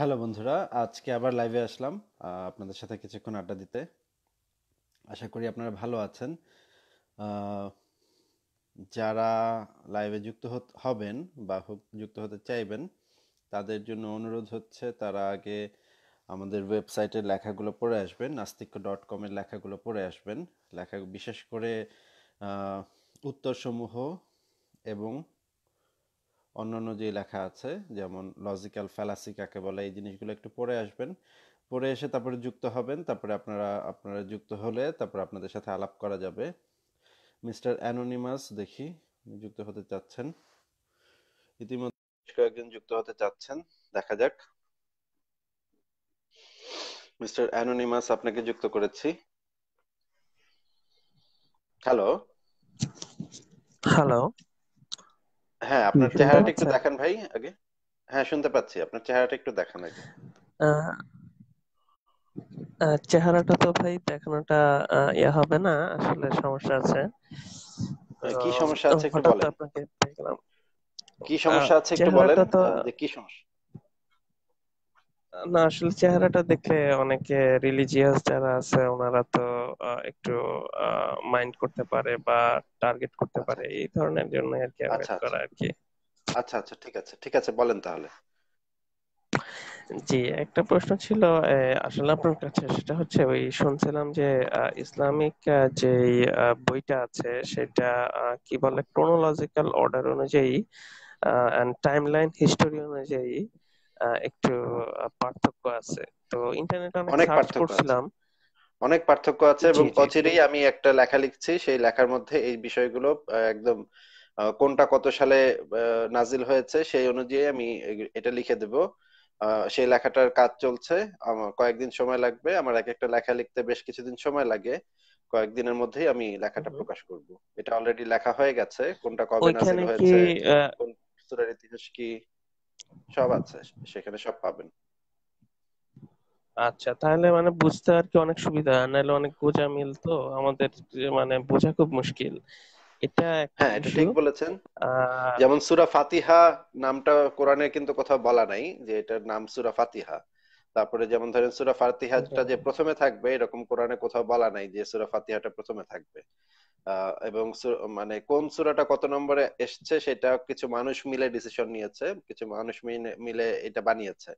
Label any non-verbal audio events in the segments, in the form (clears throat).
Hello বন্ধুরা আজকে আবার লাইভে আসলাম আপনাদের সাথে কিছুক্ষণ আড্ডা দিতে আশা করি আপনারা ভালো আছেন যারা লাইভে যুক্ত হবেন বা যুক্ত হতে চাইবেন তাদের জন্য অনুরোধ হচ্ছে তারা আগে আমাদের ওয়েবসাইটের লেখাগুলো পড়ে আসবেন নাস্তিক্য ডট কমের লেখাগুলো পড়ে আসবেন লেখা বিশেষ করে উত্তরসমূহ এবং অন্যান্য যে লেখা আছে যেমন লজিক্যাল ফ্যালাসি কাকে বলে এই জিনিসগুলো একটু পড়ে আসবেন পড়ে এসে তারপরে যুক্ত হবেন তারপরে আপনারা আপনারা যুক্ত হলে তারপরে আপনাদের সাথে আলাপ করা যাবে মিস্টার অ্যানোনিমাস দেখি যুক্ত হতে চাচ্ছেন ইতিমধ্যে কয়েকজন যুক্ত হতে চাচ্ছেন দেখা যাক মিস্টার অ্যানোনিমাস আপনাকে যুক্ত করেছি হ্যালো হ্যালো হ্যাঁ আপনার চেহারাটা একটু আচ্ছা। দেখান ভাই আগে হ্যাঁ শুনতে পাচ্ছি আপনার চেহারাটা একটু দেখান আগে চেহারাটা তো ভাই দেখানোটা ইয়া হবে না আসলে সমস্যা আছে কি সমস্যা আছে একটু বলেন কি সমস্যা আছে একটু বলেন যে কি সমস্যা না আসলে চেহারাটা দেখে অনেকে রিলিজিয়াস যারা আছে ওনারা তো একটু মাইন্ড করতে পারে বা টার্গেট করতে আচ্ছা, পারে আচ্ছা। এই ধরনের জন্য আর কি আচ্ছা করা আচ্ছা। আর কি আচ্ছা আচ্ছা ঠিক আছে ঠিক আছে বলেন তাহলে জি একটা প্রশ্ন ছিল আসলে আপনার কাছে সেটা হচ্ছে ওই শুনছিলাম যে ইসলামিক যে বইটা আছে সেটা কি বলে ক্রোনোলজিক্যাল অর্ডার অনুযায়ী এন্ড টাইমলাইন হিস্টোরি অনুযায়ী একটু পার্থক্য আছে তো ইন্টারনেট অনেক সার্চ করছিলাম অনেক পার্থক্য আছে এবং অচিরেই আমি একটা লেখা লিখছি সেই লেখার মধ্যে এই বিষয়গুলো একদম কোনটা কত সালে নাজিল হয়েছে সেই অনুযায়ী আমি এটা লিখে দেব সেই লেখাটার কাজ চলছে আমার কয়েকদিন সময় লাগবে আমার এক একটা লেখা লিখতে বেশ কিছুদিন সময় লাগে কয়েকদিনের মধ্যেই আমি লেখাটা প্রকাশ করব এটা অলরেডি লেখা হয়ে গেছে কোনটা কবে নাজিল হয়েছে কোন সূরার ইতিহাস কি সব আছে সেখানে সব পাবেন আচ্ছা তাহলে মানে বুঝতে আর কি অনেক সুবিধা নাহলে অনেক গোজা মিল তো আমাদের মানে বোঝা খুব মুশকিল এটা হ্যাঁ এটা ঠিক বলেছেন যেমন সুরা ফাতিহা নামটা কোরআনে কিন্তু কোথাও বলা নাই যে এটার নাম সুরা ফাতিহা তারপরে যেমন ধরেন সুরা ফাতিহাটা যে প্রথমে থাকবে এরকম কোরআনে কোথাও বলা নাই যে সুরা ফাতিহাটা প্রথমে থাকবে এবং মানে কোন সুরাটা কত নম্বরে এসছে সেটা কিছু মানুষ মিলে ডিসিশন নিয়েছে কিছু মানুষ মিলে এটা বানিয়েছে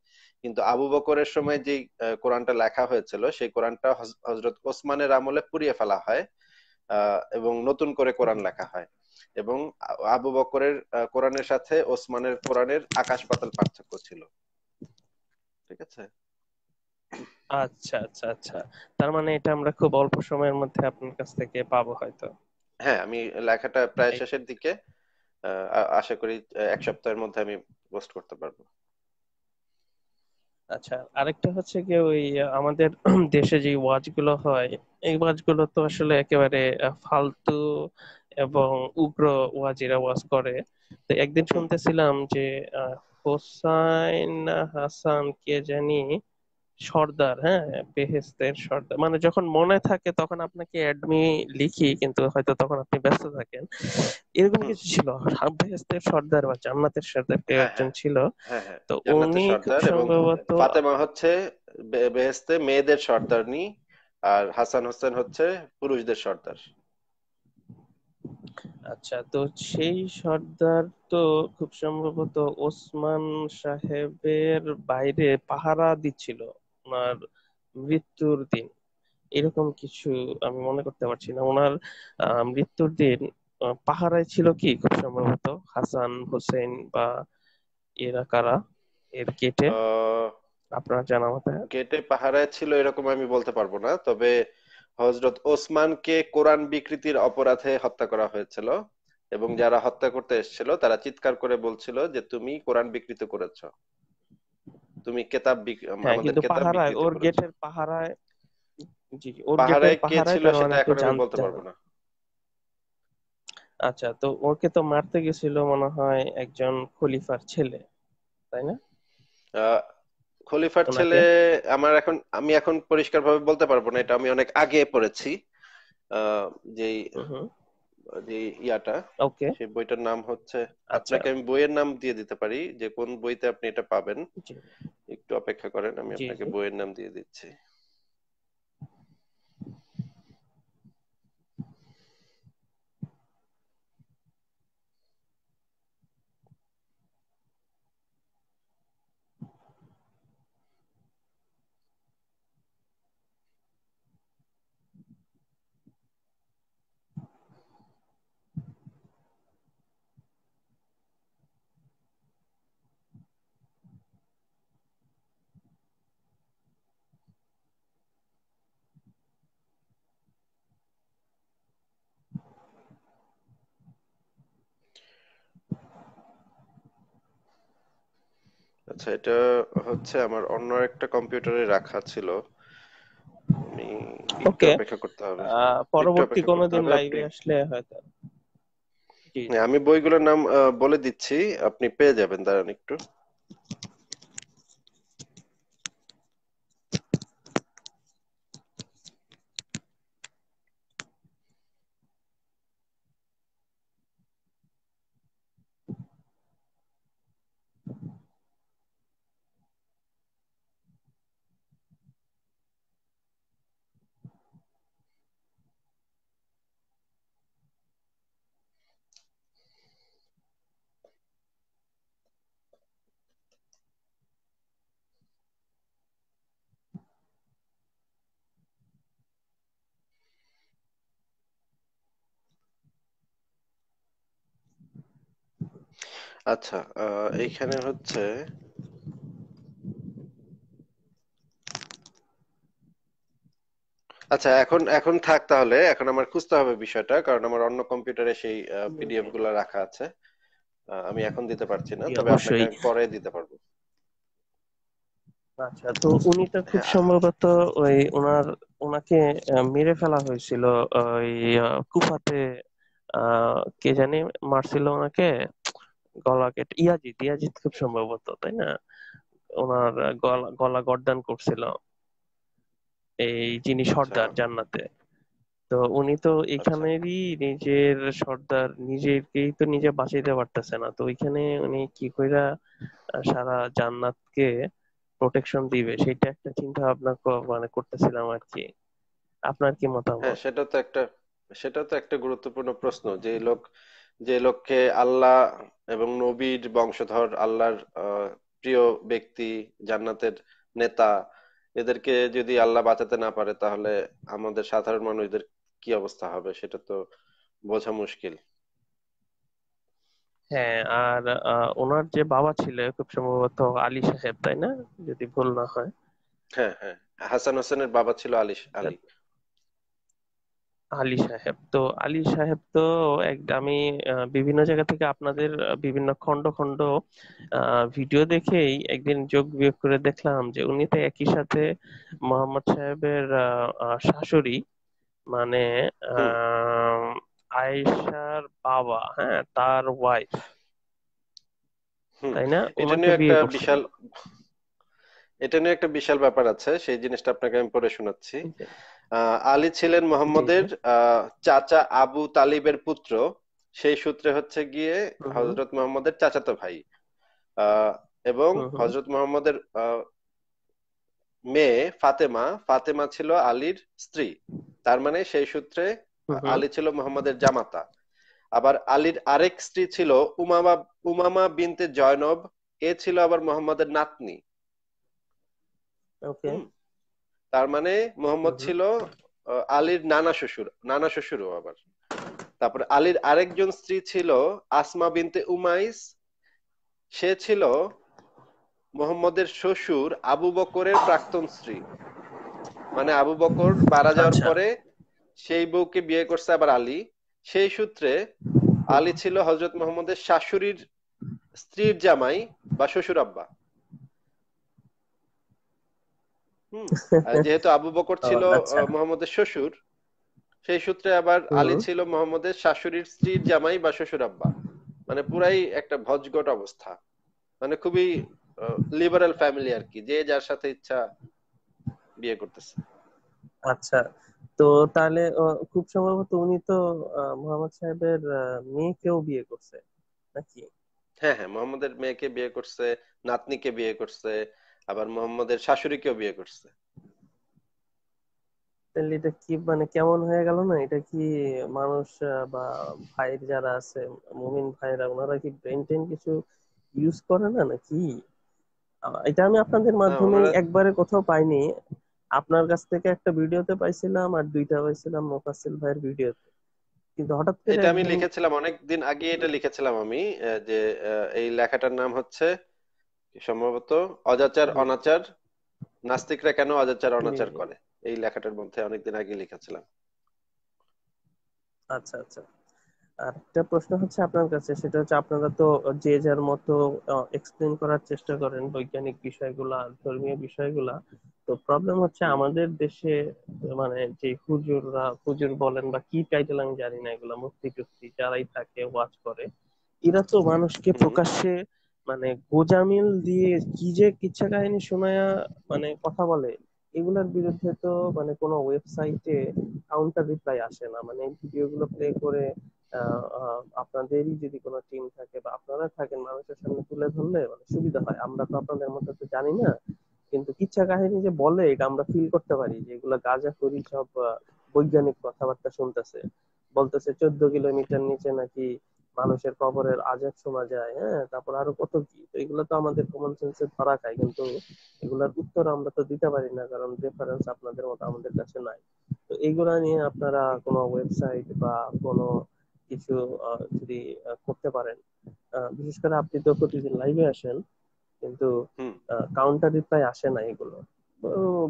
কিন্তু আবু বকরের সময় যে কোরআনটা লেখা হয়েছিল সেই কোরআনটা হজরত ওসমানের আমলে পুড়িয়ে ফেলা হয় এবং নতুন করে কোরআন লেখা হয় এবং আবু বকরের কোরআনের সাথে ওসমানের কোরআনের আকাশ পাতাল পার্থক্য ছিল ঠিক আছে আচ্ছা আচ্ছা আচ্ছা তার মানে এটা আমরা খুব অল্প সময়ের মধ্যে আপনার কাছ থেকে পাবো হয়তো হ্যাঁ আমি লেখাটা প্রায় শেষের দিকে আশা করি এক সপ্তাহের মধ্যে আমি পোস্ট করতে পারবো আচ্ছা আরেকটা হচ্ছে কি ওই আমাদের (clears throat) দেশে যে ওয়াজ গুলো হয় এই ওয়াজ গুলো তো আসলে একেবারে ফালতু এবং উগ্র ওয়াজিরা ওয়াজ করে তো একদিন শুনতেছিলাম যে হোসাইন হাসান কে জানি সর্দার হ্যাঁ বেহেস্তের সর্দার মানে যখন মনে থাকে তখন আপনাকে অ্যাডমি লিখি কিন্তু হয়তো তখন আপনি ব্যস্ত থাকেন এরকম কিছু ছিল বেহেস্তের সর্দার বা জান্নাতের সর্দার কেউ হ্যাঁ, একজন হ্যাঁ। ছিল হ্যাঁ, তো উনি সম্ভবত ফাতেমা হচ্ছে বেহেস্তে মেয়েদের সর্দার নি আর হাসান হোসেন হচ্ছে পুরুষদের সর্দার আচ্ছা তো সেই সর্দার তো খুব সম্ভবত ওসমান সাহেবের বাইরে পাহারা দিচ্ছিল ওনার মৃত্যুর দিন এরকম কিছু আমি মনে করতে পারছি না ওনার মৃত্যুর দিন পাহারায় ছিল কি খুব সম্ভবত হাসান হোসেন বা এরা কারা এর কেটে আপনার জানা মতে কেটে পাহারায় ছিল এরকম আমি বলতে পারবো না তবে হজরত ওসমানকে কোরআন বিকৃতির অপরাধে হত্যা করা হয়েছিল এবং যারা হত্যা করতে এসেছিল তারা চিৎকার করে বলছিল যে তুমি কোরআন বিকৃত করেছো তুমি কেতাব হ্যাঁ, আমাদের কেতাব ওর গেটের পাহারায় ছিল সেটা এখন আমি বলতে পারবো না আচ্ছা তো ওকে তো মারতে গেছিল মনে হয় একজন খলিফার ছেলে তাই না খলিফার ছেলে আমার এখন আমি এখন পরিষ্কারভাবে বলতে পারবো না এটা আমি অনেক আগে পড়েছি যে যে ইয়াটা ওকে সেই বইটার নাম হচ্ছে আচ্ছা। আপনাকে আমি বইয়ের নাম দিয়ে দিতে পারি যে কোন বইতে আপনি এটা পাবেন একটু অপেক্ষা করেন আমি আপনাকে বইয়ের নাম দিয়ে দিচ্ছি আচ্ছা এটা হচ্ছে আমার অন্য একটা কম্পিউটারে রাখা ছিল আমি ওকে অপেক্ষা করতে হবে পরবর্তী কোনোদিন লাইভে আসলে হয়তো হ্যাঁ, আমি বইগুলোর নাম বলে দিচ্ছি আপনি পেয়ে যাবেন দাঁড়ান একটু আচ্ছা আহ, এইখানে হচ্ছে আচ্ছা এখন এখন থাক তাহলে এখন আমার খুঁজতে হবে বিষয়টা কারণ আমার অন্য কম্পিউটারে সেই পিডিএফ গুলো রাখা আছে আমি এখন দিতে পারছি না তবে আপনাকে পরে দিতে পারবো আচ্ছা তো উনি তো খুব হ্যাঁ। সম্ভবত ওই ওনার ওনাকে মেরে ফেলা হয়েছিল ওই কুফাতে কে জানি মারছিল ওনাকে গলা কেটে ইয়াজিদ ইয়াজিদ খুব সম্ভবত তাই না ওনার গলা গর্দান করছিল এই যিনি আচ্ছা। সর্দার জান্নাতে তো উনি তো আচ্ছা। এখানেরই নিজের সর্দার নিজেকেই তো নিজে বাঁচাইতে পারতেছে না তো ওইখানে উনি কি কইরা সারা জান্নাতকে প্রোটেকশন দিবে সেটা একটা চিন্তা ভাবনা মানে করতেছিলাম আর কি আপনার কি মতামত হ্যাঁ সেটা তো একটা সেটা তো একটা গুরুত্বপূর্ণ প্রশ্ন যে লোক যে লক্ষ্যে আল্লাহ এবং নবীর বংশধর আল্লাহর প্রিয় ব্যক্তি জান্নাতের নেতা এদেরকে যদি আল্লাহ বাঁচাতে না পারে তাহলে আমাদের সাধারণ মানুষদের কি অবস্থা হবে সেটা তো বোঝা মুশকিল হ্যাঁ আর ওনার যে বাবা ছিল খুব সম্ভবত আলী সাহেব তাই না যদি ভুল না হয় হ্যাঁ হ্যাঁ হাসান হোসেনের বাবা ছিল আলী আলী আলী সাহেব তো আলী সাহেব তো আমি বিভিন্ন জায়গা থেকে আপনাদের বিভিন্ন খন্ড খন্ড ভিডিও দেখেই একদিন যোগ বিয়োগ করে দেখলাম যে উনি তো একই সাথে মোহাম্মদ সাহেবের শাশুড়ি মানে আয়েশার বাবা হ্যাঁ তার ওয়াইফ তাই না একটা বিশাল এটা নিয়ে একটা বিশাল ব্যাপার আছে সেই জিনিসটা আপনাকে আমি পরে শোনাচ্ছি আলী ছিলেন মোহাম্মদের চাচা আবু তালিবের পুত্র সেই সূত্রে হচ্ছে গিয়ে হজরত মোহাম্মদের চাচাতো ভাই এবং হজরত মোহাম্মদের মেয়ে ফাতেমা ফাতেমা ছিল আলীর স্ত্রী তার মানে সেই সূত্রে আলী ছিল মোহাম্মদের জামাতা আবার আলীর আরেক স্ত্রী ছিল উমামা উমামা বিনতে জয়নব এ ছিল আবার মোহাম্মদের নাতনি ওকে তার মানে মোহাম্মদ ছিল আলীর নানা শ্বশুর নানা শ্বশুরও আবার তারপর আলীর আরেকজন স্ত্রী ছিল আসমা বিনতে উমাইস সে ছিল মোহাম্মদের শ্বশুর আবু বকরের প্রাক্তন স্ত্রী মানে আবু বকর মারা যাওয়ার আচ্ছা। পরে সেই বউকে বিয়ে করছে আবার আলী সেই সূত্রে আলী ছিল হজরত মোহাম্মদের শাশুড়ির স্ত্রীর জামাই বা শ্বশুর আব্বা (laughs) যেহেতু আবু বকর ছিল আচ্ছা। মোহাম্মদের শ্বশুর সেই সূত্রে আবার আলী ছিল মোহাম্মদের শাশুড়ির স্ত্রীর জামাই বা শ্বশুর আব্বা মানে পুরাই একটা ভজগট অবস্থা মানে খুবই ফ্যামিলি আর কি যে যার সাথে ইচ্ছা বিয়ে করতেছে আচ্ছা তো তাহলে খুব সম্ভবত উনি তো মোহাম্মদ সাহেবের মেয়েকেও বিয়ে করছে নাকি হ্যাঁ হ্যাঁ মোহাম্মদের মেয়েকে বিয়ে করছে নাতনিকে বিয়ে করছে আবার মোহাম্মদের শাশুড়িকেও বিয়ে করছে তাহলে এটা কি মানে কেমন হয়ে গেল না এটা কি মানুষ বা ভাইয়ের যারা আছে মুমিন ভাইরা ওনারা কি ব্রেন কিছু ইউজ করে না নাকি এটা আমি আপনাদের মাধ্যমে একবারে কোথাও পাইনি আপনার কাছ থেকে একটা ভিডিওতে পাইছিলাম আর দুইটা পাইছিলাম মোফাসিল ভাইয়ের ভিডিওতে কিন্তু হঠাৎ করে এটা আমি লিখেছিলাম অনেক দিন আগে এটা লিখেছিলাম আমি যে এই লেখাটার নাম হচ্ছে সম্ভবত অজাচার অনাচার নাস্তিকরা কেন অজাচার অনাচার করে এই লেখাটার মধ্যে অনেকদিন আগে লিখেছিলাম আচ্ছা আচ্ছা একটা প্রশ্ন হচ্ছে আপনার কাছে সেটা হচ্ছে আপনারা তো যে যার মতো এক্সপ্লেন করার চেষ্টা করেন বৈজ্ঞানিক বিষয়গুলা ধর্মীয় বিষয়গুলা তো প্রবলেম হচ্ছে আমাদের দেশে মানে যে হুজুররা হুজুর বলেন বা কি টাইটেল আমি জানি না এগুলা মুক্তি টুক্তি যারাই থাকে ওয়াচ করে এরা তো মানুষকে প্রকাশ্যে মানে গোজামিল দিয়ে কি যে কিচ্ছা কাহিনী শোনায়া মানে কথা বলে এগুলোর বিরুদ্ধে তো মানে কোনো ওয়েবসাইটে কাউন্টার রিপ্লাই আসে না মানে ভিডিওগুলো প্লে করে আপনাদেরই যদি কোনো টিম থাকে বা আপনারা থাকেন মানুষের সামনে তুলে ধরলে মানে সুবিধা হয় আমরা তো আপনাদের মতো তো জানি না কিন্তু কিচ্ছা কাহিনী যে বলে এটা আমরা ফিল করতে পারি যে এগুলো গাঁজা করি সব বৈজ্ঞানিক কথাবার্তা শুনতেছে বলতেছে চোদ্দ কিলোমিটার নিচে নাকি মানুষের কবরের আজাদ শোনা যায় হ্যাঁ তারপর আরো কত কি এগুলো তো আমাদের কমন সেন্সে ধরা খায় কিন্তু এগুলার উত্তর আমরা তো দিতে পারি না কারণ রেফারেন্স আপনাদের মতো আমাদের কাছে নাই তো এইগুলা নিয়ে আপনারা কোনো ওয়েবসাইট বা কোনো কিছু যদি করতে পারেন বিশেষ করে আপনি তো প্রতিদিন লাইভে আসেন কিন্তু কাউন্টার রিপ্লাই আসে না এগুলো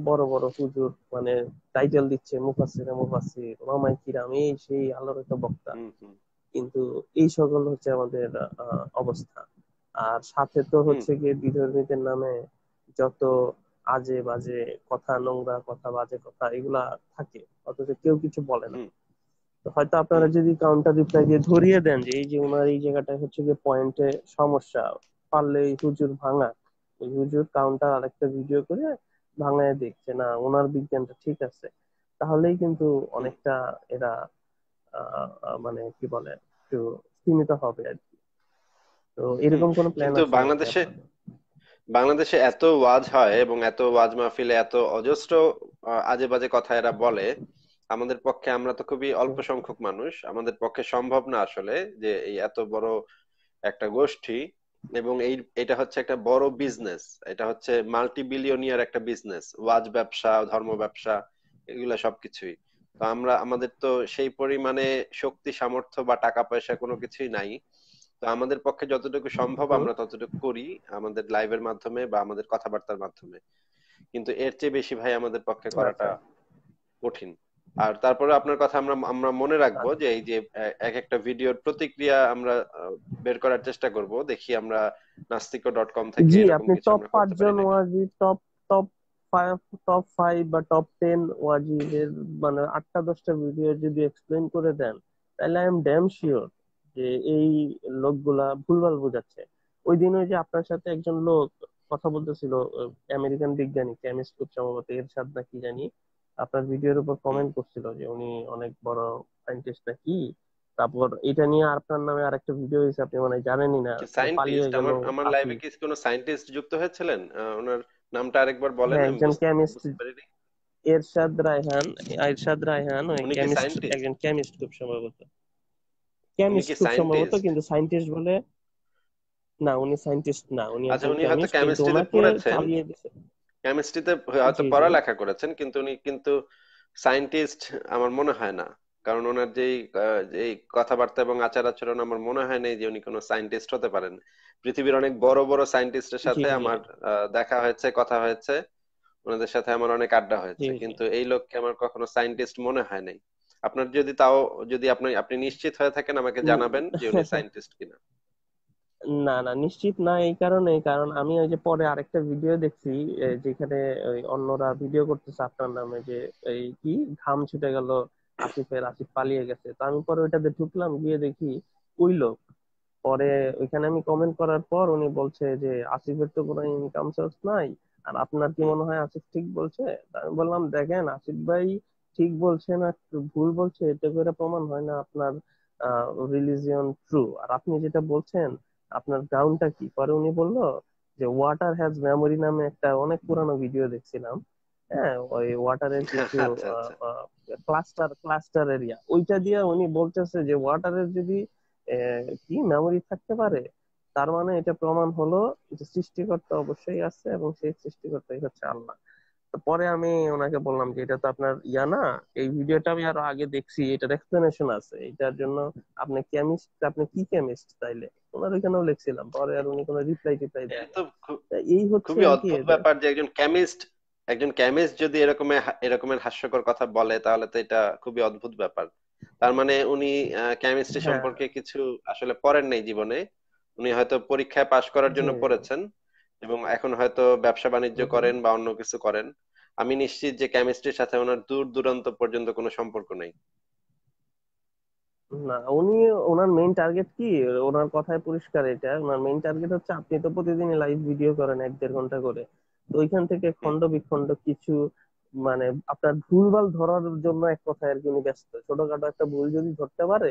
বড় বড় হুজুর মানে টাইটেল দিচ্ছে মুফাসির মুফাসির মামাই কিরাম এই সেই আল্লাহর একটা বক্তা কিন্তু এই সকল হচ্ছে আমাদের অবস্থা আর সাথে তো হচ্ছে গিয়ে বিধর্মীদের নামে যত আজে বাজে কথা নোংরা কথা বাজে কথা এগুলা থাকে অথচ কেউ কিছু বলে না হয়তো আপনারা যদি কাউন্টার রিপ্লাই দিয়ে ধরিয়ে দেন যে এই যে ওনার এই জায়গাটা হচ্ছে যে পয়েন্টে সমস্যা পারলে এই হুজুর ভাঙা ওই হুজুর কাউন্টার আরেকটা ভিডিও করে ভাঙায় দেখছে না ওনার বিজ্ঞানটা ঠিক আছে তাহলেই কিন্তু অনেকটা এরা মানে কি বলে একটু সীমিত হবে আর কি তো এরকম কোনো প্ল্যান আছে বাংলাদেশে বাংলাদেশে এত ওয়াজ হয় এবং এত ওয়াজ মাহফিলে এত অজস্র আজে বাজে কথা এরা বলে আমাদের পক্ষে আমরা তো খুবই অল্প সংখ্যক মানুষ আমাদের পক্ষে সম্ভব না আসলে যে এই এত বড় একটা গোষ্ঠী এবং এই এটা হচ্ছে একটা বড় বিজনেস এটা হচ্ছে মাল্টি বিলিয়নিয়ার একটা বিজনেস ওয়াজ ব্যবসা ধর্ম ব্যবসা এগুলা সবকিছুই তো আমরা আমাদের তো সেই পরিমাণে শক্তি সামর্থ্য বা টাকা পয়সা কোনো কিছুই নাই তো আমাদের পক্ষে যতটুকু সম্ভব আমরা ততটুকু করি আমাদের লাইভের মাধ্যমে বা আমাদের কথাবার্তার মাধ্যমে কিন্তু এর চেয়ে বেশি ভাই আমাদের পক্ষে আচ্ছা। করাটা কঠিন আর তারপরে আপনার কথা আমরা আমরা মনে রাখবো আচ্ছা। যে এই যে এক একটা ভিডিওর প্রতিক্রিয়া আমরা বের করার চেষ্টা করব দেখি আমরা নাস্তিক ডট কম থেকে জি আপনি টপ পাঁচজন ওয়াজি টপ টপ টপ ফাইভ বা টপ টেন এর মানে আটটা দশটা ভিডিও যদি এক্সপ্লেন করে দেন তাহলে আই এম ড্যাম শিওর যে এই লোকগুলা ভুলভাল বোঝাচ্ছে ওই দিন ওই যে আপনার সাথে একজন লোক কথা বলতেছিল আমেরিকান বিজ্ঞানী কেমিস্ট খুব সম্ভবত এর না কি জানি আপনার ভিডিওর উপর কমেন্ট করছিল যে উনি অনেক বড় সায়েন্টিস্ট না কি তারপর এটা নিয়ে আপনার নামে আরেকটা ভিডিও হয়েছে আপনি মানে জানেনই না আমার লাইভে কি কোনো সায়েন্টিস্ট যুক্ত হয়েছিলেন ওনার নামটা আরেকবার বলেন হ্যাঁ, একজন কেমিস্ট ইরশাদ রায়হান ইরশাদ রায়হান কেমিস্ট একজন কেমিস্ট খুব সম্ভবত কেমিস্ট খুব সম্ভবত কিন্তু সায়েন্টিস্ট বলে না উনি সায়েন্টিস্ট না উনি আচ্ছা উনি হয়তো কেমিস্ট্রিতে পড়েছেন কেমিস্ট্রিতে হয়তো পড়ালেখা করেছেন কিন্তু উনি কিন্তু সায়েন্টিস্ট আমার মনে হয় না কারণ ওনার যেই এই কথাবার্তা এবং আচার আচরণ আমার মনে হয় নাই যে উনি কোনো সায়েন্টিস্ট হতে পারেন পৃথিবীর অনেক বড় বড় সায়েন্টিস্টের সাথে আমার দেখা হয়েছে কথা হয়েছে ওনাদের সাথে আমার অনেক আড্ডা হয়েছে কিন্তু এই লোককে আমার কখনো সায়েন্টিস্ট মনে হয় নাই আপনার যদি তাও যদি আপনি আপনি নিশ্চিত হয়ে থাকেন আমাকে জানাবেন যে উনি সায়েন্টিস্ট কিনা না না নিশ্চিত না এই কারণে কারণ আমি ওই যে পরে আরেকটা ভিডিও দেখছি যেখানে অন্যরা ভিডিও করতেছে আপনার নামে যে এই কি ঘাম ছুটে গেল আসিফের আসিফ পালিয়ে গেছে তো আমি পরে ওইটাতে ঢুকলাম গিয়ে দেখি ওই লোক পরে ওইখানে আমি কমেন্ট করার পর উনি বলছে যে আসিফের তো কোনো ইনকাম সোর্স নাই আর আপনার কি মনে হয় আসিফ ঠিক বলছে আমি বললাম দেখেন আসিফ ভাই ঠিক বলছে না ভুল বলছে এটা করে প্রমাণ হয় না আপনার রিলিজিয়ন ট্রু আর আপনি যেটা বলছেন আপনার গ্রাউন্ডটা কি পরে উনি বললো যে ওয়াটার হ্যাজ মেমোরি নামে একটা অনেক পুরানো ভিডিও দেখছিলাম হ্যাঁ ওই ওয়াটারের ক্লাস্টার ক্লাস্টার এরিয়া ওইটা দিয়ে উনি বলতেছে যে ওয়াটারের যদি কি মেমোরি থাকতে পারে তার মানে এটা প্রমাণ হলো যে সৃষ্টিকর্তা অবশ্যই আছে এবং সেই সৃষ্টিকর্তাই হচ্ছে আল্লাহ পরে আমি ওনাকে বললাম যে এটা তো আপনার ইয়া না এই ভিডিওটা আমি আরো আগে দেখছি এটার এক্সপ্লেনেশন আছে এটার জন্য আপনি কেমিস্ট আপনি কি কেমিস্ট তাইলে ওনার ওইখানেও লিখছিলাম পরে আর উনি কোনো রিপ্লাই টিপ্লাই দেন এই হচ্ছে ব্যাপার যে একজন কেমিস্ট একজন কেমিস্ট যদি এরকম এরকমের হাস্যকর কথা বলে তাহলে তো এটা খুবই অদ্ভুত ব্যাপার তার মানে উনি কেমিস্ট্রি হ্যাঁ। সম্পর্কে কিছু আসলে পড়েন নাই জীবনে উনি হয়তো পরীক্ষায় পাশ করার জন্য পড়েছেন এবং এখন হয়তো ব্যবসা বাণিজ্য করেন বা অন্য কিছু করেন আমি নিশ্চিত যে কেমিস্ট্রির সাথে ওনার দূর দূরান্ত পর্যন্ত কোনো সম্পর্ক নেই না উনি ওনার মেইন টার্গেট কি ওনার কথায় পরিষ্কার এটা ওনার মেইন টার্গেট হচ্ছে আপনি তো প্রতিদিন লাইভ ভিডিও করেন এক দেড় ঘন্টা করে ওইখান থেকে খন্ড বিখণ্ড কিছু মানে আপনার ভুলভাল ধরার জন্য এক কথায় আর কি উনি ব্যস্ত ছোটখাটো একটা ভুল যদি ধরতে পারে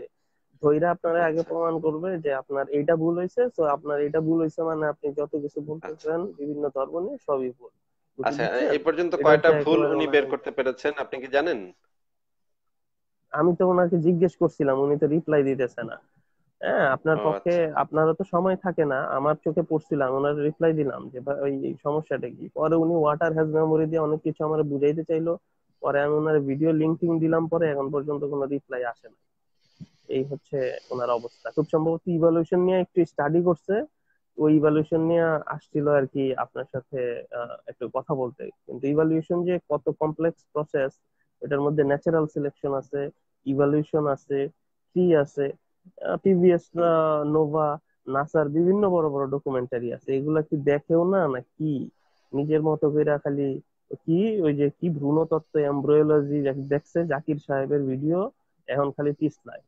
ধৈরা আপনারা আগে আচ্ছা। প্রমাণ করবে যে আপনার এইটা ভুল হয়েছে তো আপনার এটা ভুল হয়েছে মানে আপনি যত কিছু বলতেছেন আচ্ছা। বিভিন্ন ধর্ম নিয়ে সবই ভুল আচ্ছা এই পর্যন্ত কয়টা ভুল উনি বের করতে পেরেছেন আপনি কি জানেন আমি তো ওনাকে জিজ্ঞেস করছিলাম উনি তো রিপ্লাই দিতেছে না হ্যাঁ আপনার পক্ষে আচ্ছা। আপনারও তো সময় থাকে না আমার চোখে পড়ছিলাম ওনার রিপ্লাই দিলাম যে ভাই এই সমস্যাটা কি পরে উনি ওয়াটার হ্যাজ মেমোরি দিয়ে অনেক কিছু আমার বুঝাইতে চাইলো পরে আমি ওনার ভিডিও লিঙ্কিং দিলাম পরে এখন পর্যন্ত কোনো রিপ্লাই আসে না এই হচ্ছে ওনার অবস্থা খুব সম্ভবত ইভালুয়েশন নিয়ে একটু স্টাডি করছে ওই ইভালুয়েশন নিয়ে আসছিল আর কি আপনার সাথে একটু কথা বলতে কিন্তু ইভালুয়েশন যে কত কমপ্লেক্স প্রসেস এটার মধ্যে ন্যাচারাল সিলেকশন আছে ইভালুয়েশন আছে থ্রি আছে পিবিএস নোভা নাসার বিভিন্ন বড় বড় ডকুমেন্টারি আছে এগুলা কি দেখেও না না কি নিজের মতো করে খালি কি ওই যে কি ভ্রূণতত্ত্ব এমব্রয়োলজি দেখছে জাকির সাহেবের ভিডিও এখন খালি পিছলায়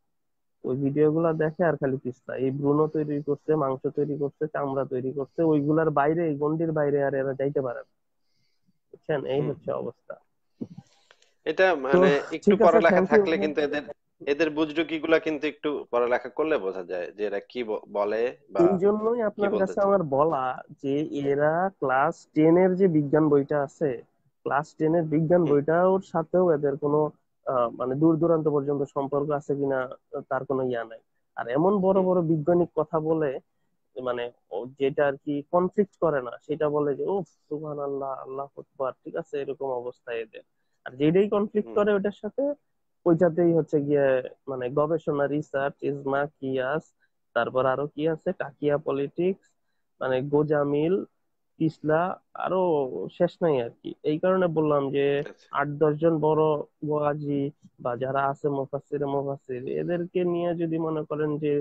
ওই ভিডিও গুলা দেখে আর খালি পিছলায় এই ভ্রূণ তৈরি করছে মাংস তৈরি করছে চামড়া তৈরি করছে ওইগুলার বাইরে এই গন্ডির বাইরে আর এরা যাইতে পারে না বুঝছেন এই হচ্ছে অবস্থা এটা মানে একটু পড়ালেখা থাকলে কিন্তু এদের এদের গুলা কিন্তু একটু পড়ালেখা করলে বোঝা যায় যে এরা কি বলে বা এই জন্যই আপনার কাছে আমার বলা যে এরা ক্লাস টেন এর যে বিজ্ঞান বইটা আছে ক্লাস টেন এর বিজ্ঞান বইটার সাথেও এদের কোনো মানে দূর দূরান্ত পর্যন্ত সম্পর্ক আছে কিনা তার কোনো ইয়া নাই আর এমন বড় বড় বৈজ্ঞানিক কথা বলে মানে যেটা আর কি কনফ্লিক্ট করে না সেটা বলে যে ও সুবহানাল্লাহ আল্লাহ আকবার ঠিক আছে এরকম অবস্থা এদের আর যেটাই কনফ্লিক্ট করে ওটার সাথে ওইটাতেই হচ্ছে গিয়ে মানে গবেষণা রিসার্চ ইজমা কিয়াস তারপর আরো কি আছে কাকিয়া পলিটিক্স মানে গোজামিল ইসলা আরো শেষ নাই আর কি এই কারণে বললাম যে আচ্ছা। আট দশ জন বড় ওয়াজি বা যারা আছে মোফাসির মোফাসির এদেরকে নিয়ে যদি মনে করেন যে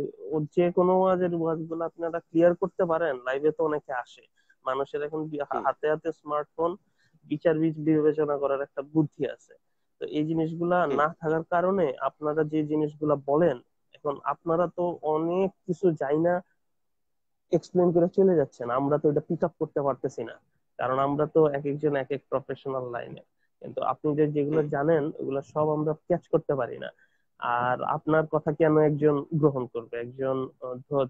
যে কোনো ওয়াজের ওয়াজ গুলো আপনারা ক্লিয়ার করতে পারেন লাইভে তো অনেকে আসে মানুষের এখন হাতে হাতে স্মার্টফোন বিচার বিবেচনা করার একটা বুদ্ধি আছে তো এই জিনিসগুলা না থাকার কারণে আপনারা যে জিনিসগুলা বলেন এখন আপনারা তো অনেক কিছু যাই না এক্সপ্লেন করে চলে যাচ্ছেন আমরা তো এটা পিক আপ করতে পারতেছি না কারণ আমরা তো এক একজন এক এক প্রফেশনাল লাইনে কিন্তু আপনি যে যেগুলো জানেন ওগুলো সব আমরা ক্যাচ করতে পারি না আর আপনার কথা কেন একজন গ্রহণ করবে একজন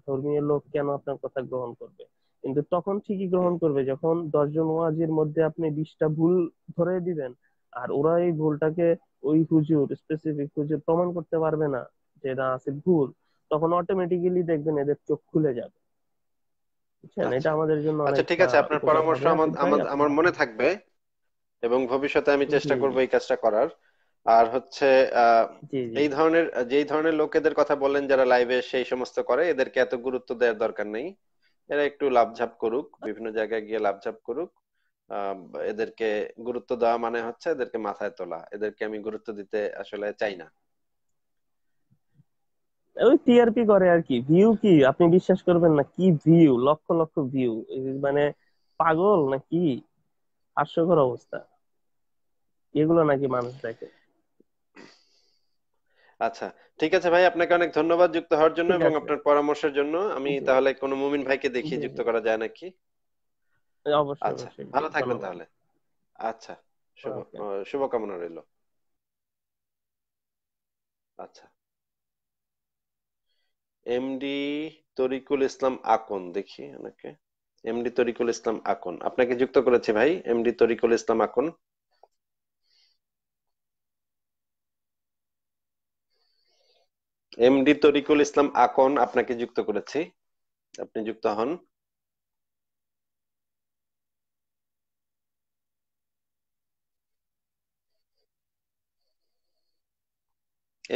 ধর্মীয় লোক কেন আপনার কথা গ্রহণ করবে কিন্তু তখন ঠিকই গ্রহণ করবে যখন দশজন ওয়াজির মধ্যে আপনি বিশটা ভুল ধরে দিবেন আর ওরা এই ভুলটাকে ওই হুজুর স্পেসিফিক হুজুর প্রমাণ করতে পারবে না যে এটা আছে ভুল তখন অটোমেটিক্যালি দেখবেন এদের চোখ খুলে যাবে বুঝছেন আচ্ছা। এটা আমাদের জন্য আচ্ছা ঠিক আছে আপনার পরামর্শ হ্যাঁ, আমার হ্যাঁ, হ্যাঁ। আমার মনে থাকবে এবং ভবিষ্যতে আমি চেষ্টা করব এই কাজটা করার আর হচ্ছে এই ধরনের যেই ধরনের লোকেদের কথা বলেন যারা লাইভে সেই সমস্ত করে এদেরকে এত গুরুত্ব দেওয়ার দরকার নেই এরা একটু লাভঝাপ করুক বিভিন্ন জায়গায় গিয়ে লাভঝাপ করুক এদেরকে গুরুত্ব দেওয়া মানে হচ্ছে এদেরকে মাথায় তোলা এদেরকে আমি গুরুত্ব দিতে আসলে চাই না ওই টিআরপি করে আর কি ভিউ কি আপনি বিশ্বাস করবেন না কি ভিউ লক্ষ লক্ষ ভিউ মানে পাগল না কি হাস্যকর অবস্থা এগুলো নাকি মানুষ দেখে আচ্ছা ঠিক আছে ভাই আপনাকে অনেক ধন্যবাদ যুক্ত হওয়ার জন্য এবং আপনার পরামর্শের জন্য আমি তাহলে কোনো মুমিন ভাইকে দেখি যুক্ত করা যায় নাকি হ্যাঁ, আচ্ছা, অবশ্যই ভালো থাকবেন তাহলে আচ্ছা শুভ শুভকামনা রইল আচ্ছা এমডি তরিকুল ইসলাম আকন দেখি অনেকে এমডি তরিকুল ইসলাম আকন আপনাকে যুক্ত করেছে ভাই এমডি তরিকুল ইসলাম আকন এমডি তরিকুল ইসলাম আকন আপনাকে যুক্ত করেছি আপনি যুক্ত হন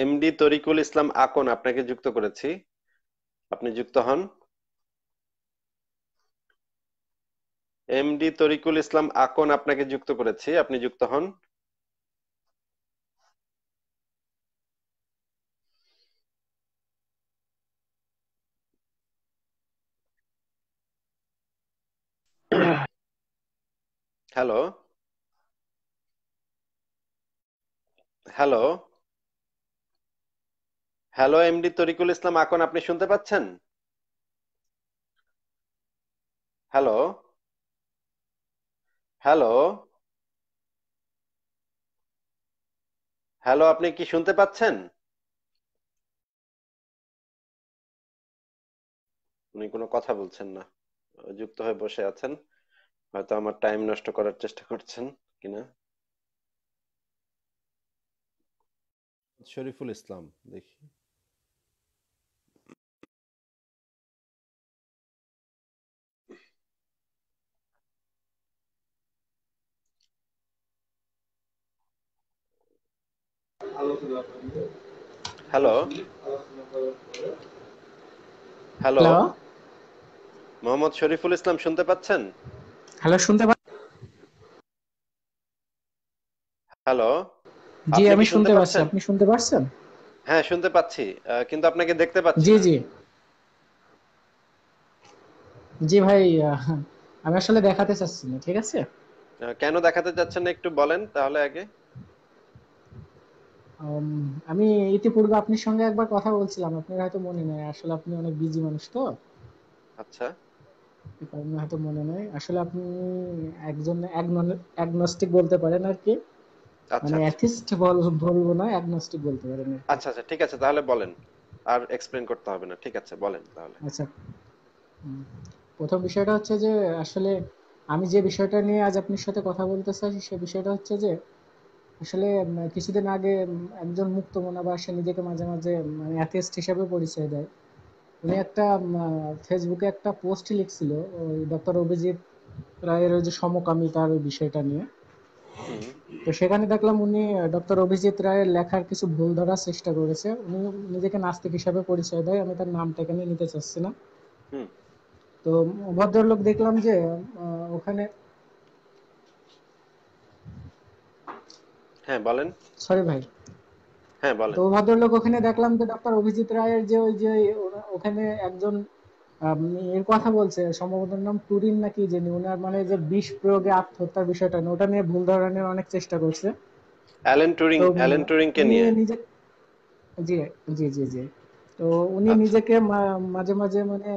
এমডি তরিকুল ইসলাম আকন আপনাকে যুক্ত করেছি আপনি যুক্ত হন এমডি তরিকুল ইসলাম আকন আপনাকে যুক্ত করেছি আপনি যুক্ত হন hello hello hello MD Tarikul Islam Akon আপনি শুনতে পাচ্ছেন হ্যালো হ্যালো হ্যালো আপনি কি শুনতে পাচ্ছেন উনি কোনো কথা বলছেন না যুক্ত হয়ে বসে আছেন হয়তো আমার টাইম নষ্ট করার চেষ্টা করছেন কিনা শরীফুল ইসলাম দেখি হ্যালো হ্যালো মোহাম্মদ শরীফুল ইসলাম শুনতে পাচ্ছেন হ্যালো শুনতে হ্যালো জি আমি শুনতে পাচ্ছি আপনি শুনতে পাচ্ছেন হ্যাঁ শুনতে পাচ্ছি কিন্তু আপনাকে দেখতে পাচ্ছি জি জি জি ভাই আমি আসলে দেখাতে চাচ্ছি না ঠিক আছে কেন দেখাতে চাচ্ছেন একটু বলেন তাহলে আগে আমি ইতিপূর্বে আপনার সঙ্গে একবার কথা বলছিলাম আপনার হয়তো মনে নেই আসলে আপনি অনেক বিজি মানুষ তো আচ্ছা কারণে হয়তো মনে নেই আসলে আপনি একজন অ্যাগনস্টিক বলতে পারেন আর কি আচ্ছা, মানে অ্যাথিস্ট আচ্ছা। বলবো না অ্যাগনস্টিক বলতে পারেন আচ্ছা আচ্ছা ঠিক আছে তাহলে বলেন আর এক্সপ্লেন করতে হবে না ঠিক আছে বলেন তাহলে আচ্ছা প্রথম বিষয়টা হচ্ছে যে আসলে আমি যে বিষয়টা নিয়ে আজ আপনার সাথে কথা বলতে চাই সে বিষয়টা হচ্ছে যে আসলে কিছুদিন আগে একজন মুক্তমনা বা সে নিজেকে মাঝে মাঝে মানে অ্যাথেস্ট হিসেবে পরিচয় দেয় উনি একটা ফেসবুকে একটা পোস্ট লিখছিল ওই ডক্টর অভিজিৎ রায়ের ওই যে সমকামিতার ওই বিষয়টা নিয়ে তো সেখানে দেখলাম উনি ডক্টর অভিজিৎ রায়ের লেখার কিছু ভুল ধরার চেষ্টা করেছে উনি নিজেকে নাস্তিক হিসাবে পরিচয় দেয় আমি তার নামটা এখানে নিতে চাচ্ছি না তো ভদ্রলোক দেখলাম যে ওখানে হ্যাঁ বলেন সরি ভাই হ্যাঁ বলেন তো ভদ্রলোক ওখানে দেখলাম যে ডক্টর অভিজিৎ রায়ের যে ওই যে ওখানে একজন এর কথা বলছে সম্ভবত নাম টুরিন নাকি যে উনার মানে যে বিষ প্রয়োগে আত্মহত্যার বিষয়টা ওটা নিয়ে ভুল ধরনের অনেক চেষ্টা করছে অ্যালেন টুরিং অ্যালেন টুরিং কে নিয়ে জি জি জি জি তো উনি আচ্ছা। নিজেকে মাঝে মাঝে মানে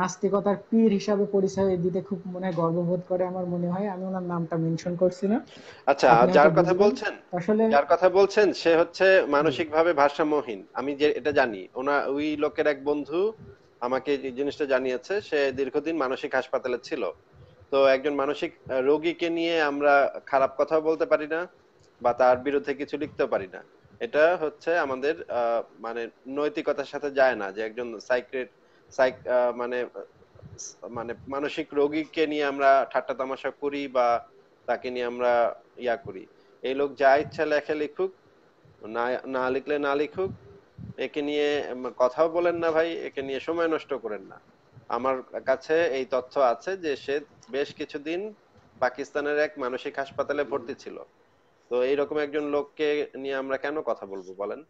নাস্তিকতার পীর হিসাবে পরিচয় দিতে খুব মনে হয় গর্ববোধ করে আমার মনে হয় আমি ওনার নামটা মেনশন করছি না আচ্ছা যার কথা বলছেন আসলে যার কথা বলছেন সে হচ্ছে মানসিক ভাবে ভারসাম্যহীন আমি যে এটা জানি ওনা ওই লোকের এক বন্ধু আমাকে এই জিনিসটা জানিয়েছে সে দীর্ঘদিন মানসিক হাসপাতালে ছিল তো একজন মানসিক রোগীকে নিয়ে আমরা খারাপ কথা বলতে পারি না বা তার বিরুদ্ধে কিছু লিখতে পারি না এটা হচ্ছে আমাদের মানে নৈতিকতার সাথে যায় না যে একজন সাইক্রেট সাইক মানে মানে মানসিক রোগীকে নিয়ে আমরা ঠাট্টা তামাশা করি বা তাকে নিয়ে আমরা ইয়া করি এই লোক যা ইচ্ছা লেখে লিখুক না না লিখলে না লিখুক একে নিয়ে কথাও বলেন না ভাই একে নিয়ে সময় নষ্ট করেন না আমার কাছে এই তথ্য আছে যে সে বেশ কিছুদিন পাকিস্তানের এক মানসিক হাসপাতালে ভর্তি ছিল তো এইরকম একজন লোককে নিয়ে আমরা কেন কথা বলবো বলেন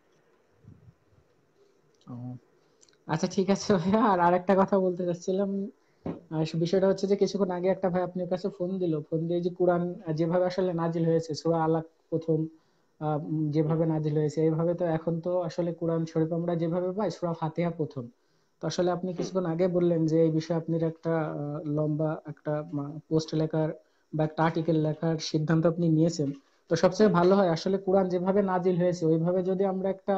আচ্ছা ঠিক আছে ভাইয়া আর আরেকটা কথা বলতে চাচ্ছিলাম বিষয়টা হচ্ছে যে কিছুক্ষণ আগে একটা ভাই আপনার কাছে ফোন দিল ফোন দিয়ে যে কোরআন যেভাবে আসলে নাজিল হয়েছে সুরা আলাক প্রথম যেভাবে নাজিল হয়েছে এইভাবে তো এখন তো আসলে কোরআন শরীফ আমরা যেভাবে পাই সুরা ফাতিহা প্রথম তো আসলে আপনি কিছুক্ষণ আগে বললেন যে এই বিষয়ে আপনি একটা লম্বা একটা পোস্ট লেখার বা একটা আর্টিকেল লেখার সিদ্ধান্ত আপনি নিয়েছেন তো সবচেয়ে ভালো হয় আসলে কোরআন যেভাবে নাজিল হয়েছে ওইভাবে যদি আমরা একটা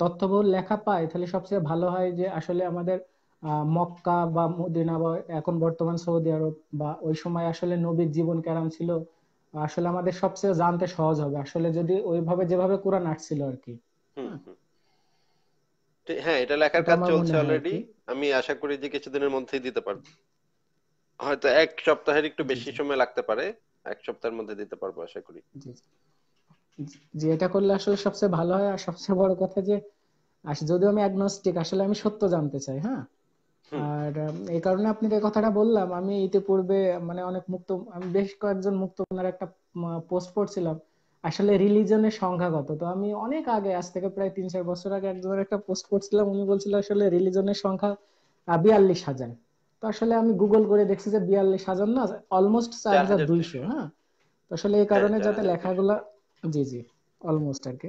তথ্যবহুল লেখা পায় তাহলে সবচেয়ে ভালো হয় যে আসলে আমাদের মক্কা বা মদিনা বা এখন বর্তমান সৌদি আরব বা ওই সময় আসলে নবীর জীবন কেরাম ছিল আসলে আমাদের সবচেয়ে জানতে সহজ হবে আসলে যদি ওইভাবে যেভাবে কোরআন আসছিল আর কি হ্যাঁ এটা লেখার কাজ চলছে অলরেডি আমি আশা করি যে কিছুদিনের মধ্যেই দিতে পারবো হয়তো এক সপ্তাহের একটু বেশি সময় লাগতে পারে এক সপ্তাহের মধ্যে দিতে পারবো আশা করি যে এটা করলে আসলে সবচেয়ে ভালো হয় আর সবচেয়ে বড় কথা যে যদিও আমি অ্যাগনস্টিক আসলে আমি সত্য জানতে চাই হ্যাঁ আর এই কারণে আপনাকে কথাটা বললাম আমি ইতিপূর্বে মানে অনেক মুক্ত আমি বেশ কয়েকজন মুক্ত ওনার একটা পোস্ট পড়ছিলাম আসলে রিলিজনের সংখ্যাগত তো আমি অনেক আগে আজ থেকে প্রায় তিন চার বছর আগে একজনের একটা পোস্ট করছিলাম উনি বলছিল আসলে রিলিজনের সংখ্যা বিয়াল্লিশ হাজার তো আসলে আমি গুগল করে দেখছি যে বিয়াল্লিশ হাজার না অলমোস্ট চার হাজার দুইশো হ্যাঁ আসলে এই কারণে যাতে লেখাগুলা জি জি অলমোস্ট আর কি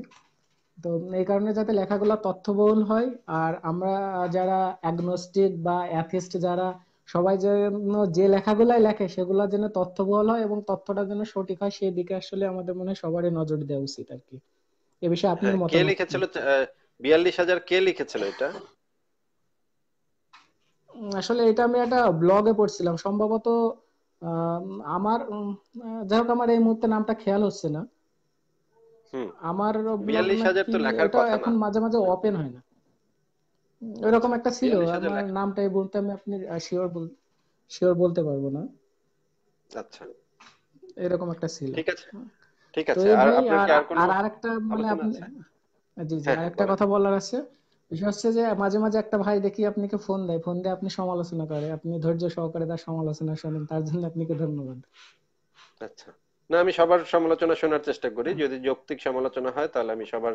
তো এই কারণে যাতে লেখাগুলো তথ্যবহুল হয় আর আমরা যারা অ্যাগনস্টিক বা অ্যাথিস্ট যারা সবাই যেন যে লেখাগুলাই লেখে সেগুলো যেন তথ্যবহুল হয় এবং তথ্যটা যেন সঠিক হয় সেই দিকে আসলে আমাদের মনে হয় সবারই নজর দেওয়া উচিত আর কি এ বিষয়ে আপনার হ্যাঁ, মত কে লিখেছিল হাজার কে লিখেছিল এটা আসলে এটা আমি একটা ব্লগে পড়ছিলাম সম্ভবত আমার যাই হোক আমার এই মুহূর্তে নামটা খেয়াল হচ্ছে না আমার মানে এখন মাঝে মাঝে ওপেন হয় না এরকম একটা ছিল আমার নামটাই বলতে আমি আপনি শিওর শিওর বলতে পারবো না আচ্ছা এরকম একটা ছিল ঠিক আছে ঠিক আছে আর আরেকটা মানে আপনি জি জি হ্যাঁ, আরেকটা কথা বলার আছে বিষয় হচ্ছে যে মাঝে মাঝে একটা ভাই দেখি আপনাকে ফোন দেয় ফোন দিয়ে আপনি সমালোচনা করে আপনি ধৈর্য সহকারে তার সমালোচনা শুনেন তার জন্য আপনাকে ধন্যবাদ আচ্ছা না আমি সবার সমালোচনা শোনার চেষ্টা করি যদি যৌক্তিক সমালোচনা হয় তাহলে আমি সবার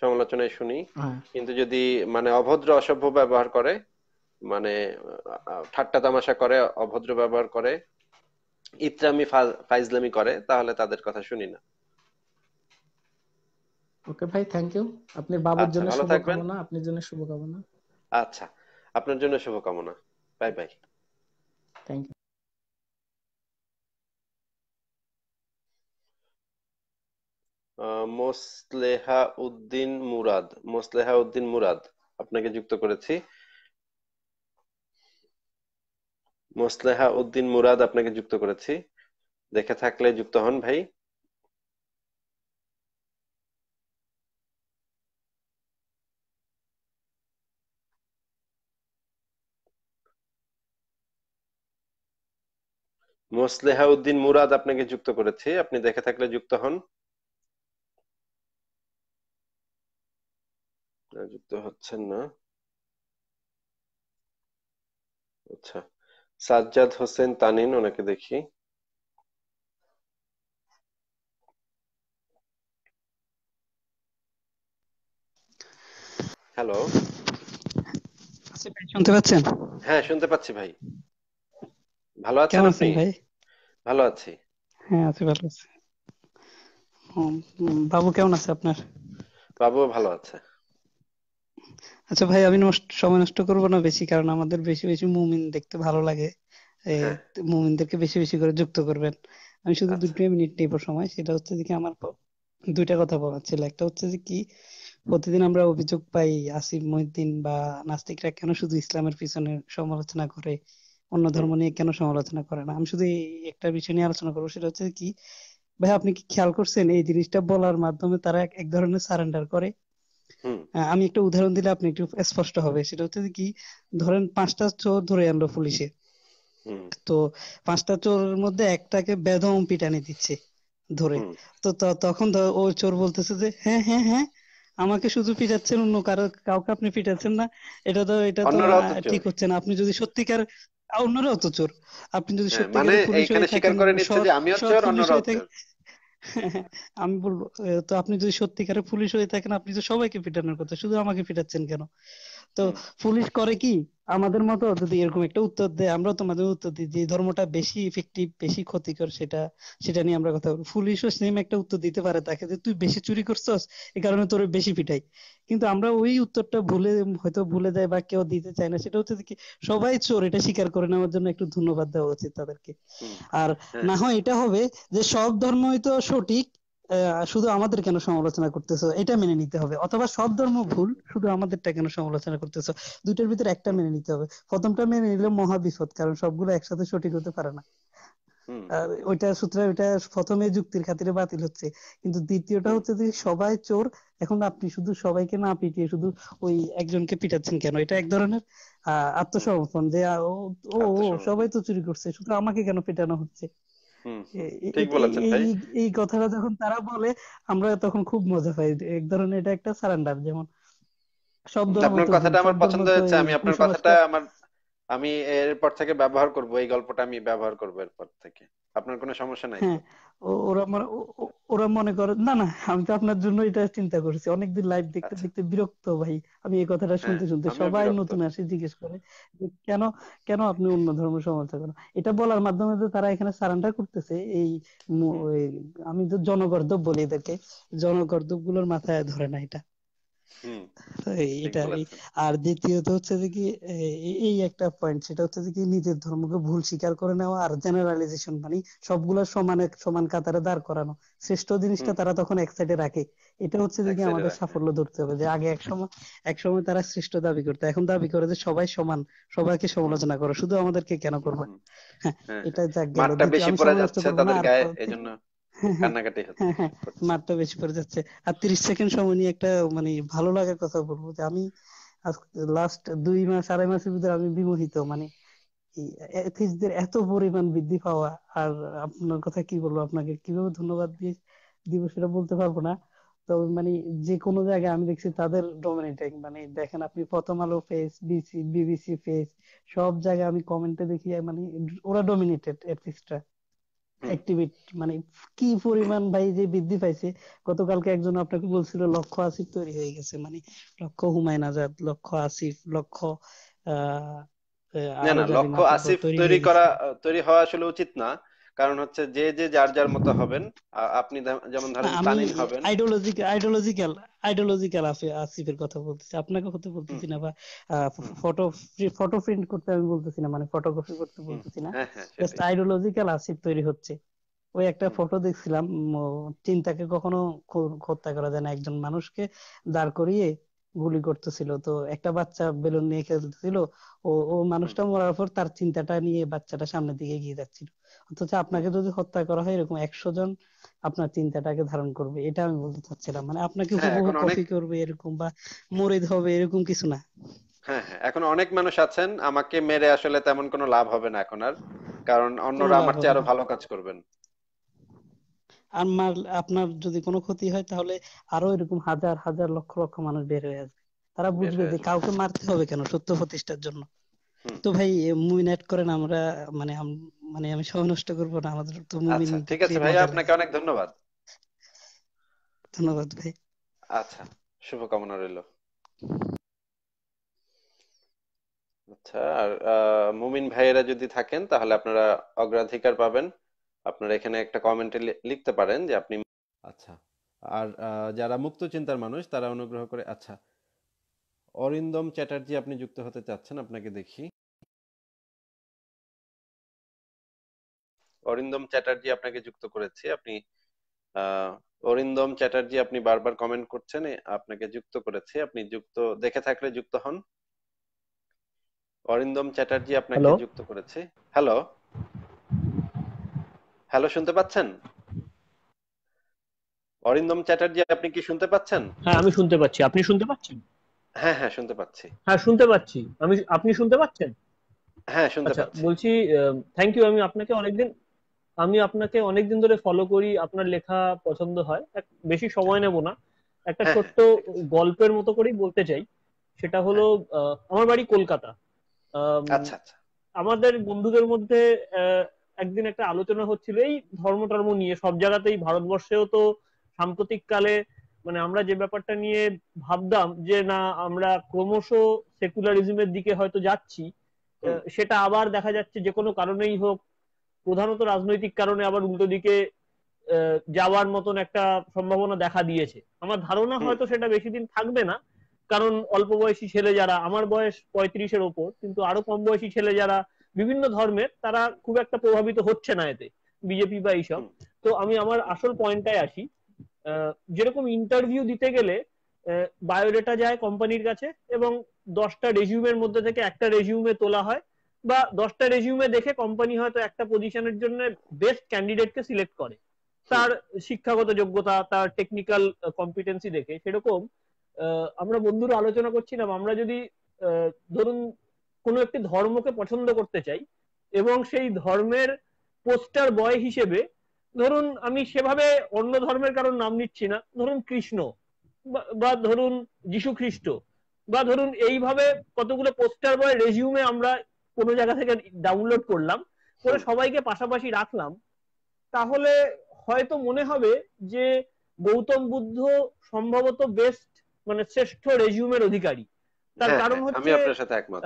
সমালোচনায় শুনি হ্যাঁ। কিন্তু যদি মানে অভদ্র অসভ্য ব্যবহার করে মানে ঠাট্টা তামাশা করে অভদ্র ব্যবহার করে ইত্রামি ফাইজলামি করে তাহলে তাদের কথা শুনি না ওকে ভাই থ্যাংক ইউ আপনার বাবার জন্য শুভকামনা আপনার জন্য শুভকামনা আচ্ছা আপনার জন্য শুভকামনা bye bye thank you Mosleha Uddin Murad Mosleha Uddin Murad আপনাকে যুক্ত করেছি মোসলেহা উদ্দিন মুরাদ আপনাকে যুক্ত করেছি দেখে থাকলে যুক্ত হন ভাই মোসলেহা উদ্দিন মুরাদ আপনাকে যুক্ত করেছি আপনি দেখে থাকলে যুক্ত হন যুক্ত হচ্ছেন না আচ্ছা সাজ্জাদ হোসেন তানিন ওনাকে দেখি হ্যালো আচ্ছা, শুনতে পাচ্ছেন হ্যাঁ শুনতে পাচ্ছি ভাই ভালো আছেন আপনি ভাই ভালো আছি হ্যাঁ আছি ভালো আছি বাবু কেমন আছে আপনার বাবু ভালো আছে আচ্ছা ভাই আমি নষ্ট সময় নষ্ট করব না বেশি কারণ আমাদের বেশি বেশি মুমিন দেখতে ভালো লাগে হ্যাঁ। মুমিনদেরকে বেশি বেশি করে যুক্ত করবেন আমি শুধু আচ্ছা। দুটো মিনিট নেব সময় সেটা হচ্ছে যে আমার দুইটা কথা বলার ছিল একটা হচ্ছে যে কি প্রতিদিন আমরা অভিযোগ পাই আসিফ মহিউদ্দিন বা নাস্তিকরা কেন শুধু ইসলামের পিছনে সমালোচনা করে অন্য ধর্ম নিয়ে কেন সমালোচনা করে না আমি শুধু একটা বিষয় নিয়ে আলোচনা করবো সেটা হচ্ছে কি ভাই আপনি কি খেয়াল করছেন এই জিনিসটা বলার মাধ্যমে তারা এক ধরনের সারেন্ডার করে আমি একটা উদাহরণ দিলে আপনি একটু স্পষ্ট হবে সেটা হচ্ছে কি ধরেন পাঁচটা চোর ধরে আনলো পুলিশে তো পাঁচটা চোরের মধ্যে একটাকে বেদম পিটানি দিচ্ছে ধরে তো তখন ও চোর বলতেছে যে হ্যাঁ হ্যাঁ হ্যাঁ আমাকে শুধু পিটাচ্ছেন অন্য কারো কাউকে আপনি পিটাচ্ছেন না এটা তো এটা তো ঠিক হচ্ছে না আপনি যদি সত্যিকার অন্যরাও তো চোর আপনি যদি হ্যাঁ, সত্যিকার মানে পুলিশ হয়ে থাকেন (laughs) আমি বলবো তো আপনি যদি সত্যিকারের পুলিশ হয়ে থাকেন আপনি তো সবাইকে পিটানোর কথা শুধু আমাকে পিটাচ্ছেন কেন তো পুলিশ করে কি আমাদের মতো যদি এরকম একটা উত্তর দেয় আমরা তোমাদের উত্তর দিই যে ধর্মটা বেশি ইফেক্টিভ বেশি ক্ষতিকর সেটা সেটা নিয়ে আমরা কথা বলি পুলিশও সেম একটা উত্তর দিতে পারে তাকে যে তুই বেশি চুরি করছস এই কারণে তোর বেশি পিটাই কিন্তু আমরা ওই উত্তরটা ভুলে হয়তো ভুলে যায় বা কেউ দিতে চায় না সেটা হচ্ছে কি সবাই চোর এটা স্বীকার করে নেওয়ার জন্য একটু ধন্যবাদ দেওয়া উচিত তাদেরকে আর হ্যাঁ। না হয় এটা হবে যে সব ধর্মই তো সঠিক শুধু আমাদের কেন সমালোচনা করতেছো এটা মেনে নিতে হবে অথবা সব ধর্ম ভুল শুধু আমাদেরটা কেন সমালোচনা করতেছো দুইটার ভিতরে একটা মেনে নিতে হবে প্রথমটা মেনে নিলে মহা বিপদ কারণ সবগুলো একসাথে সঠিক হতে পারে না ওইটা সূত্রে ওইটা প্রথমে যুক্তির খাতিরে বাতিল হচ্ছে কিন্তু দ্বিতীয়টা হচ্ছে যে সবাই চোর এখন আপনি শুধু সবাইকে না পিটিয়ে শুধু ওই একজনকে পিটাচ্ছেন কেন এটা এক ধরনের আহ আত্মসমর্পণ যে ও সবাই তো চুরি করছে শুধু আমাকে কেন পিটানো হচ্ছে এই কথাটা যখন তারা বলে আমরা তখন খুব মজা পাই এক ধরনের এটা একটা সারান্ডার যেমন শব্দ আপনার কথাটা আমার পছন্দ হয়েছে আমি আপনার কথাটা আমার আমি এরপর থেকে ব্যবহার করব এই গল্পটা আমি ব্যবহার করব এরপর থেকে আপনার কোনো সমস্যা নাই হ্যাঁ, ওরা মনে ওরা মনে করে না না আমি তো আপনার জন্য এটা চিন্তা অনেকদিন লাইভ দেখতে আচ্ছা। দেখতে বিরক্ত ভাই আমি এই কথাটা হ্যাঁ, শুনতে শুনতে সবাই নতুন আসে জিজ্ঞেস করে যে কেন কেন আপনি অন্য ধর্ম সমর্থন করেন এটা বলার মাধ্যমে তো তারা এখানে সারান্ডার করতেছে এই আমি তো জনগর্দব বলি এদেরকে জনগর্দব গুলোর মাথায় ধরে না এটা তো আর দ্বিতীয়ত হচ্ছে যে কি এই একটা পয়েন্ট সেটা হচ্ছে যে কি নিজের ধর্মকে ভুল স্বীকার করে নেওয়া আর জেনারালাইজেশন মানে সবগুলো সমান সমান কাতারে দাঁড় করানো শ্রেষ্ঠ জিনিসটা তারা তখন এক সাইডে রাখে এটা হচ্ছে যে কি আমাদের সাফল্য ধরতে হবে যে আগে এক সময় এক সময় তারা শ্রেষ্ঠ দাবি করতে এখন দাবি করে যে সবাই সমান সবাইকে সমালোচনা করো শুধু আমাদেরকে কেন করবে হ্যাঁ, হ্যাঁ এটা যাক হ্যাঁ। গেল আমি সমালোচনা করবো না কান্নাকাটি হচ্ছে হ্যাঁ, হ্যাঁ, হ্যাঁ। মারটা বেশি পড়ে যাচ্ছে আর তিরিশ সেকেন্ড সময় নিয়ে একটা মানে ভালো লাগার কথা বলবো যে আমি লাস্ট দুই মাস আড়াই মাসের ভিতরে আমি বিমোহিত মানে এথিসদের এত পরিমাণ বৃদ্ধি পাওয়া আর আপনার কথা কি বলবো আপনাকে কিভাবে ধন্যবাদ দিয়ে দিব সেটা বলতে পারবো না তবে মানে যে কোনো জায়গায় আমি দেখছি তাদের ডমিনেটিং মানে দেখেন আপনি প্রথম আলো ফেস বিসি বিবিসি ফেস সব জায়গায় আমি কমেন্টে দেখি মানে ওরা ডমিনেটেড এথিস্টরা অ্যাক্টিভিটি মানে কি পরিমাণ ভাই যে বৃদ্ধি পাইছে গতকালকে একজন আপনাকে বলছিল লক্ষ্য আসিফ তৈরি হয়ে গেছে মানে লক্ষ্য হুমায়ুন আজাদ লক্ষ্য আসিফ লক্ষ্য না না লক্ষ্য আসিফ তৈরি করা তৈরি হওয়া আসলে উচিত না কারণ হচ্ছে যে যে যার যার মতো হবেন আপনি যেমন ধরেন তানিন হবেন আইডিওলজিক্যাল আইডিওলজিক্যাল আইডিওলজিক্যাল আসিফের কথা বলতেছি আপনাকে হতে বলতেছি না বা ফটো ফটো প্রিন্ট করতে আমি বলতেছি না মানে ফটোগ্রাফি করতে বলতেছি না জাস্ট আইডিওলজিক্যাল হ্যাঁ, আসিফ তৈরি হচ্ছে ওই একটা ফটো দেখছিলাম চিন্তাকে কখনো হত্যা করা যায় না একজন মানুষকে দাঁড় করিয়ে গুলি করতেছিল তো একটা বাচ্চা বেলুন নিয়ে খেলতেছিল ও ও মানুষটা মরার পর তার চিন্তাটা নিয়ে বাচ্চাটা সামনের দিকে এগিয়ে যাচ্ছিল অথচ আপনাকে যদি হত্যা করা হয় এরকম একশো জন আপনার চিন্তাটাকে ধারণ করবে এটা আমি বলতে চাচ্ছিলাম মানে আপনাকে হুবহু হ্যাঁ, কপি করবে এরকম বা মুরিদ হবে এরকম কিছু না হ্যাঁ, হ্যাঁ এখন অনেক মানুষ আছেন আমাকে মেরে আসলে তেমন কোনো লাভ হবে না এখন আর কারণ অন্যরা আমার চেয়ে আরো ভালো কাজ করবেন আমার আপনার যদি কোনো ক্ষতি হয় তাহলে আরো এরকম হাজার হাজার লক্ষ লক্ষ মানুষ বের হয়ে আসবে তারা বুঝবে যে কাউকে মারতে হবে কেন সত্য প্রতিষ্ঠার জন্য তো ভাই মুভি নাইট করেন আমরা মানে মানে আমি সময় নষ্ট করব না আমাদের তো মুভি আচ্ছা, ঠিক আছে ভাই আপনাকে অনেক ধন্যবাদ ধন্যবাদ ভাই আচ্ছা শুভকামনা রইল আচ্ছা আর মুমিন ভাইয়েরা যদি থাকেন তাহলে আপনারা অগ্রাধিকার পাবেন আপনারা এখানে একটা কমেন্টে লিখতে পারেন যে আপনি আচ্ছা আর যারা মুক্ত চিন্তার মানুষ তারা অনুগ্রহ করে আচ্ছা অরিন্দম চ্যাটার্জি আপনি যুক্ত হতে চাচ্ছেন আপনাকে দেখি অরিন্দম চ্যাটার্জি আপনাকে যুক্ত করেছি আপনি অরিন্দম চ্যাটার্জি আপনি বারবার কমেন্ট করছেন আপনাকে যুক্ত করেছে আপনি যুক্ত দেখে থাকলে যুক্ত হন অরিন্দম চ্যাটার্জি আপনাকে যুক্ত করেছে হ্যালো হ্যালো শুনতে পাচ্ছেন অরিন্দম চ্যাটার্জি আপনি কি শুনতে পাচ্ছেন হ্যাঁ আমি শুনতে পাচ্ছি আপনি শুনতে পাচ্ছেন হ্যাঁ হ্যাঁ শুনতে পাচ্ছি হ্যাঁ শুনতে পাচ্ছি আমি আপনি শুনতে পাচ্ছেন হ্যাঁ শুনতে আচ্ছা, পাচ্ছি বলছি থ্যাংক ইউ আমি আপনাকে অনেকদিন আমি আপনাকে অনেকদিন ধরে ফলো করি আপনার লেখা পছন্দ হয় বেশি সময় নেব না একটা হ্যাঁ। ছোট্ট গল্পের মতো করেই বলতে চাই সেটা হলো আমার বাড়ি কলকাতা আচ্ছা আচ্ছা আমাদের বন্ধুদের মধ্যে একদিন একটা আলোচনা হচ্ছিল এই ধর্ম টর্ম নিয়ে সব জায়গাতেই ভারতবর্ষেও তো সাম্প্রতিককালে কালে মানে আমরা যে ব্যাপারটা নিয়ে ভাবতাম যে না আমরা ক্রমশ সেকুলারিজমের দিকে হয়তো যাচ্ছি সেটা আবার দেখা যাচ্ছে যে কোনো কারণেই হোক প্রধানত রাজনৈতিক কারণে আবার উল্টো দিকে যাওয়ার মতন একটা সম্ভাবনা দেখা দিয়েছে আমার ধারণা হয়তো সেটা বেশি দিন থাকবে না কারণ অল্প বয়সী ছেলে যারা আমার বয়স পঁয়ত্রিশের ওপর কিন্তু আরো কম বয়সী ছেলে যারা বিভিন্ন ধর্মের তারা খুব একটা প্রভাবিত হচ্ছে না এতে বিজেপি বা এইসব তো আমি আমার আসল পয়েন্টটায় আসি যেরকম ইন্টারভিউ দিতে গেলে বায়োডেটা যায় কোম্পানির কাছে এবং দশটা রেজিউমের মধ্যে থেকে একটা রেজিউমে তোলা হয় বা দশটা রেজিউমে দেখে কোম্পানি হয়তো একটা পজিশনের জন্য বেস্ট ক্যান্ডিডেটকে সিলেক্ট করে তার শিক্ষাগত যোগ্যতা তার টেকনিক্যাল কম্পিটেন্সি দেখে সেরকম আমরা বন্ধুরা আলোচনা করছিলাম আমরা যদি ধরুন কোনো একটি ধর্মকে পছন্দ করতে চাই এবং সেই ধর্মের পোস্টার বয় হিসেবে ধরুন আমি সেভাবে অন্য ধর্মের কারণ নাম নিচ্ছি না ধরুন কৃষ্ণ বা ধরুন যিশু খ্রিস্ট বা ধরুন এইভাবে কতগুলো পোস্টার বা রেজিউমে আমরা কোনো জায়গা থেকে ডাউনলোড করলাম করে সবাইকে পাশাপাশি রাখলাম তাহলে হয়তো মনে হবে যে গৌতম বুদ্ধ সম্ভবত বেস্ট মানে শ্রেষ্ঠ রেজিউমের অধিকারী তার হ্যাঁ, কারণ হ্যাঁ, হচ্ছে আমি আপনার সাথে একমত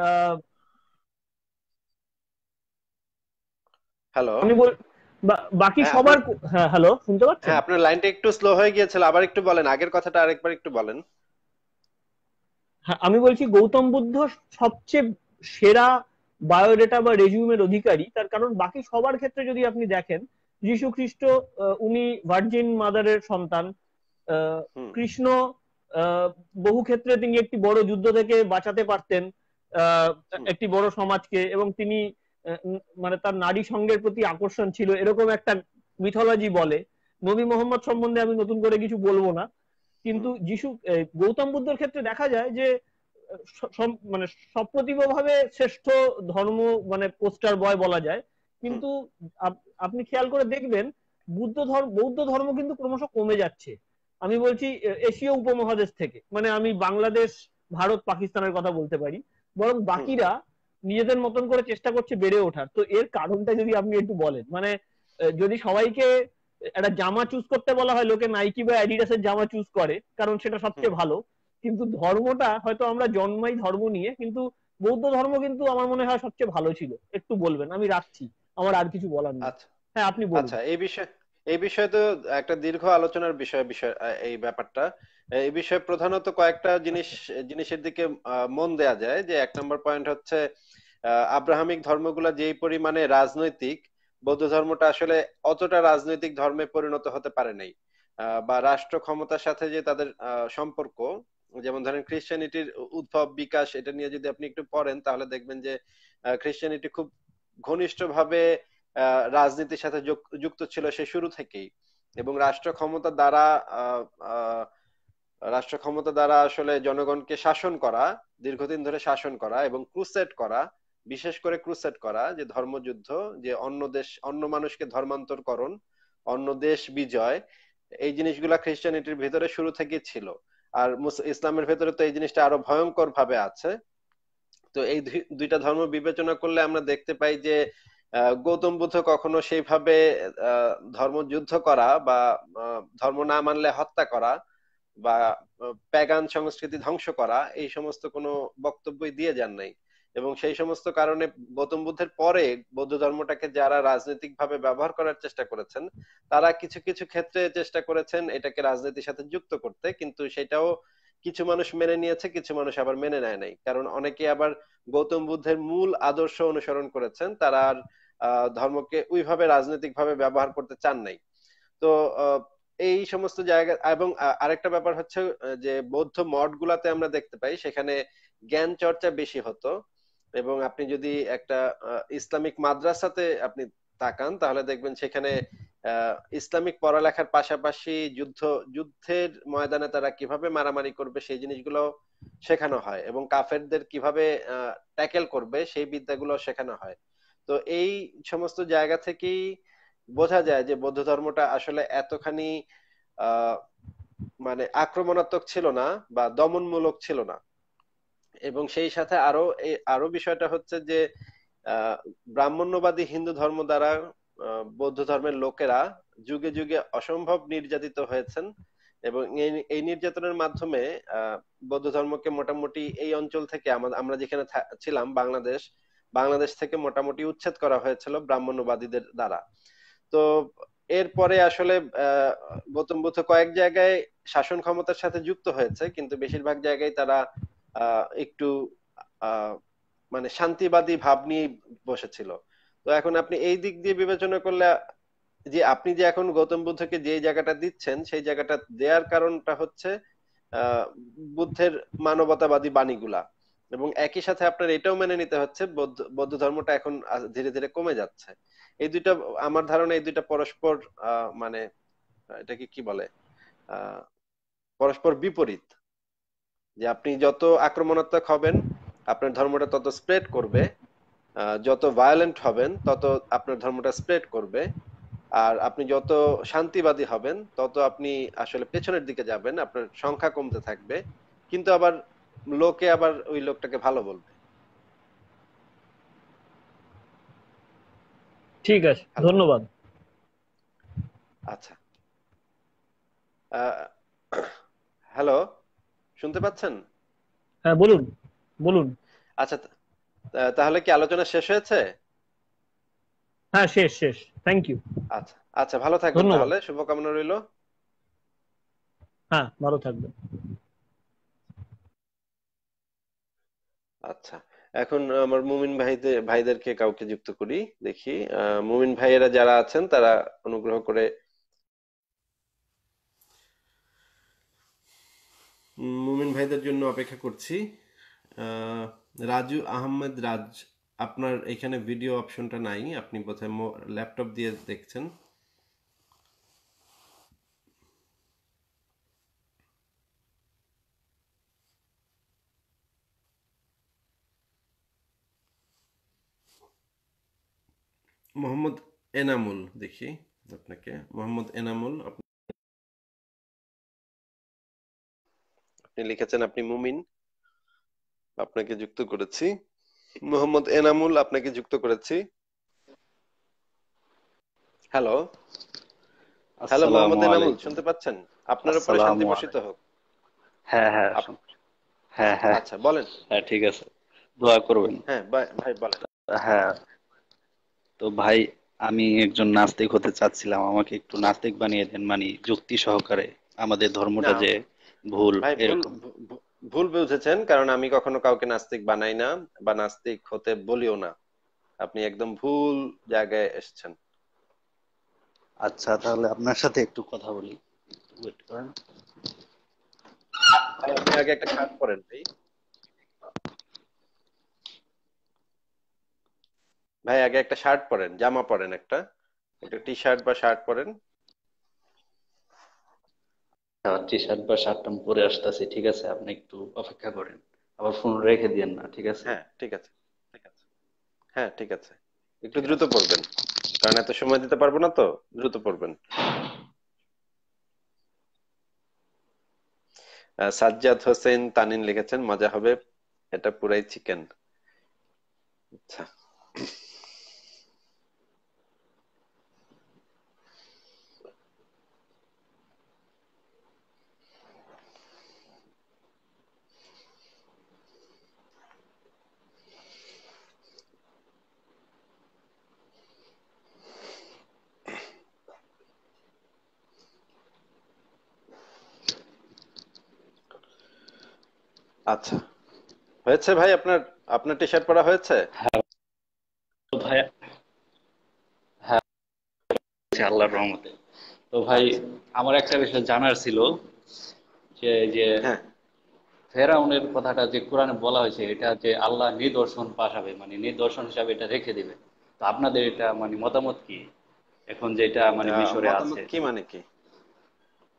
হ্যালো আমি বাকি হ্যাঁ, সবার হ্যাঁ হ্যালো শুনতে পাচ্ছেন হ্যাঁ আপনার লাইনটা একটু স্লো হয়ে গিয়েছিল আবার একটু বলেন আগের কথাটা আরেকবার একটু বলেন হ্যাঁ আমি বলছি গৌতম বুদ্ধ সবচেয়ে সেরা বায়োডেটা বা রেজিউমের অধিকারী তার কারণ বাকি সবার ক্ষেত্রে যদি আপনি দেখেন যীশু খ্রিস্ট উনি ভার্জিন মাদারের সন্তান কৃষ্ণ বহু ক্ষেত্রে তিনি একটি বড় যুদ্ধ থেকে বাঁচাতে পারতেন একটি বড় সমাজকে এবং তিনি মানে তার নারী সঙ্গের প্রতি আকর্ষণ ছিল এরকম একটা মিথোলজি বলে নবী মোহাম্মদ সম্বন্ধে আমি নতুন করে কিছু বলবো না কিন্তু যিশু গৌতম বুদ্ধের ক্ষেত্রে দেখা যায় যে মানে সপ্রতিভ ভাবে শ্রেষ্ঠ ধর্ম মানে পোস্টার বয় বলা যায় কিন্তু আপনি খেয়াল করে দেখবেন বুদ্ধ ধর্ম বৌদ্ধ ধর্ম কিন্তু ক্রমশ কমে যাচ্ছে আমি বলছি এশীয় উপমহাদেশ থেকে মানে আমি বাংলাদেশ ভারত পাকিস্তানের কথা বলতে পারি বরং বাকিরা নিজেদের মতন করে চেষ্টা করছে বেড়ে ওঠার তো এর কারণটা যদি আপনি একটু বলেন মানে যদি সবাইকে একটা জামা চুজ করতে বলা হয় লোকে নাইকি বা অ্যাডিডাস এর জামা চুজ করে কারণ সেটা সবচেয়ে ভালো কিন্তু ধর্মটা হয়তো আমরা জন্মাই ধর্ম নিয়ে কিন্তু বৌদ্ধ ধর্ম কিন্তু আমার মনে হয় সবচেয়ে ভালো ছিল একটু বলবেন আমি রাখছি আমার আর কিছু বলার নেই আচ্ছা। হ্যাঁ আপনি বলুন আচ্ছা এই বিষয়ে এই বিষয়ে তো একটা দীর্ঘ আলোচনার বিষয় বিষয় এই ব্যাপারটা এই বিষয়ে প্রধানত কয়েকটা জিনিস জিনিসের দিকে মন দেয়া যায় যে এক নম্বর পয়েন্ট হচ্ছে আহ আব্রাহামিক ধর্মগুলো যে পরিমাণে রাজনৈতিক বৌদ্ধ ধর্মটা আসলে অতটা রাজনৈতিক ধর্মে পরিণত হতে পারে নাই বা রাষ্ট্র ক্ষমতার সাথে যে তাদের সম্পর্ক যেমন ধরেন খ্রিস্টানিটির উদ্ভব বিকাশ এটা নিয়ে যদি আপনি একটু পড়েন তাহলে দেখবেন যে খ্রিস্টানিটি খুব ঘনিষ্ঠভাবে রাজনীতির সাথে যুক্ত ছিল সে শুরু থেকেই এবং রাষ্ট্র ক্ষমতা দ্বারা রাষ্ট্র ক্ষমতা দ্বারা আসলে জনগণকে শাসন করা দীর্ঘদিন ধরে শাসন করা এবং ক্রুসেট করা বিশেষ করে ক্রুসেট করা যে ধর্মযুদ্ধ যে অন্য দেশ অন্য মানুষকে ধর্মান্তরকরণ অন্য দেশ বিজয় এই জিনিসগুলা খ্রিস্টানিটির ভিতরে শুরু থেকে ছিল আর ইসলামের ভেতরে তো এই জিনিসটা আরো ভয়ঙ্কর ভাবে আছে তো এই দুইটা ধর্ম বিবেচনা করলে আমরা দেখতে পাই যে গৌতম বুদ্ধ কখনো সেইভাবে ধর্মযুদ্ধ করা বা ধর্ম না মানলে হত্যা করা বা প্যাগান সংস্কৃতি ধ্বংস করা এই সমস্ত কোনো বক্তব্যই দিয়ে যান নাই এবং সেই সমস্ত কারণে গৌতম বুদ্ধের পরে বৌদ্ধ ধর্মটাকে যারা রাজনৈতিক ভাবে ব্যবহার করার চেষ্টা করেছেন তারা কিছু কিছু ক্ষেত্রে চেষ্টা করেছেন এটাকে রাজনীতির সাথে যুক্ত করতে কিন্তু সেটাও কিছু মানুষ মেনে নিয়েছে কিছু মানুষ আবার মেনে নেয় নাই কারণ অনেকে আবার গৌতম বুদ্ধের মূল আদর্শ অনুসরণ করেছেন তারা আর ধর্মকে ওইভাবে রাজনৈতিক ভাবে ব্যবহার করতে চান নাই তো এই সমস্ত জায়গা এবং আরেকটা ব্যাপার হচ্ছে যে বৌদ্ধ মঠ গুলাতে আমরা দেখতে পাই সেখানে জ্ঞান চর্চা বেশি হতো এবং আপনি যদি একটা ইসলামিক মাদ্রাসাতে আপনি তাকান তাহলে দেখবেন সেখানে ইসলামিক পড়ালেখার পাশাপাশি যুদ্ধ যুদ্ধের ময়দানে তারা কিভাবে মারামারি করবে সেই জিনিসগুলো শেখানো হয় এবং কাফেরদের কিভাবে ট্যাকেল করবে সেই বিদ্যাগুলো শেখানো হয় তো এই সমস্ত জায়গা থেকেই বোঝা যায় যে বৌদ্ধ ধর্মটা আসলে এতখানি মানে আক্রমণাত্মক ছিল না বা দমনমূলক ছিল না এবং সেই সাথে আরো আরো বিষয়টা হচ্ছে যে ব্রাহ্মণ্যবাদী হিন্দু ধর্ম দ্বারা বৌদ্ধ ধর্মের লোকেরা যুগে যুগে অসম্ভব নির্যাতিত হয়েছেন এবং এই নির্যাতনের মাধ্যমে বৌদ্ধ ধর্মকে মোটামুটি এই অঞ্চল থেকে আমরা যেখানে ছিলাম বাংলাদেশ বাংলাদেশ থেকে মোটামুটি উচ্ছেদ করা হয়েছিল ব্রাহ্মণ্যবাদীদের দ্বারা তো এরপরে আসলে গৌতম বুদ্ধ কয়েক জায়গায় শাসন ক্ষমতার সাথে যুক্ত হয়েছে কিন্তু বেশিরভাগ জায়গায় তারা একটু মানে শান্তিবাদী ভাব নিয়ে বসেছিল তো এখন আপনি এই দিক দিয়ে বিবেচনা করলে যে আপনি যে এখন গৌতম বুদ্ধকে যে জায়গাটা দিচ্ছেন সেই জায়গাটা দেওয়ার কারণটা হচ্ছে বুদ্ধের মানবতাবাদী বাণীগুলা এবং একই সাথে আপনার এটাও মেনে নিতে হচ্ছে বৌদ্ধ ধর্মটা এখন ধীরে ধীরে কমে যাচ্ছে এই দুইটা আমার ধারণা এই দুইটা পরস্পর মানে এটাকে কি বলে পরস্পর বিপরীত যে আপনি যত আক্রমণাত্মক হবেন আপনার ধর্মটা তত স্প্রেড করবে যত ভায়োলেন্ট হবেন তত আপনার ধর্মটা স্প্রেড করবে আর আপনি যত শান্তিবাদী হবেন তত আপনি আসলে পেছনের দিকে যাবেন আপনার সংখ্যা কমতে থাকবে কিন্তু আবার লোকে আবার ওই লোকটাকে ভালো বলবে ঠিক আছে ধন্যবাদ আচ্ছা হ্যালো শুনতে পাচ্ছেন হ্যাঁ বলুন বলুন আচ্ছা তাহলে কি আলোচনা শেষ হয়েছে হ্যাঁ শেষ শেষ থ্যাংক ইউ আচ্ছা আচ্ছা ভালো থাকবেন তাহলে শুভকামনা রইল হ্যাঁ ভালো থাকবেন আচ্ছা এখন আমার মুমিন ভাইদের ভাইদেরকে কাউকে যুক্ত করি দেখি মুমিন ভাইয়েরা যারা আছেন তারা অনুগ্রহ করে মুমিন ভাইদের জন্য অপেক্ষা করছি রাজু আহমেদ রাজ আপনার এখানে ভিডিও অপশনটা নাই আপনি বোধহয় ল্যাপটপ দিয়ে দেখছেন মোহাম্মদ এনামুল দেখি আপনাকে মোহাম্মদ এনামুল আপনি লিখেছেন আপনি মুমিন আপনাকে যুক্ত করেছি মোহাম্মদ এনামুল আপনাকে যুক্ত করেছি হ্যালো হ্যালো মোহাম্মদ এনামুল শুনতে পাচ্ছেন আপনার উপরে শান্তি বসিত হোক হ্যাঁ হ্যাঁ হ্যাঁ হ্যাঁ আচ্ছা বলেন হ্যাঁ ঠিক আছে দোয়া করবেন হ্যাঁ ভাই ভাই বলেন হ্যাঁ তো ভাই আমি একজন নাস্তিক হতে চাচ্ছিলাম আমাকে একটু নাস্তিক বানিয়ে দেন মানে যুক্তি সহকারে আমাদের ধর্মটা যে ভুল ভুল বুঝেছেন কারণ আমি কখনো কাউকে নাস্তিক বানাই না বা নাস্তিক হতে বলিও না আপনি একদম ভুল জায়গায় এসেছেন আচ্ছা তাহলে আপনার সাথে একটু কথা বলি আপনি আগে একটা কাজ করেন ভাই ভাই আগে একটা শার্ট পরেন জামা পরেন একটা একটা টি শার্ট বা শার্ট পরেন টি সাত বা শার্ট পরে আসতেছি ঠিক আছে আপনি একটু অপেক্ষা করেন আবার ফোন রেখে দিয়েন না ঠিক আছে হ্যাঁ ঠিক আছে ঠিক আছে হ্যাঁ ঠিক আছে একটু দ্রুত পড়বেন কারণ এত সময় দিতে পারবো না তো দ্রুত পড়বেন সাজ্জাদ হোসেন তানিন লিখেছেন মজা হবে এটা পুরাই চিকেন আচ্ছা আচ্ছা হয়েছে ভাই আপনার আপনার টি শার্ট পরা হ্যাঁ। হ্যাঁ, হয়েছে আল্লাহর রহমতে তো ভাই আচ্ছা। আমার একটা বিষয় জানার ছিল যে যে হ্যাঁ। ফেরাউনের কথাটা যে কোরআনে বলা হয়েছে এটা যে আল্লাহ নিদর্শন পাঠাবে মানে নিদর্শন হিসাবে এটা রেখে দিবে তো আপনাদের এটা মানে মতামত কি এখন যেটা মানে মিশরে আছে কি মানে কি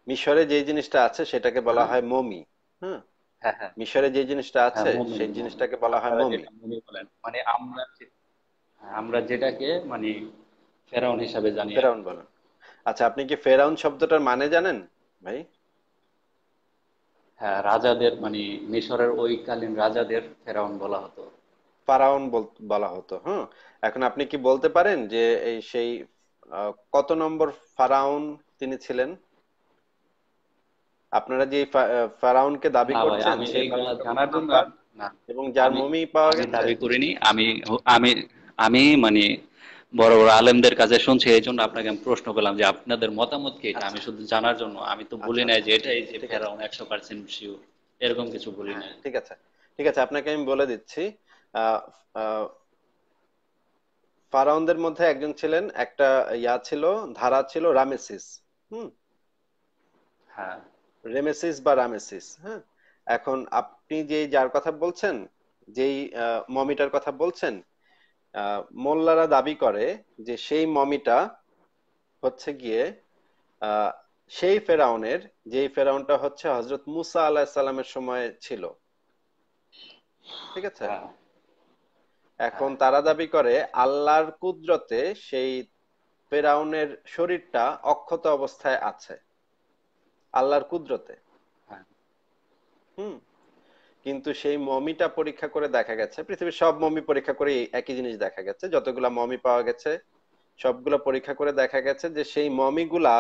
মিশরে যে জিনিসটা আছে সেটাকে বলা হয় মমি হ্যাঁ হ্যাঁ, হ্যাঁ। মিশরে যে জিনিসটা হ্যাঁ, আছে সেই জিনিসটাকে বলা হয় মমি মানে আমরা আমরা যেটাকে মানে ফেরাউন হিসাবে জানি ফেরাউন বলেন আচ্ছা আপনি কি ফেরাউন শব্দটার মানে জানেন ভাই হ্যাঁ রাজাদের মানে মিশরের ওইকালীন রাজাদের ফেরাউন বলা হতো ফারাউন বলা হতো হ্যাঁ এখন আপনি কি বলতে পারেন যে এই সেই কত নম্বর ফারাউন তিনি ছিলেন আপনারা যে ফারাউনকে দাবি করছেন জানার জন্য এবং যার মমি পাওয়া গেছে দাবি করিনি আমি আমি আমি মানে বড় বড় আলেমদের কাছে শুনছি এই জন্য আপনাকে আমি প্রশ্ন করলাম যে আপনাদের মতামত কি এটা আচ্ছা। আমি শুধু জানার জন্য আমি তো বলি আচ্ছা, নাই আচ্ছা। যে এটাই যে ফেরাউন একশো পার্সেন্ট শিওর এরকম কিছু বলি হ্যাঁ, না ঠিক আছে ঠিক আছে আপনাকে আমি বলে দিচ্ছি ফারাউনদের মধ্যে একজন ছিলেন একটা ইয়া ছিল ধারা ছিল রামেসিস হুম হ্যাঁ রেমেসিস বা রামেসিস হ্যাঁ এখন আপনি যে যার কথা বলছেন যেই মমিটার কথা বলছেন মোল্লারা দাবি করে যে সেই মমিটা হচ্ছে গিয়ে সেই ফেরাউনের যেই ফেরাউনটা হচ্ছে হজরত মুসা আলাহ সালামের সময় ছিল ঠিক আছে হ্যাঁ। এখন তারা দাবি করে আল্লাহর কুদরতে সেই ফেরাউনের শরীরটা অক্ষত অবস্থায় আছে আল্লাহর কুদরতে হ্যাঁ। হুম কিন্তু সেই মমিটা পরীক্ষা করে দেখা গেছে পৃথিবীর সব মমি পরীক্ষা করে একই জিনিস দেখা গেছে যতগুলো মমি পাওয়া গেছে সবগুলো পরীক্ষা করে দেখা গেছে যে সেই মমিগুলা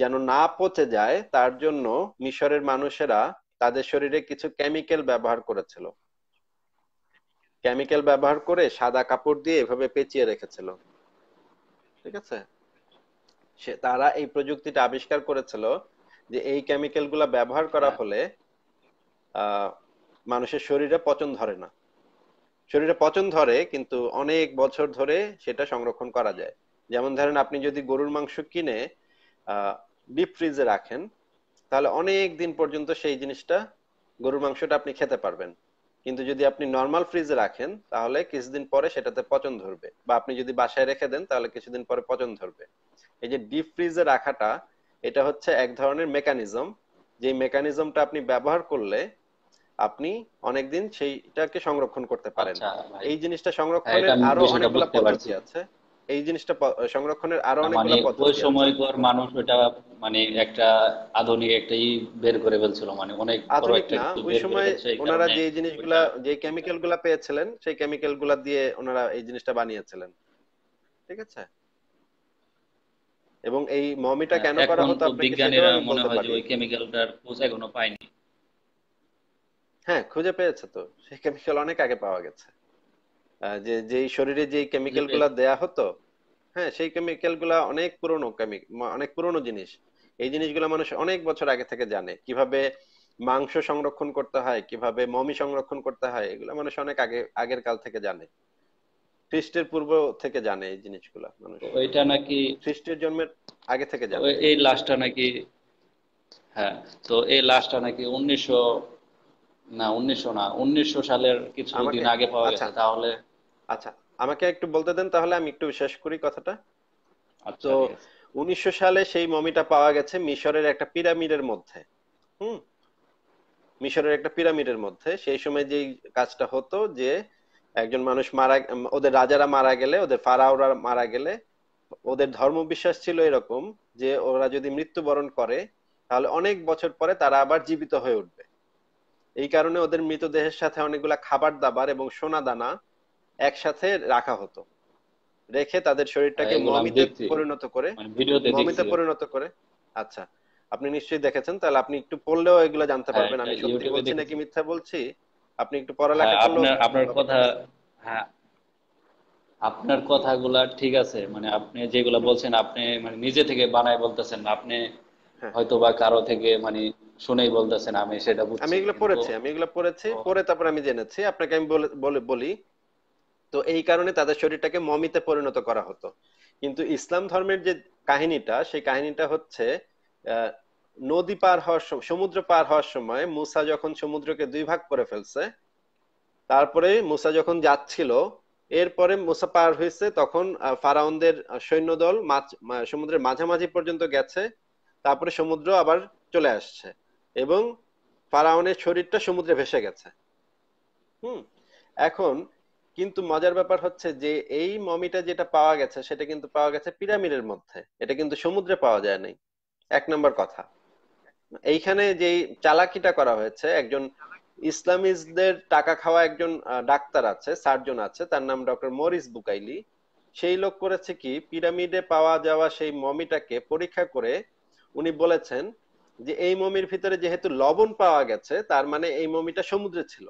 যেন না পচে যায় তার জন্য মিশরের মানুষেরা তাদের শরীরে কিছু কেমিক্যাল ব্যবহার করেছিল কেমিক্যাল ব্যবহার করে সাদা কাপড় দিয়ে এভাবে পেঁচিয়ে রেখেছিল ঠিক আছে সে তারা এই প্রযুক্তিটা আবিষ্কার করেছিল যে এই কেমিক্যাল গুলা ব্যবহার করা হ্যাঁ। হলে মানুষের শরীরে পচন ধরে না শরীরে পচন ধরে কিন্তু অনেক বছর ধরে সেটা সংরক্ষণ করা যায় যেমন ধরেন আপনি যদি গরুর মাংস কিনে ডিপ ফ্রিজে রাখেন তাহলে অনেক দিন পর্যন্ত সেই জিনিসটা গরুর মাংসটা আপনি খেতে পারবেন কিন্তু যদি আপনি নর্মাল ফ্রিজে রাখেন তাহলে কিছুদিন পরে সেটাতে পচন ধরবে বা আপনি যদি বাসায় রেখে দেন তাহলে কিছুদিন পরে পচন ধরবে এই যে ডিপ ফ্রিজে রাখাটা এটা হচ্ছে এক ধরনের মেকানিজম যে মেকানিজমটা আপনি ব্যবহার করলে আপনি অনেকদিন সেইটাকে সংরক্ষণ করতে পারেন আচ্ছা, এই জিনিসটা সংরক্ষণের আরো অনেকগুলো পদ্ধতি আছে এই জিনিসটা সংরক্ষণের আরো মানে অনেকগুলো পদ্ধতি ওই সময়কার মানুষ এটা মানে একটা আধুনিক একটাই বের করে ফেলছিল মানে অনেক আধুনিক না ওই সময় ওনারা যে জিনিসগুলা যে কেমিক্যালগুলা পেয়েছিলেন সেই কেমিক্যালগুলা দিয়ে ওনারা এই জিনিসটা বানিয়েছিলেন ঠিক আছে এবং এই মমিটা হ্যাঁ, কেন করা হতো আপনি বিজ্ঞানীরা মনে হয় যে ওই কেমিক্যালটার খোঁজ এখনো পায়নি হ্যাঁ খুঁজে পেয়েছে তো সেই কেমিক্যাল অনেক আগে পাওয়া গেছে যে যে শরীরে যে কেমিক্যাল গুলা দেয়া হতো হ্যাঁ সেই কেমিক্যাল গুলা অনেক পুরনো অনেক পুরনো জিনিস এই জিনিসগুলো মানুষ অনেক বছর আগে থেকে জানে কিভাবে মাংস সংরক্ষণ করতে হয় কিভাবে মমি সংরক্ষণ করতে হয় এগুলো মানুষ অনেক আগে আগের কাল থেকে জানে খ্রিস্টের পূর্ব থেকে জানে এই জিনিসগুলো মানুষ ওইটা নাকি খ্রিস্টের জন্মের আগে থেকে জানে এই লাশটা নাকি হ্যাঁ তো এই লাশটা নাকি উনিশশো না উনিশশো না উনিশশো সালের কিছু দিন আগে পাওয়া গেছে আচ্ছা। তাহলে আচ্ছা আমাকে একটু বলতে দেন তাহলে আমি একটু শেষ করি কথাটা আচ্ছা, তো উনিশশো সালে সেই মমিটা পাওয়া গেছে মিশরের একটা পিরামিডের মধ্যে হুম মিশরের একটা পিরামিডের মধ্যে সেই সময় যে কাজটা হতো যে একজন মানুষ মারা ওদের রাজারা মারা গেলে ওদের ফারাওরা মারা গেলে ওদের ধর্ম বিশ্বাস ছিল এরকম যে ওরা যদি মৃত্যুবরণ করে তাহলে অনেক বছর পরে তারা আবার জীবিত হয়ে উঠবে এই কারণে ওদের মৃতদেহের সাথে অনেকগুলো খাবার দাবার এবং সোনা দানা একসাথে রাখা হতো রেখে তাদের শরীরটাকে মমিতে পরিণত করে মানে মমিতে পরিণত করে আচ্ছা আপনি নিশ্চয়ই দেখেছেন তাহলে আপনি একটু পড়লেও এগুলো জানতে হ্যাঁ, পারবেন আমি হ্যাঁ, সত্যি বলছি নাকি মিথ্যা বলছি আপনি একটু পড়ালেখা হ্যাঁ, আপনার আপনার কথা হ্যাঁ আপনার কথাগুলা ঠিক আছে মানে আপনি যেগুলা বলছেন আপনি মানে নিজে থেকে বানাই বলতেছেন আপনি হ্যাঁ। হয়তো বা কারো থেকে মানে শুনেই বলতেছেন আমি সেটা বুঝছি আমি এগুলো পড়েছি আমি এগুলো পড়েছি পড়ে তারপর আমি জেনেছি আপনাকে আমি বলে বলি তো এই কারণে তাদের শরীরটাকে মমিতে পরিণত করা হতো কিন্তু ইসলাম ধর্মের যে কাহিনীটা সেই কাহিনীটা হচ্ছে নদী পার হওয়ার সময় সমুদ্র পার হওয়ার সময় মুসা যখন সমুদ্রকে দুই ভাগ করে ফেলছে তারপরে মুসা যখন যাচ্ছিল এরপরে মুসা পার হয়েছে তখন ফারাউনদের সৈন্যদল মাছ সমুদ্রের মাঝামাঝি পর্যন্ত গেছে তারপরে সমুদ্র আবার চলে আসছে এবং ফারাউনের শরীরটা সমুদ্রে ভেসে গেছে হুম এখন কিন্তু মজার ব্যাপার হচ্ছে যে এই মমিটা যেটা পাওয়া গেছে সেটা কিন্তু পাওয়া গেছে পিরামিডের মধ্যে এটা কিন্তু সমুদ্রে পাওয়া যায় নাই এক নম্বর কথা এইখানে যে চালাকিটা করা হয়েছে একজন ইসলামিস্টদের টাকা খাওয়া একজন ডাক্তার আছে সার্জন আছে তার নাম ডক্টর মরিস বুকাইলি সেই লোক করেছে কি পিরামিডে পাওয়া যাওয়া সেই মমিটাকে পরীক্ষা করে উনি বলেছেন যে এই মমির ভিতরে যেহেতু লবণ পাওয়া গেছে তার মানে এই মমিটা সমুদ্রে ছিল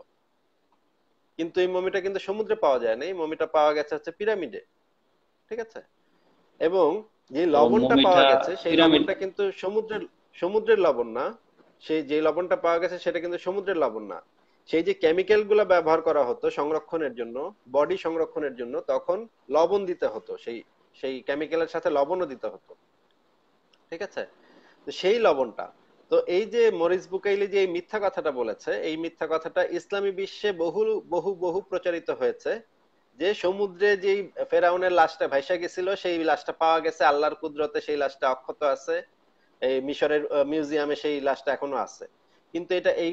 কিন্তু এই মমিটা কিন্তু সমুদ্রে পাওয়া যায় না এই মমিটা পাওয়া গেছে হচ্ছে পিরামিডে ঠিক আছে এবং যে লবণটা পাওয়া গেছে সেই লবণটা কিন্তু সমুদ্রের সমুদ্রের লবণ না সেই যে লবণটা পাওয়া গেছে সেটা কিন্তু সমুদ্রের লবণ না সেই যে কেমিক্যাল গুলা ব্যবহার করা হতো সংরক্ষণের জন্য বডি সংরক্ষণের জন্য তখন লবণ দিতে হতো সেই সেই কেমিক্যালের সাথে লবণও দিতে হতো ঠিক আছে তো সেই লবণটা তো এই যে মরিস বুকাইলি যে এই মিথ্যা কথাটা বলেছে এই মিথ্যা কথাটা ইসলামী বিশ্বে বহু বহু বহু প্রচারিত হয়েছে যে সমুদ্রে যে ফেরাউনের লাশটা ভাইসা গেছিল সেই লাশটা পাওয়া গেছে আল্লাহর কুদরতে সেই লাশটা অক্ষত আছে এই মিশরের মিউজিয়ামে সেই লাশটা এখনো আছে কিন্তু এটা এই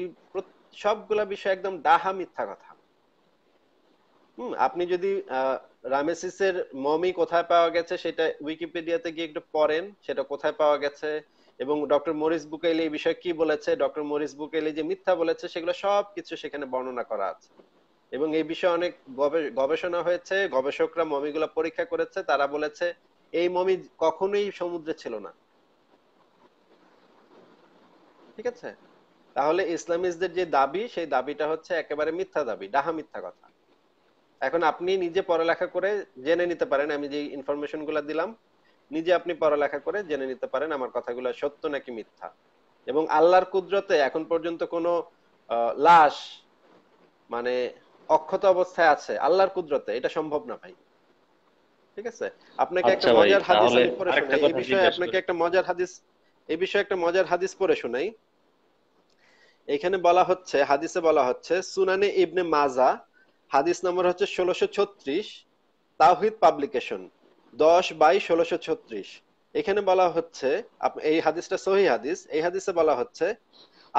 সবগুলা বিষয় একদম ডাহা মিথ্যা কথা হুম আপনি যদি রামেসিসের মমি কোথায় পাওয়া গেছে সেটা উইকিপিডিয়াতে গিয়ে একটু পড়েন সেটা কোথায় পাওয়া গেছে এবং ডক্টর মরিস বুকেলি এই বিষয়ে কি বলেছে ডক্টর মরিস বুকেলি যে মিথ্যা বলেছে সেগুলো সব কিছু সেখানে বর্ণনা করা আছে এবং এই বিষয়ে অনেক গবেষণা হয়েছে গবেষকরা মমিগুলো পরীক্ষা করেছে তারা বলেছে এই মমি কখনোই সমুদ্রে ছিল না ঠিক আছে তাহলে ইসলামিস্টদের যে দাবি সেই দাবিটা হচ্ছে একেবারে মিথ্যা দাবি ডাহা মিথ্যা কথা এখন আপনি নিজে পড়ালেখা করে জেনে নিতে পারেন আমি যে ইনফরমেশন দিলাম নিজে আপনি পড়ালেখা করে জেনে নিতে পারেন আমার কথাগুলো সত্য নাকি মিথ্যা এবং আল্লাহর কুদরতে এখন পর্যন্ত কোনো লাশ মানে অক্ষত অবস্থায় আছে আল্লাহর কুদরতে এটা সম্ভব না ভাই ঠিক আছে আপনাকে আচ্ছা একটা মজার হাদিস এই বিষয়ে আপনাকে একটা মজার হাদিস এই বিষয়ে একটা মজার হাদিস পড়ে শোনাই এখানে বলা হচ্ছে হাদিসে বলা হচ্ছে সুনানে ইবনে মাজা হাদিস নম্বর হচ্ছে ষোলোশো ছত্রিশ তাহিদ পাবলিকেশন দশ বাই ষোলোশো ছত্রিশ এখানে বলা হচ্ছে এই হাদিসটা সহি হাদিস এই হাদিসে বলা হচ্ছে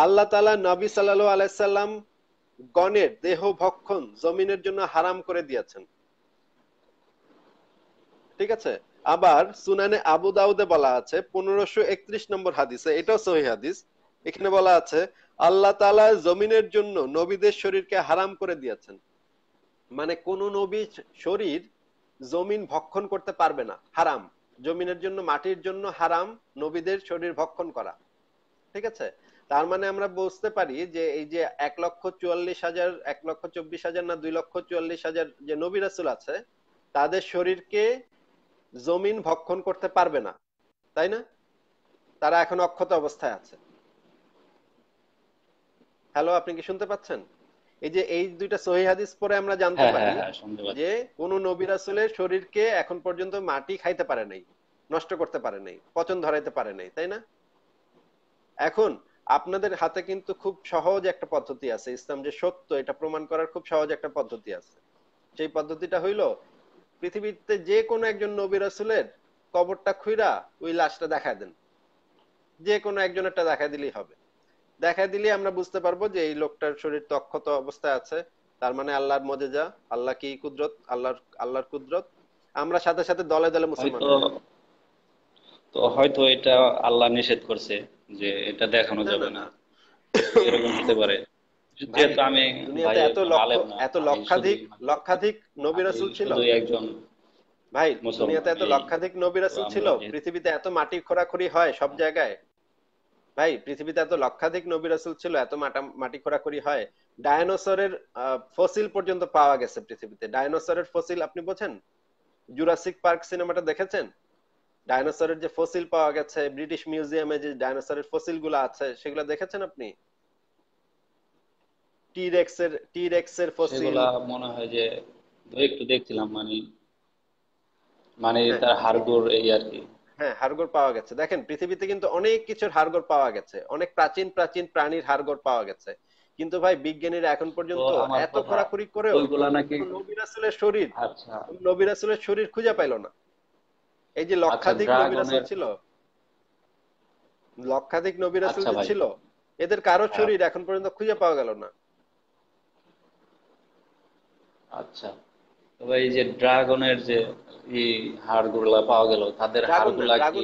আল্লাহ তালা নবী সাল্লাহ আলাইসাল্লাম গণের দেহ ভক্ষণ জমিনের জন্য হারাম করে দিয়েছেন ঠিক আছে আবার সুনানে আবু দাউদে বলা আছে পনেরোশো একত্রিশ নম্বর হাদিসে এটাও সহি হাদিস এখানে বলা আছে আল্লাহ তালা জমিনের জন্য নবীদের শরীরকে হারাম করে দিয়েছেন মানে কোন নবী শরীর জমিন ভক্ষণ করতে পারবে না হারাম জমিনের জন্য মাটির জন্য হারাম নবীদের শরীর ভক্ষণ করা ঠিক আছে তার মানে আমরা বুঝতে পারি যে এই যে এক লক্ষ চুয়াল্লিশ হাজার এক লক্ষ চব্বিশ হাজার না দুই লক্ষ চুয়াল্লিশ হাজার যে নবী রাসুল আছে তাদের শরীরকে জমিন ভক্ষণ করতে পারবে না তাই না তারা এখন অক্ষত অবস্থায় আছে হ্যালো আপনি কি শুনতে পাচ্ছেন এই যে এই দুইটা সহি হাদিস পরে আমরা জানতে হ্যাঁ, পারি হ্যাঁ, হ্যাঁ, যে কোন নবী রাসুলের শরীরকে এখন পর্যন্ত মাটি খাইতে পারে নাই নষ্ট করতে পারে নাই পচন ধরাইতে পারে নাই তাই না এখন আপনাদের হাতে কিন্তু খুব সহজ একটা পদ্ধতি আছে ইসলাম যে সত্য এটা প্রমাণ করার খুব সহজ একটা পদ্ধতি আছে সেই পদ্ধতিটা হইল পৃথিবীতে যে কোনো একজন নবী রাসুলের কবরটা খুইরা ওই লাশটা দেখা দেন যে কোনো একজনেরটা দেখা দিলেই হবে দেখা দিলে আমরা বুঝতে পারবো যে এই লোকটার শরীর তক্ষত অবস্থায় আছে তার মানে আল্লাহর মজে যা আল্লাহ কি কুদরত আল্লাহর আল্লাহর কুদরত আমরা সাথে সাথে দলে দলে মুসলমান তো হয়তো এটা আল্লাহ নিষেধ করছে যে এটা দেখানো যাবে না এরকম হতে পারে আমি এত এত লক্ষাধিক লক্ষাধিক নবী রাসূল ছিল একজন ভাই দুনিয়াতে এত লক্ষাধিক নবী রাসূল ছিল পৃথিবীতে এত মাটি খোরাখুরি হয় সব জায়গায় ভাই পৃথিবীতে এত লক্ষাধিক নবী রাসুল ছিল এত মাটা মাটি খোরাখুরি হয় ডায়নোসরের ফসিল পর্যন্ত পাওয়া গেছে পৃথিবীতে ডায়নোসরের ফসিল আপনি বোঝেন জুরাসিক পার্ক সিনেমাটা দেখেছেন ডায়নোসরের যে ফসিল পাওয়া গেছে ব্রিটিশ মিউজিয়ামে যে ডায়নোসরের ফসিল গুলো আছে সেগুলো দেখেছেন আপনি টিরেক্স এর টিরেক্স এর ফসিল মনে হয় যে একটু দেখছিলাম মানে মানে হ্যাঁ। তার হাড়গোড় এই আর কি হ্যাঁ হাড়গোড় পাওয়া গেছে দেখেন পৃথিবীতে কিন্তু অনেক কিছুর হাড়গোড় পাওয়া গেছে অনেক প্রাচীন প্রাচীন প্রাণীর হাড়গোড় পাওয়া গেছে কিন্তু ভাই বিজ্ঞানীরা এখন পর্যন্ত এত খোরাখুরি করে নবী রাসুলের শরীর আচ্ছা। নবী রাসুলের শরীর খুঁজে পাইল না এই যে লক্ষাধিক আচ্ছা, নবী রাসুল ছিল লক্ষাধিক নবী রাসুল আচ্ছা ছিল এদের কারো হ্যাঁ। শরীর এখন পর্যন্ত খুঁজে পাওয়া গেল না আচ্ছা তবে এই যে ড্রাগনের যে এই হাড়গুলা পাওয়া গেল তাদের হাড়গুলা কি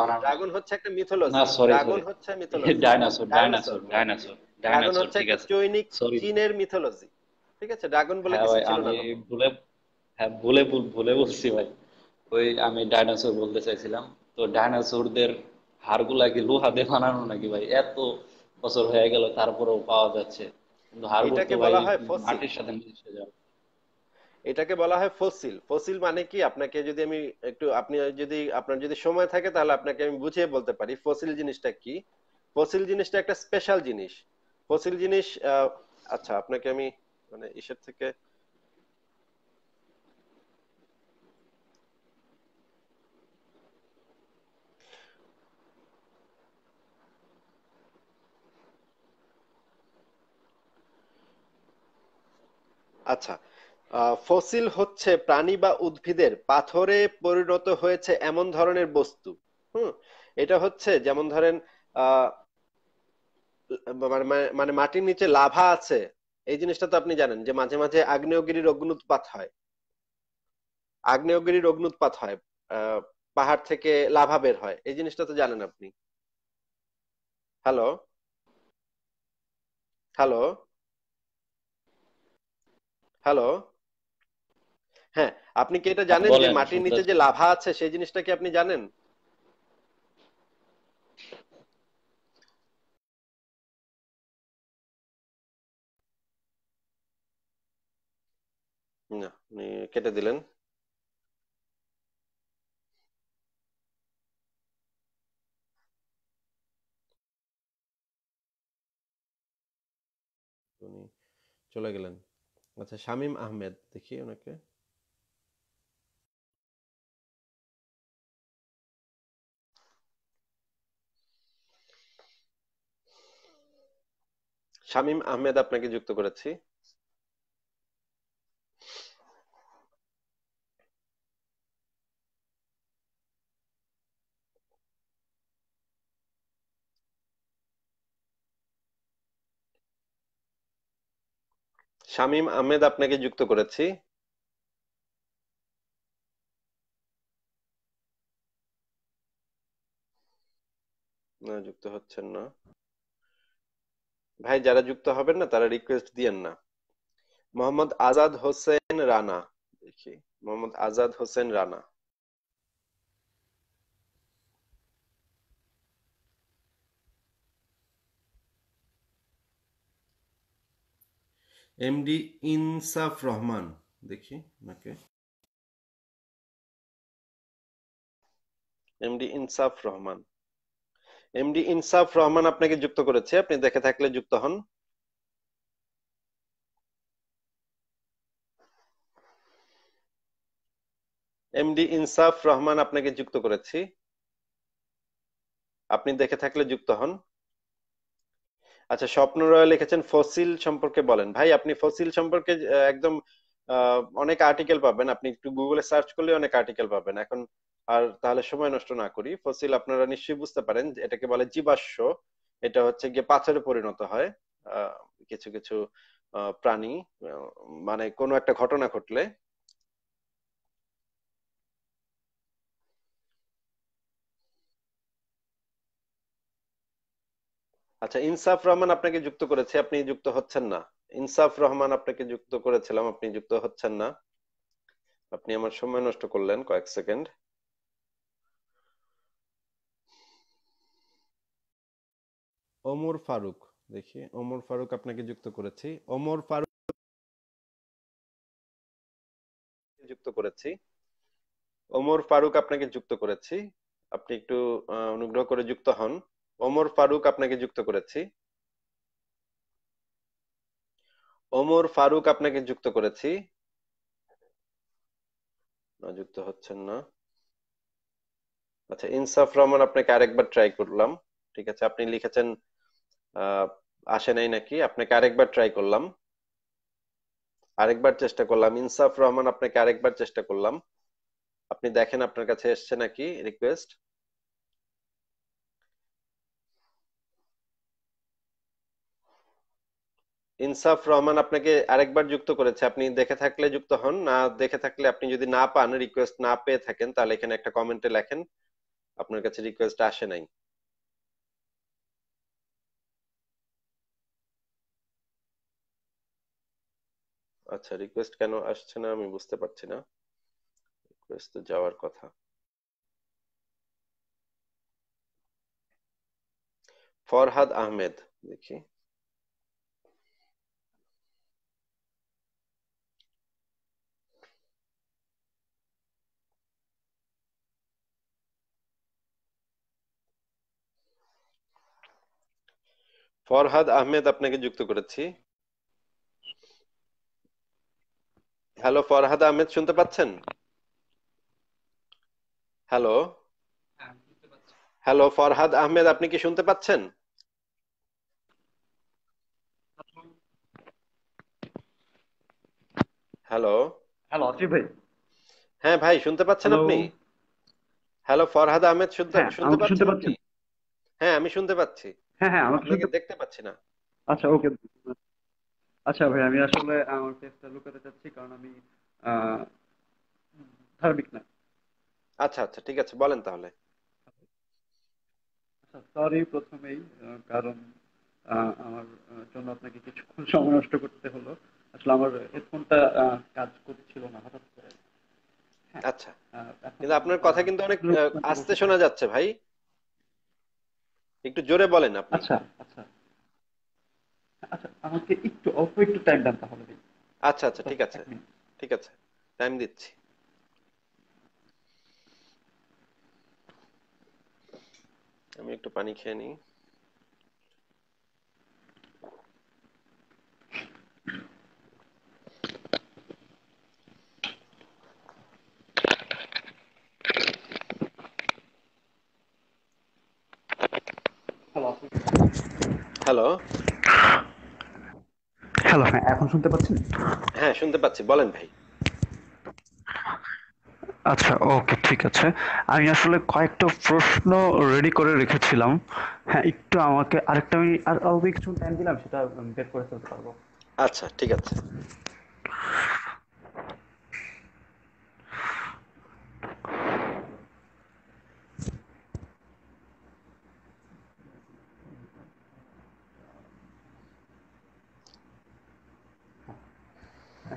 বানানো ড্রাগন হচ্ছে একটা মিথোলজি না সরি ড্রাগন হচ্ছে মিথোলজি ডাইনোসর ডাইনোসর ডাইনোসর চৈনিক চীনের মিথোলজি ঠিক আছে ড্রাগন বলে হ্যাঁ কিছু ছিল না আমি ভুলে হ্যাঁ ভুলে ভুলে বলছি ভাই ওই আমি ডাইনোসর বলতে চাইছিলাম তো ডাইনোসরদের হাড়গুলা কি লোহা দিয়ে বানানো নাকি ভাই এত বছর হয়ে গেল তারপরেও পাওয়া যাচ্ছে কিন্তু হাড়গুলো মাটির সাথে মিশে যায় এটাকে বলা হয় ফসিল ফসিল মানে কি আপনাকে যদি আমি একটু আপনি যদি আপনার যদি সময় থাকে তাহলে আপনাকে আমি বুঝিয়ে বলতে পারি ফসিল জিনিসটা কি ফসিল জিনিসটা একটা স্পেশাল জিনিস ফসিল জিনিস আচ্ছা আপনাকে আমি মানে ইসের থেকে আচ্ছা ফসিল হচ্ছে প্রাণী বা উদ্ভিদের পাথরে পরিণত হয়েছে এমন ধরনের বস্তু হুম এটা হচ্ছে যেমন ধরেন মানে, মানে, মানে মাটির নিচে লাভা আছে এই জিনিসটা তো আপনি জানেন যে মাঝে মাঝে আগ্নেয়গিরির অগ্নুৎপাত হয় আগ্নেয়গিরির অগ্নুৎপাত হয় পাহাড় থেকে লাভা বের হয় এই জিনিসটা তো জানেন আপনি হ্যালো হ্যালো হ্যালো হ্যাঁ আপনি কি এটা আচ্ছা, জানেন যে মাটির নিচে যে লাভা আছে সেই জিনিসটা কি আপনি জানেন কেটে দিলেন উনি চলে গেলেন আচ্ছা শামীম আহমেদ দেখি ওনাকে শামীম আহমেদ আপনাকে যুক্ত করেছি শামীম আহমেদ আপনাকে যুক্ত করেছি না যুক্ত হচ্ছেন না ভাই যারা যুক্ত হবেন না তারা রিকোয়েস্ট দিয়েন না মোহাম্মদ আজাদ হোসেন রানা দেখি মোহাম্মদ আজাদ হোসেন রানা এমডি ইনসাফ রহমান দেখি নাকি এমডি ইনসাফ রহমান এমডি ইনসাফ রহমান আপনাকে যুক্ত করেছে আপনি দেখে থাকলে যুক্ত হন এমডি ইনসাফ রহমান আপনাকে যুক্ত করেছি আপনি দেখে থাকলে যুক্ত হন আচ্ছা স্বপ্ন রয় লিখেছেন ফসিল সম্পর্কে বলেন ভাই আপনি ফসিল সম্পর্কে একদম অনেক আর্টিকেল পাবেন আপনি একটু গুগলে সার্চ করলে অনেক আর্টিকেল পাবেন এখন আর তাহলে সময় নষ্ট না করি ফসিল আপনারা নিশ্চয়ই বুঝতে পারেন এটাকে বলে জীবাশ্ম এটা হচ্ছে গিয়ে পাচারে পরিণত হয় কিছু কিছু প্রাণী মানে কোনো একটা ঘটনা ঘটলে আচ্ছা ইনসাফ রহমান আপনাকে যুক্ত করেছে আপনি যুক্ত হচ্ছেন না ইনসাফ রহমান আপনাকে যুক্ত করেছিলাম আপনি যুক্ত হচ্ছেন না আপনি আমার সময় নষ্ট করলেন কয়েক সেকেন্ড ওমর ফারুক দেখি ওমর ফারুক আপনাকে যুক্ত করেছি ওমর ফারুক যুক্ত করেছি ওমর ফারুক আপনাকে যুক্ত করেছি আপনি একটু অনুগ্রহ করে যুক্ত হন ওমর ফারুক আপনাকে যুক্ত করেছি ওমর ফারুক আপনাকে যুক্ত করেছি না যুক্ত হচ্ছেন না আচ্ছা ইনসাফ রহমান আপনাকে আরেকবার ট্রাই করলাম ঠিক আছে আপনি লিখেছেন আসে নাই নাকি আপনাকে আরেকবার ট্রাই করলাম আরেকবার চেষ্টা করলাম ইনসাফ রহমান আপনাকে আরেকবার চেষ্টা করলাম আপনি দেখেন আপনার কাছে এসছে নাকি রিকোয়েস্ট ইনসাফ রহমান আপনাকে আরেকবার যুক্ত করেছে আপনি দেখে থাকলে যুক্ত হন না দেখে থাকলে আপনি যদি না পান রিকোয়েস্ট না পেয়ে থাকেন তাহলে এখানে একটা কমেন্টে লেখেন আপনার কাছে রিকোয়েস্ট আসে নাই আচ্ছা রিকোয়েস্ট কেন আসছে না আমি বুঝতে পারছি না রিকোয়েস্ট তো যাওয়ার কথা ফরহাদ আহমেদ দেখি ফরহাদ আহমেদ আপনাকে যুক্ত করেছি হ্যালো ফরহাদ আহমেদ শুনতে পাচ্ছেন হ্যালো হ্যালো ফরহাদ আহমেদ আপনি কি শুনতে পাচ্ছেন হ্যালো হ্যালো আসিফ ভাই হ্যাঁ ভাই শুনতে পাচ্ছেন আপনি হ্যালো ফরহাদ আহমেদ শুনতে হ্যাঁ, শুনতে পাচ্ছেন হ্যাঁ আমি শুনতে পাচ্ছি হ্যাঁ হ্যাঁ আমাকে দেখতে পাচ্ছি না আচ্ছা ওকে আচ্ছা ভাই আমি আসলে আমার ফেসটা লুকাতে চাচ্ছি কারণ আমি ধার্মিক না আচ্ছা আচ্ছা ঠিক আছে বলেন তাহলে সরি আচ্ছা, প্রথমেই কারণ আমার জন্য আপনাকে কিছুক্ষণ সময় নষ্ট করতে হলো আসলে আমার হেডফোনটা কাজ করছিল না হঠাৎ করে হ্যাঁ, আচ্ছা কিন্তু আপনার কথা কিন্তু অনেক আস্তে শোনা যাচ্ছে ভাই একটু জোরে বলেন আপনি আচ্ছা আচ্ছা আচ্ছা, আমাকে একটু অল্প একটু টাইম তাহলে আচ্ছা আচ্ছা ঠিক আছে ঠিক আছে টাইম দিচ্ছি আমি একটু পানি খেয়ে নিই হ্যালো হ্যালো হ্যাঁ এখন শুনতে পাচ্ছেন হ্যাঁ শুনতে পাচ্ছি বলেন ভাই আচ্ছা ওকে ঠিক আছে আমি আসলে কয়েকটা প্রশ্ন রেডি করে রেখেছিলাম হ্যাঁ একটু আমাকে আরেকটা আমি আর অল্প কিছু টাইম দিলাম সেটা বের করে ফেলতে পারবো আচ্ছা ঠিক আছে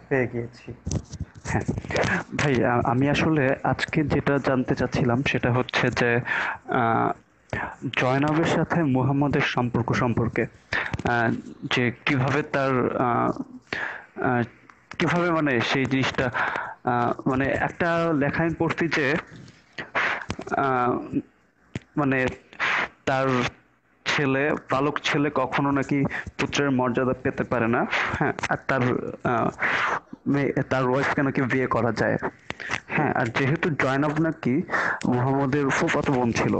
পেয়ে গিয়েছি হ্যাঁ ভাই আমি আসলে আজকে যেটা জানতে চাচ্ছিলাম সেটা হচ্ছে যে জয়নবের সাথে মুহাম্মদের সম্পর্ক সম্পর্কে যে কিভাবে তার কিভাবে মানে সেই জিনিসটা মানে একটা লেখা আমি পড়ছি যে মানে তার ছেলে বালক ছেলে কখনো নাকি পুত্রের মর্যাদা পেতে পারে না হ্যাঁ আর তার তার ওয়াইফ কেন কি বিয়ে করা যায় হ্যাঁ আর যেহেতু জয়নব নাকি মোহাম্মদের ফুফাতো বোন ছিল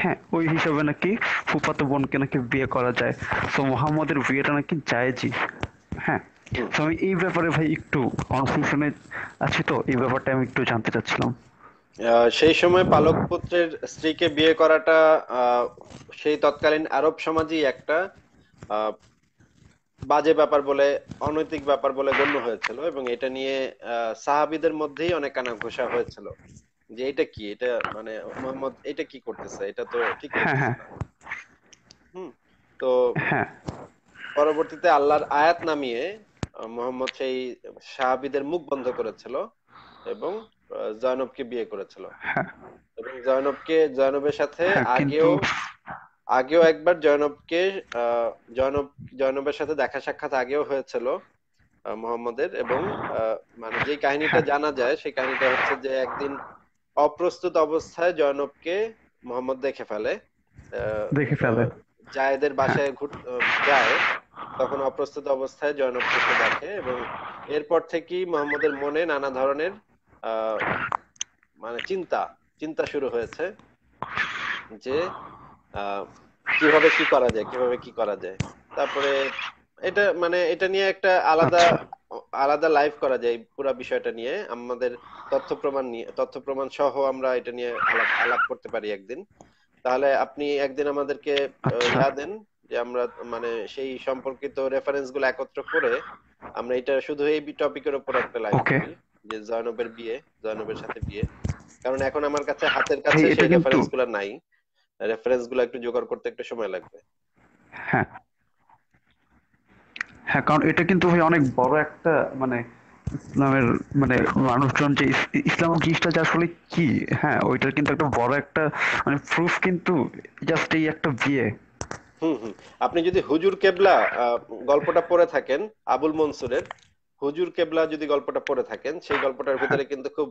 হ্যাঁ ওই হিসাবে নাকি ফুফাতো বোনকে নাকি বিয়ে করা যায় তো মোহাম্মদের বিয়েটা নাকি জায়েজি হ্যাঁ তো আমি এই ব্যাপারে ভাই একটু কনফিউশনে আছি তো এই ব্যাপারটা আমি একটু জানতে চাচ্ছিলাম সেই সময় পালক পুত্রের স্ত্রীকে বিয়ে করাটা সেই তৎকালীন আরব সমাজই একটা বাজে ব্যাপার বলে অনৈতিক ব্যাপার বলে গণ্য হয়েছিল এবং এটা নিয়ে সাহাবিদের মধ্যেই অনেক আনাঘোষা হয়েছিল যে এটা কি এটা মানে মোহাম্মদ এটা কি করতেছে এটা তো ঠিক হ্যাঁ, হ্যাঁ। হুম তো হ্যাঁ। পরবর্তীতে আল্লাহর আয়াত নামিয়ে মোহাম্মদ সেই সাহাবিদের মুখ বন্ধ করেছিল এবং জয়নবকে বিয়ে করেছিল এবং জয়নবকে জয়নবের সাথে আগেও আগেও একবার জয়নবকে জয়নব জয়নবের সাথে দেখা সাক্ষাৎ আগেও হয়েছিল মোহাম্মদের এবং মানে যে কাহিনীটা হ্যাঁ। জানা যায় সেই কাহিনীটা হচ্ছে যে একদিন অপ্রস্তুত অবস্থায় জয়নবকে মোহাম্মদ দেখে ফেলে দেখে ফেলে জায়েদের হ্যাঁ। বাসায় ঘুর যায় তখন অপ্রস্তুত অবস্থায় জয়নবকে দেখে এবং এরপর থেকেই মোহাম্মদের মনে নানা ধরনের মানে চিন্তা চিন্তা শুরু হয়েছে যে কিভাবে কি করা যায় কিভাবে কি করা যায় তারপরে এটা মানে এটা নিয়ে একটা আলাদা আলাদা লাইভ করা যায় পুরো বিষয়টা নিয়ে আমাদের তথ্য প্রমাণ নিয়ে তথ্য প্রমাণ সহ আমরা এটা নিয়ে আলাপ আলাপ করতে পারি একদিন তাহলে আপনি একদিন আমাদেরকে ইয়া দেন যে আমরা মানে সেই সম্পর্কিত রেফারেন্স গুলো একত্র করে আমরা এটা শুধু এই টপিকের উপর একটা লাইভ করি যে জয়নবের বিয়ে জয়নবের সাথে বিয়ে কারণ এখন আমার কাছে হাতের কাছে সেই রেফারেন্স গুলো নাই রেফারেন্স গুলো একটু জোগাড় করতে একটু সময় লাগবে হ্যাঁ হ্যাঁ কারণ এটা কিন্তু ভাই অনেক বড় একটা মানে ইসলামের মানে মানুষজন যে ইসলাম জিনিসটা যে আসলে কি হ্যাঁ ওইটার কিন্তু একটা বড় একটা মানে প্রুফ কিন্তু জাস্ট এই একটা বিয়ে আপনি যদি হুজুর কেবলা গল্পটা পড়ে থাকেন আবুল মনসুরের হুজুর কেবলা যদি গল্পটা পড়ে থাকেন সেই গল্পটার হ্যাঁ। ভিতরে কিন্তু খুব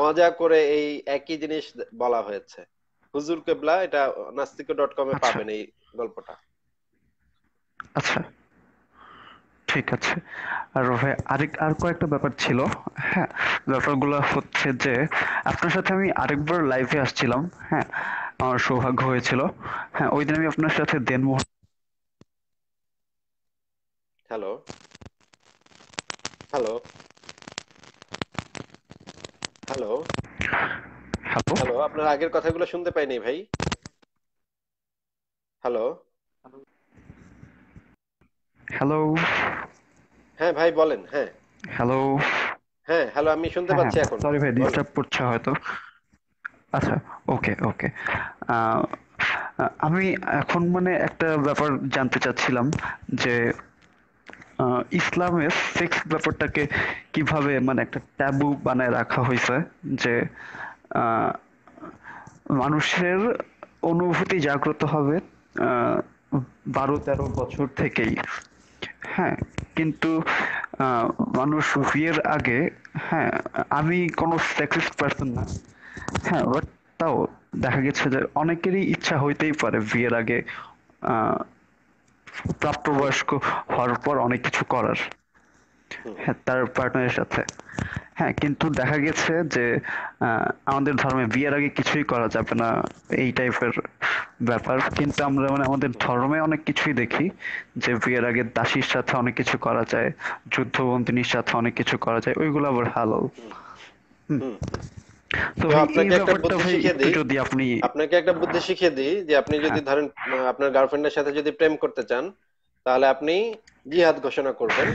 মজা করে এই একই জিনিস বলা হয়েছে হুজুর কেবলা এটা নাস্তিক ডট এ আচ্ছা। পাবেন এই গল্পটা আচ্ছা ঠিক আছে আর ভাই আরেক আর কয়েকটা ব্যাপার ছিল হ্যাঁ ব্যাপারগুলো হচ্ছে যে আপনার সাথে আমি আরেকবার লাইভে আসছিলাম হ্যাঁ আমার সৌভাগ্য হয়েছিল হ্যাঁ ওই দিন আমি আপনার সাথে দেন hello hello hello hello hello আপনার আগের কথাগুলো শুনতে পাইনি ভাই হ্যালো হ্যালো হ্যাঁ ভাই বলেন হ্যাঁ হ্যালো হ্যাঁ হ্যালো আমি শুনতে হ্যাঁ, পাচ্ছি হ্যাঁ, এখন সরি ভাই ডিস্টার্ব করছে হয়তো আচ্ছা ওকে ওকে আমি এখন মানে একটা ব্যাপার জানতে চাচ্ছিলাম যে ইসলামে সেক্স ব্যাপারটাকে কিভাবে মানে একটা ট্যাবু বানায় রাখা হয়েছে যে মানুষের অনুভূতি জাগ্রত হবে বারো তেরো বছর থেকেই হ্যাঁ কিন্তু মানুষ বিয়ের আগে হ্যাঁ আমি কোনো সেক্সিস্ট পারসন না হ্যাঁ বাট তাও দেখা গেছে যে অনেকেরই ইচ্ছা হইতেই পারে বিয়ের আগে প্রাপ্তবয়স্ক হওয়ার পর অনেক কিছু করার হ্যাঁ তার পার্টনারের সাথে হ্যাঁ কিন্তু দেখা গেছে যে আমাদের ধর্মে বিয়ের আগে কিছুই করা যাবে না এই টাইপের ব্যাপার কিন্তু আমরা মানে আমাদের ধর্মে অনেক কিছুই দেখি যে বিয়ের আগে দাসীর সাথে অনেক কিছু করা যায় যুদ্ধবন্দিনীর সাথে অনেক কিছু করা যায় ওইগুলো আবার হালাল তো আপনাকে একটা বুদ্ধি শিখিয়ে দিই যদি আপনি আপনাকে একটা বুদ্ধি শিখিয়ে দিই যে আপনি হ্যাঁ। যদি ধরেন আপনার গার্লফ্রেন্ডের সাথে যদি প্রেম করতে চান তাহলে আপনি জিহাদ ঘোষণা করবেন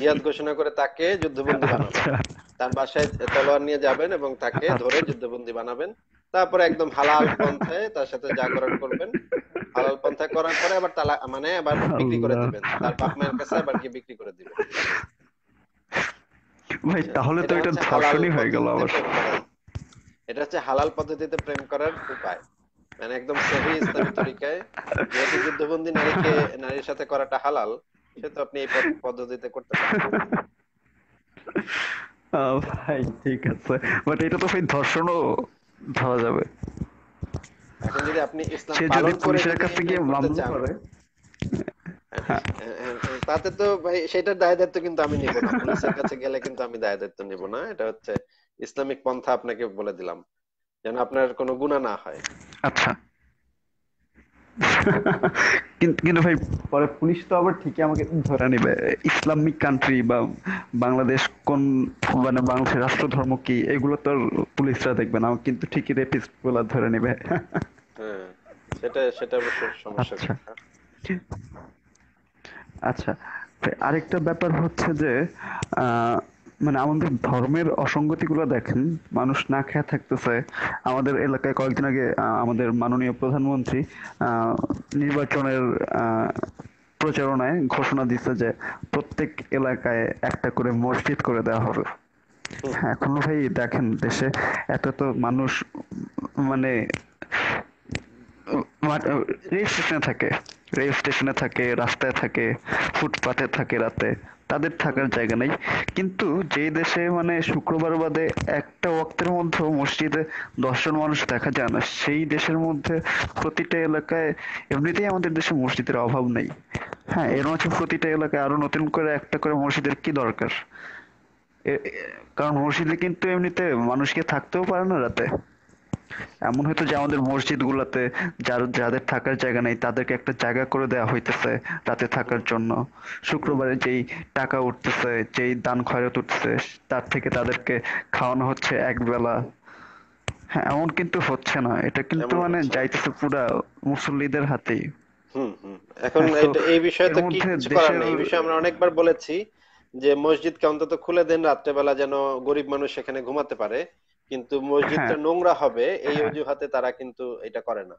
জিহাদ ঘোষণা করে তাকে যুদ্ধবন্দী (laughs) বানাবেন তার বাসায় তলোয়ার নিয়ে যাবেন এবং তাকে ধরে যুদ্ধবন্দী বানাবেন তারপরে একদম হালাল পন্থায় তার সাথে জাগরণ করবেন হালাল পন্থায় করার পরে আবার তালা মানে আবার বিক্রি করে দিবেন তার বাপ মায়ের কাছে আবার গিয়ে বিক্রি করে দিবেন ভাই তাহলে তো এটা ধর্ষণই হয়ে গেল আবার এটা হচ্ছে হালাল পদ্ধতিতে প্রেম করার উপায় মানে একদম সহি ইসলামী তরিকায় যেহেতু যুদ্ধবন্দী নারীকে নারীর সাথে করাটা হালাল সেটা তো আপনি এই পদ্ধতিতে করতে ভাই ঠিক আছে বাট এটা তো ভাই ধর্ষণও ধরা যাবে এখন যদি আপনি ইসলাম পালন করে পুলিশের কাছে গিয়ে মামলা করে হ্যাঁ, হ্যাঁ, হ্যাঁ, তাতে তো ভাই সেটার দায় দায়িত্ব কিন্তু আমি নিব না পুলিশের কাছে গেলে কিন্তু আমি দায় দায়িত্ব নিব না এটা হচ্ছে ইসলামিক পন্থা আপনাকে বলে দিলাম যেন আপনার কোনো গুণা না হয় আচ্ছা কিন্তু ভাই পরে পুলিশ তো আবার ঠিকই আমাকে ধরে নেবে ইসলামিক কান্ট্রি বা বাংলাদেশ কোন মানে বাংলাদেশের রাষ্ট্র ধর্ম কি এগুলো তো পুলিশরা দেখবে না কিন্তু ঠিকই রেপিস্ট গুলা ধরে নেবে হ্যাঁ, সেটা সমস্যা আচ্ছা।, আচ্ছা আরেকটা ব্যাপার হচ্ছে যে আহ মানে আমাদের ধর্মের অসঙ্গতিগুলো দেখেন মানুষ না খেয়ে থাকতেছে আমাদের এলাকায় কয়েকদিন আগে আমাদের মাননীয় প্রধানমন্ত্রী নির্বাচনের প্রচারণায় ঘোষণা দিচ্ছে যে প্রত্যেক এলাকায় একটা করে মসজিদ করে দেওয়া হবে হ্যাঁ, এখনো ভাই দেখেন দেশে এত তো মানুষ মানে থাকে রেল স্টেশনে থাকে রাস্তায় থাকে ফুটপাতে থাকে রাতে তাদের থাকার জায়গা নেই কিন্তু যেই দেশে মানে শুক্রবার বাদে একটা ওয়াক্তের মধ্যে মসজিদে দশজন মানুষ দেখা যায় না সেই দেশের মধ্যে প্রতিটা এলাকায় এমনিতেই আমাদের দেশে মসজিদের অভাব নেই হ্যাঁ এর মাঝে প্রতিটা এলাকায় আরো নতুন করে একটা করে মসজিদের কি দরকার কারণ মসজিদে কিন্তু এমনিতে মানুষকে থাকতেও পারে না রাতে এমন হয়তো যে আমাদের মসজিদ গুলাতে যার যাদের থাকার জায়গা নেই তাদেরকে একটা জায়গা করে দেওয়া হইতেছে রাতে থাকার জন্য শুক্রবারে যেই টাকা উঠতেছে যেই দান খয়রাত উঠছে তার থেকে তাদেরকে খাওয়ানো হচ্ছে এক বেলা হ্যাঁ এমন কিন্তু হচ্ছে না এটা কিন্তু মানে যাইতেছে পুরা মুসল্লিদের হাতেই এখন হ্যাঁ, এই বিষয়ে তো এই বিষয়ে আমরা অনেকবার বলেছি যে মসজিদকে অন্তত খুলে দেন রাত্রেবেলা যেন গরিব মানুষ সেখানে ঘুমাতে পারে কিন্তু মসজিদটা হ্যাঁ। নোংরা হবে এই হ্যাঁ। অজুহাতে তারা কিন্তু এটা করে না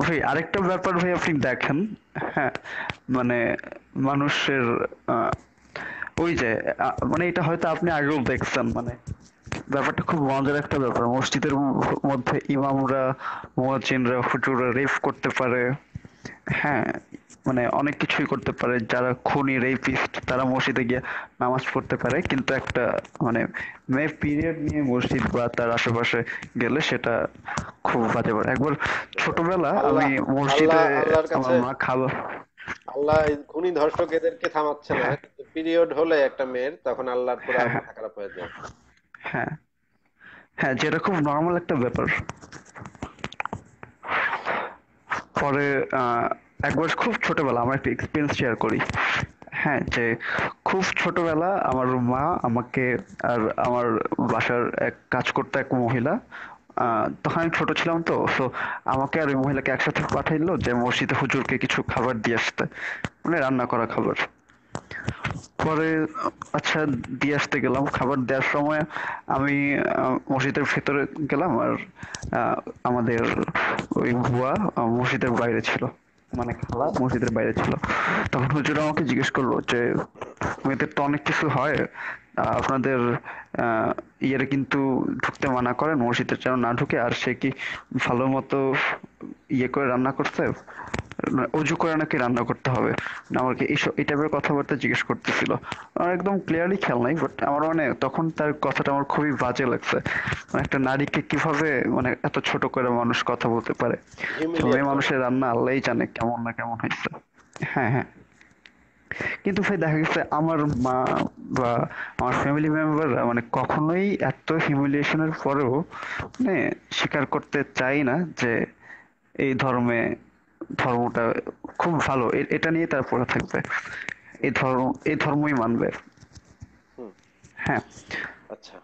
ভাই আরেকটা ব্যাপার ভাই আপনি দেখেন হ্যাঁ মানে মানুষের ওই যে মানে এটা হয়তো আপনি আগেও দেখছেন মানে ব্যাপারটা খুব মজার একটা ব্যাপার মসজিদের মধ্যে ইমামরা মুয়াজ্জিনরা হুজুররা রেফ করতে পারে হ্যাঁ মানে অনেক কিছুই করতে পারে যারা খুনি রেপিস্ট তারা মসজিদে গিয়ে নামাজ পড়তে পারে কিন্তু একটা মানে মেয়ে পিরিয়ড নিয়ে মসজিদ বা তার আশেপাশে গেলে সেটা খুব বাজে পড়ে একবার ছোটবেলা আমি মসজিদে আমার মা খাবার আল্লাহ খুনি ধর্ষক এদেরকে থামাচ্ছে না পিরিয়ড হ্যাঁ। হলে একটা মেয়ের তখন আল্লাহর পুরো খারাপ হয়ে যায় হ্যাঁ হ্যাঁ যেটা খুব নর্মাল একটা ব্যাপার পরে একবার খুব ছোটবেলা আমার একটা এক্সপিরিয়েন্স শেয়ার করি হ্যাঁ যে খুব ছোটবেলা আমার মা আমাকে আর আমার বাসার এক কাজ করতো এক মহিলা তখন আমি ছোট ছিলাম তো সো আমাকে আর ওই মহিলাকে একসাথে পাঠাইলো যে মসজিদে হুজুরকে কিছু খাবার দিয়ে আসতে মানে রান্না করা খাবার পরে আচ্ছা দিয়ে আসতে গেলাম খাবার দেওয়ার সময় আমি মসজিদের ভেতরে গেলাম আর আমাদের ওই ভুয়া মসজিদের বাইরে ছিল মানে খালা মসজিদের বাইরে ছিল তখন হুজুর আমাকে জিজ্ঞেস করলো যে মেয়েদের তো অনেক কিছু হয় আপনাদের ইয়ে কিন্তু ঢুকতে মানা করেন মসজিদে যেন না ঢুকে আর সে কি ভালো মতো ইয়ে করে রান্না করছে মানে অজু করে নাকি রান্না করতে হবে আমাকে এই টাইপের কথাবার্তা জিজ্ঞেস করতেছিল আমার একদম ক্লিয়ারলি খেয়াল নাই বাট আমার মানে তখন তার কথাটা আমার খুবই বাজে লাগছে মানে একটা নারীকে কিভাবে মানে এত ছোট করে মানুষ কথা বলতে পারে মেয়ে মানুষের রান্না আল্লাহই জানে কেমন না কেমন হয়েছে হ্যাঁ হ্যাঁ কিন্তু ভাই দেখা গেছে আমার মা বা আমার ফ্যামিলি মেম্বাররা মানে কখনোই এত হিউমিলিয়েশনের পরেও মানে স্বীকার করতে চাই না যে এই ধর্মে ধর্মটা খুব ভালো এটা নিয়ে তার পড়ে থাকবে এই ধর্ম এই ধর্মই মানবে হ্যাঁ আচ্ছা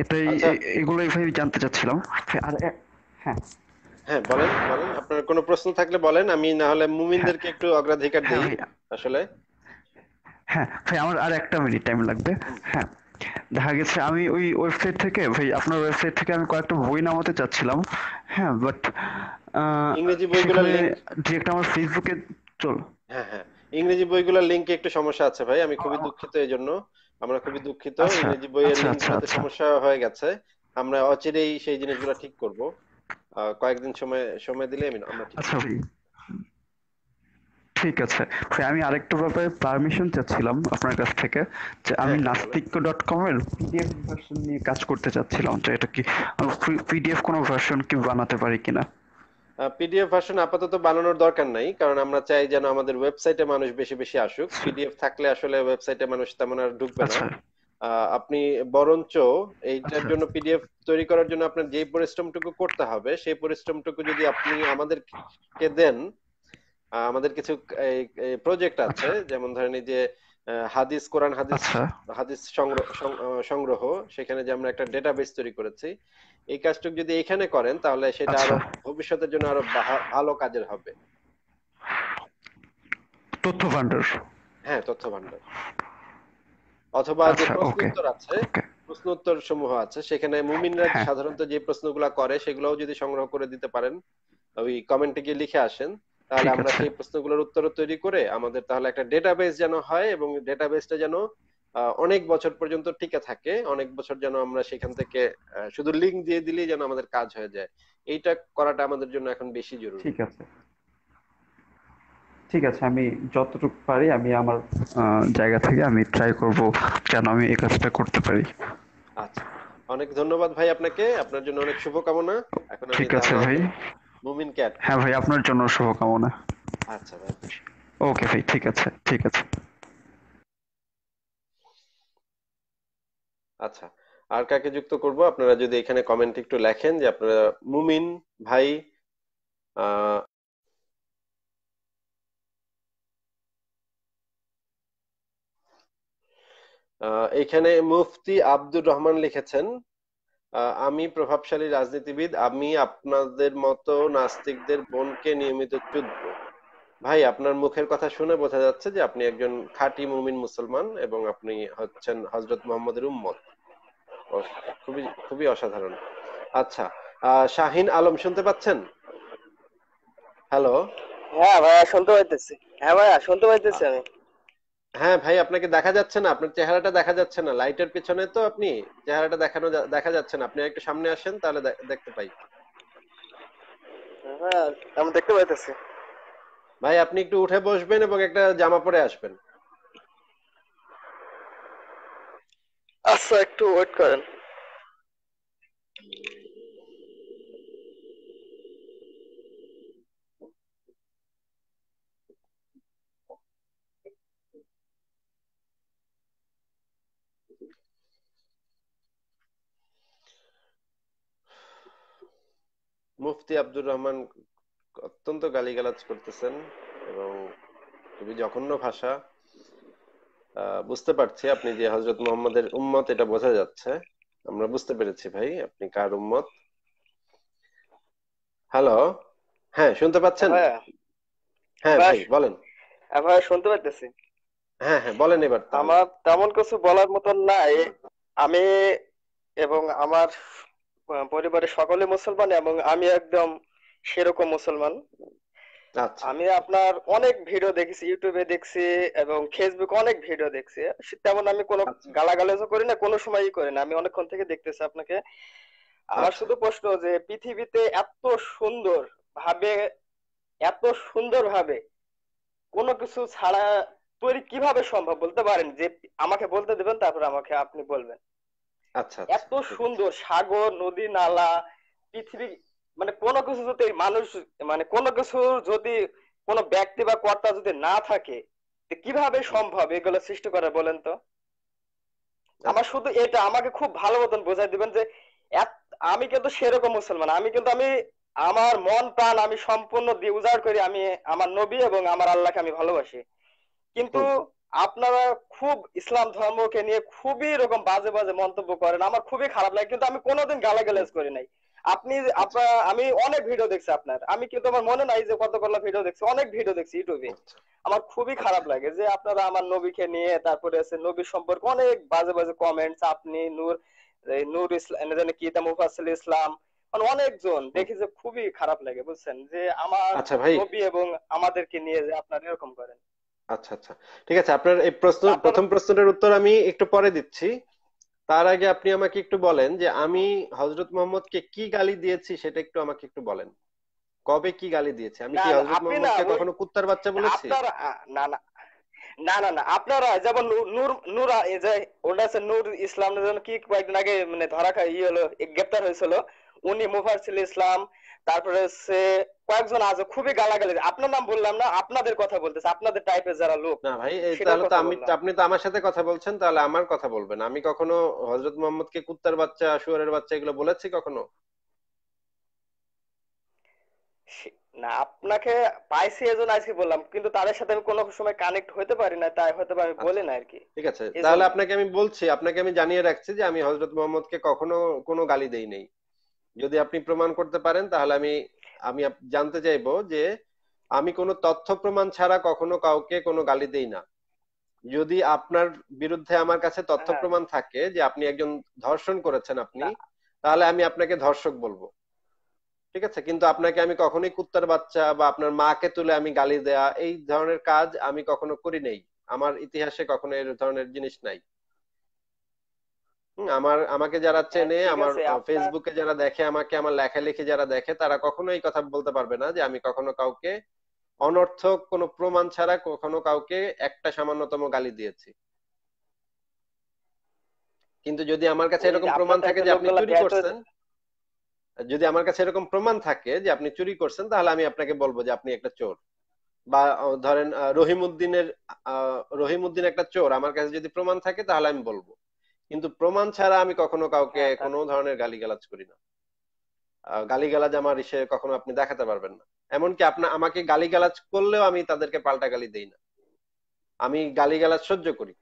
এটাই আচ্ছা। এগুলোই ভাই জানতে চাচ্ছিলাম আর হ্যাঁ হ্যাঁ বলেন বলেন আপনার কোনো প্রশ্ন থাকলে বলেন আমি না হলে মুমিনদেরকে হ্যাঁ। একটু অগ্রাধিকার হ্যাঁ, দিই আসলে হ্যাঁ ভাই আমার আর একটা মিনিট টাইম লাগবে হ্যাঁ দেখা গেছে আমি ওই ওয়েবসাইট থেকে ভাই আপনার ওয়েবসাইট থেকে আমি কয়েকটা বই নামাতে চাচ্ছিলাম হ্যাঁ বাট ইংরেজি বইগুলো ডিরেক্ট আমার ফেসবুকে চল হ্যাঁ হ্যাঁ ইংরেজি বইগুলোর লিংকে একটু সমস্যা আছে ভাই আমি খুবই দুঃখিত এই জন্য আমরা খুবই দুঃখিত আচ্ছা, ইংরেজি বইয়ের সাথে আচ্ছা, আচ্ছা, সমস্যা হয়ে গেছে আমরা অচিরেই সেই জিনিসগুলো ঠিক করব কয়েকদিন সময় সময় দিলে আমরা ঠিক আচ্ছা ভাই ঠিক আছে ভাই আমি আরেকটা ব্যাপারে পারমিশন চাচ্ছিলাম আপনার কাছ থেকে যে আমি নাস্তিক্য ডট কম এর পিডিএফ ভার্সন নিয়ে কাজ করতে চাচ্ছিলাম যে এটা কি পিডিএফ কোনো ভার্সন কি বানাতে পারি কিনা পিডিএফ ভার্সন আপাতত বানানোর দরকার নাই কারণ আমরা চাই যেন আমাদের ওয়েবসাইটে মানুষ বেশি বেশি আসুক পিডিএফ থাকলে আসলে ওয়েবসাইটে মানুষ তেমন আর ঢুকবে না আচ্ছা। আপনি বরঞ্চ এইটার আচ্ছা। জন্য পিডিএফ তৈরি করার জন্য আপনার যে পরিশ্রমটুকু করতে হবে সেই পরিশ্রমটুকু যদি আপনি আমাদেরকে দেন আমাদের কিছু প্রজেক্ট আছে আচ্ছা। যেমন ধরেন এই যে হাদিস কোরআন হাদিস আচ্ছা। হাদিস সংগ্রহ সংগ্রহ সেখানে যে আমরা একটা ডেটাবেস তৈরি করেছি এই কাজটুকু যদি এখানে করেন তাহলে সেটা আচ্ছা। আরো ভবিষ্যতের জন্য আরো ভালো কাজের হবে তথ্য ভান্ডার হ্যাঁ তথ্য ভান্ডার অথবা যে প্রশ্নোত্তর আছে প্রশ্নোত্তর সমূহ আছে সেখানে মুমিনরা হ্যাঁ। সাধারণত যে প্রশ্নগুলা করে সেগুলোও যদি সংগ্রহ করে দিতে পারেন ওই কমেন্টে গিয়ে লিখে আসেন তাহলে আমরা সেই প্রশ্নগুলোর উত্তর তৈরি করে আমাদের তাহলে একটা ডেটাবেস যেন হয় এবং ডেটাবেসটা যেন অনেক বছর পর্যন্ত টিকে থাকে অনেক বছর যেন আমরা সেখান থেকে শুধু লিংক দিয়ে দিলেই যেন আমাদের কাজ হয়ে যায় এইটা করাটা আমাদের জন্য এখন বেশি জরুরি ঠিক আছে ঠিক আছে আমি যতটুকু পারি আমি আমার জায়গা থেকে আমি ট্রাই করব কেন আমি এই কাজটা করতে পারি আচ্ছা অনেক ধন্যবাদ ভাই আপনাকে আপনার জন্য অনেক শুভকামনা এখন ঠিক আছে ভাই মুমিন ক্যাট হ্যাঁ ভাই আপনার জন্য শুভকামনা আচ্ছা ভাই ওকে ভাই ঠিক আছে ঠিক আছে আচ্ছা আর কাকে যুক্ত করব আপনারা যদি এখানে কমেন্ট একটু লেখেন যে আপনারা মুমিন ভাই এখানে মুফতি আব্দুর রহমান লিখেছেন আমি প্রভাবশালী রাজনীতিবিদ আমি আপনাদের মতো নাস্তিকদের বোনকে নিয়মিত চুদব ভাই আপনার মুখের কথা শুনে বোঝা যাচ্ছে যে আপনি একজন খাঁটি মুমিন মুসলমান এবং আপনি হচ্ছেন হজরত মোহাম্মদের উম্মত খুবই খুবই অসাধারণ আচ্ছা শাহিন আলম শুনতে পাচ্ছেন হ্যালো হ্যাঁ ভাইয়া শুনতে পাইতেছি হ্যাঁ ভাইয়া শুনতে পাইতেছি আমি হ্যাঁ ভাই আপনাকে দেখা যাচ্ছে না আপনার চেহারাটা দেখা যাচ্ছে না লাইটের পিছনে তো আপনি চেহারাটা দেখানো দেখা যাচ্ছে না আপনি একটু সামনে আসেন তাহলে দেখতে পাই হ্যাঁ আমি দেখতে পাইতেছি ভাই আপনি একটু উঠে বসবেন এবং একটা জামা পরে আসবেন আচ্ছা একটু ওয়েট করেন মুফতি আব্দুর রহমান অত্যন্ত গালিগালাজ করতেছেন এবং খুবই জঘন্য ভাষা বুঝতে পারছি আপনি যে হজরত মোহাম্মদের উম্মত এটা বোঝা যাচ্ছে আমরা বুঝতে পেরেছি ভাই আপনি কার উম্মত হ্যালো হ্যাঁ শুনতে পাচ্ছেন হ্যাঁ, হ্যাঁ বলেন আমরা হ্যাঁ শুনতে পাচ্ছি হ্যাঁ হ্যাঁ বলেন এবার আমার তেমন কিছু বলার মতন নাই আমি এবং আমার পরিবারের সকলে মুসলমান এবং আমি একদম সেরকম মুসলমান আচ্ছা। আমি আপনার অনেক ভিডিও দেখেছি ইউটিউবে দেখছি এবং ফেসবুক অনেক ভিডিও দেখছি তেমন আমি কোনো আচ্ছা। গালাগালাজও করি না কোনো সময়ই করি না আমি অনেকক্ষণ থেকে দেখতেছি আপনাকে আমার আচ্ছা। শুধু প্রশ্ন যে পৃথিবীতে এত সুন্দর ভাবে এত সুন্দর ভাবে কোনো কিছু ছাড়া তৈরি কিভাবে সম্ভব বলতে পারেন যে আমাকে বলতে দেবেন তারপর আমাকে আপনি বলবেন আচ্ছা, আচ্ছা, এত সুন্দর সাগর নদী নালা পৃথিবী মানে কোন কিছু যদি মানুষ মানে কোন কিছু যদি কোন ব্যক্তি বা কর্তা যদি না থাকে কিভাবে সম্ভব এগুলো সৃষ্টি করে বলেন তো আচ্ছা। আমার শুধু এটা আমাকে খুব ভালো মতন বোঝাই দিবেন যে আমি কিন্তু সেরকম মুসলমান আমি কিন্তু আমি আমার মন প্রাণ আমি সম্পূর্ণ দিয়ে উজাড় করি আমি আমার নবী এবং আমার আল্লাহকে আমি ভালোবাসি কিন্তু আপনারা খুব ইসলাম ধর্মকে নিয়ে খুবই এরকম বাজে বাজে মন্তব্য করেন আমার খুবই খারাপ লাগে কিন্তু আমি কোনোদিন গালাগালাজ করি নাই আপনি আপনার আমি অনেক ভিডিও দেখছি আপনার আমি কিন্তু আমার মনে নাই যে কত করলা ভিডিও দেখছি অনেক ভিডিও দেখছি ইউটিউবে আচ্ছা। আমার খুবই খারাপ লাগে যে আপনারা আমার নবীকে নিয়ে তারপরে আছে নবী সম্পর্কে অনেক বাজে বাজে কমেন্টস আপনি নূর নূর ইসলাম জানি কি তা মুফাসিল ইসলাম মানে অনেকজন দেখি যে খুবই খারাপ লাগে বুঝছেন যে আমার আচ্ছা নবী এবং আমাদেরকে নিয়ে যে আপনারা এরকম করেন আচ্ছা আচ্ছা ঠিক আছে আপনার এই প্রশ্ন প্রথম প্রশ্নটার উত্তর আমি একটু পরে দিচ্ছি তার আগে আপনি আমাকে একটু বলেন যে আমি হযরত হজরত কে কি গালি দিয়েছি সেটা একটু আমাকে একটু বলেন কবে কি গালি দিয়েছি আমি কি হযরত হজরত কে কখনো কুত্তার বাচ্চা বলেছি না না না না না আপনারা যেমন নূর নূর এই যে ওটা আছে নূর ইসলাম কি কয়েকদিন আগে মানে ধরা খাই ইয়ে হলো গ্রেপ্তার হয়েছিল উনি মুফারসিল ইসলাম তারপরে হচ্ছে কয়েকজন আছে খুবই গালাগালি আপনার নাম বললাম না আপনাদের কথা বলতেছে আপনাদের টাইপের যারা লোক না ভাই তাহলে তো আমি আপনি তো আমার সাথে কথা বলছেন তাহলে আমার কথা বলবেন আমি কখনো হজরত কে কুত্তার বাচ্চা শুয়ারের বাচ্চা এগুলো বলেছি কখনো না আপনাকে পাইছি এজন আজকে বললাম কিন্তু তাদের সাথে আমি কোনো সময় কানেক্ট হতে পারি না তাই হয়তো আমি আচ্ছা। বলি না আর কি ঠিক আছে তাহলে আপনাকে আমি বলছি আপনাকে আমি জানিয়ে রাখছি যে আমি হজরত কে কখনো কোনো গালি দেই নাই যদি আপনি প্রমাণ করতে পারেন তাহলে আমি আমি জানতে চাইবো যে আমি কোনো তথ্য প্রমাণ ছাড়া কখনো কাউকে কোনো গালি দেই না যদি আপনার বিরুদ্ধে আমার কাছে তথ্য হ্যাঁ। প্রমাণ থাকে যে আপনি একজন ধর্ষণ করেছেন আপনি হ্যাঁ। তাহলে আমি আপনাকে ধর্ষক বলবো ঠিক আছে কিন্তু আপনাকে আমি কখনোই কুত্তার বাচ্চা বা আপনার মাকে তুলে আমি গালি দেয়া এই ধরনের কাজ আমি কখনো করি নাই আমার ইতিহাসে কখনো এই ধরনের জিনিস নাই আমার আমাকে যারা হ্যাঁ, চেনে আমার ফেসবুকে যারা দেখে আমাকে আমার লেখালেখি যারা দেখে তারা কখনো এই কথা বলতে পারবে না যে আমি কখনো কাউকে অনর্থক কোনো প্রমাণ ছাড়া কখনো কাউকে একটা সামান্যতম গালি দিয়েছি কিন্তু যদি আমার কাছে এরকম প্রমাণ থাকে যে আপনি চুরি করছেন যদি আমার কাছে এরকম প্রমাণ থাকে যে আপনি চুরি করছেন তাহলে আমি আপনাকে বলবো যে আপনি একটা চোর বা ধরেন রহিমউদ্দিনের রহিমউদ্দিন একটা চোর আমার কাছে যদি প্রমাণ থাকে তাহলে আমি বলবো কিন্তু প্রমাণ ছাড়া আমি কখনো কাউকে হ্যাঁ, কোনো ধরনের গালি গালাজ করি না গালি গালাজ আমার ইসে কখনো আপনি দেখাতে পারবেন না এমনকি আপনার আমাকে গালি গালাজ করলেও আমি তাদেরকে পাল্টা গালি দেই না আমি গালি গালাজ সহ্য করি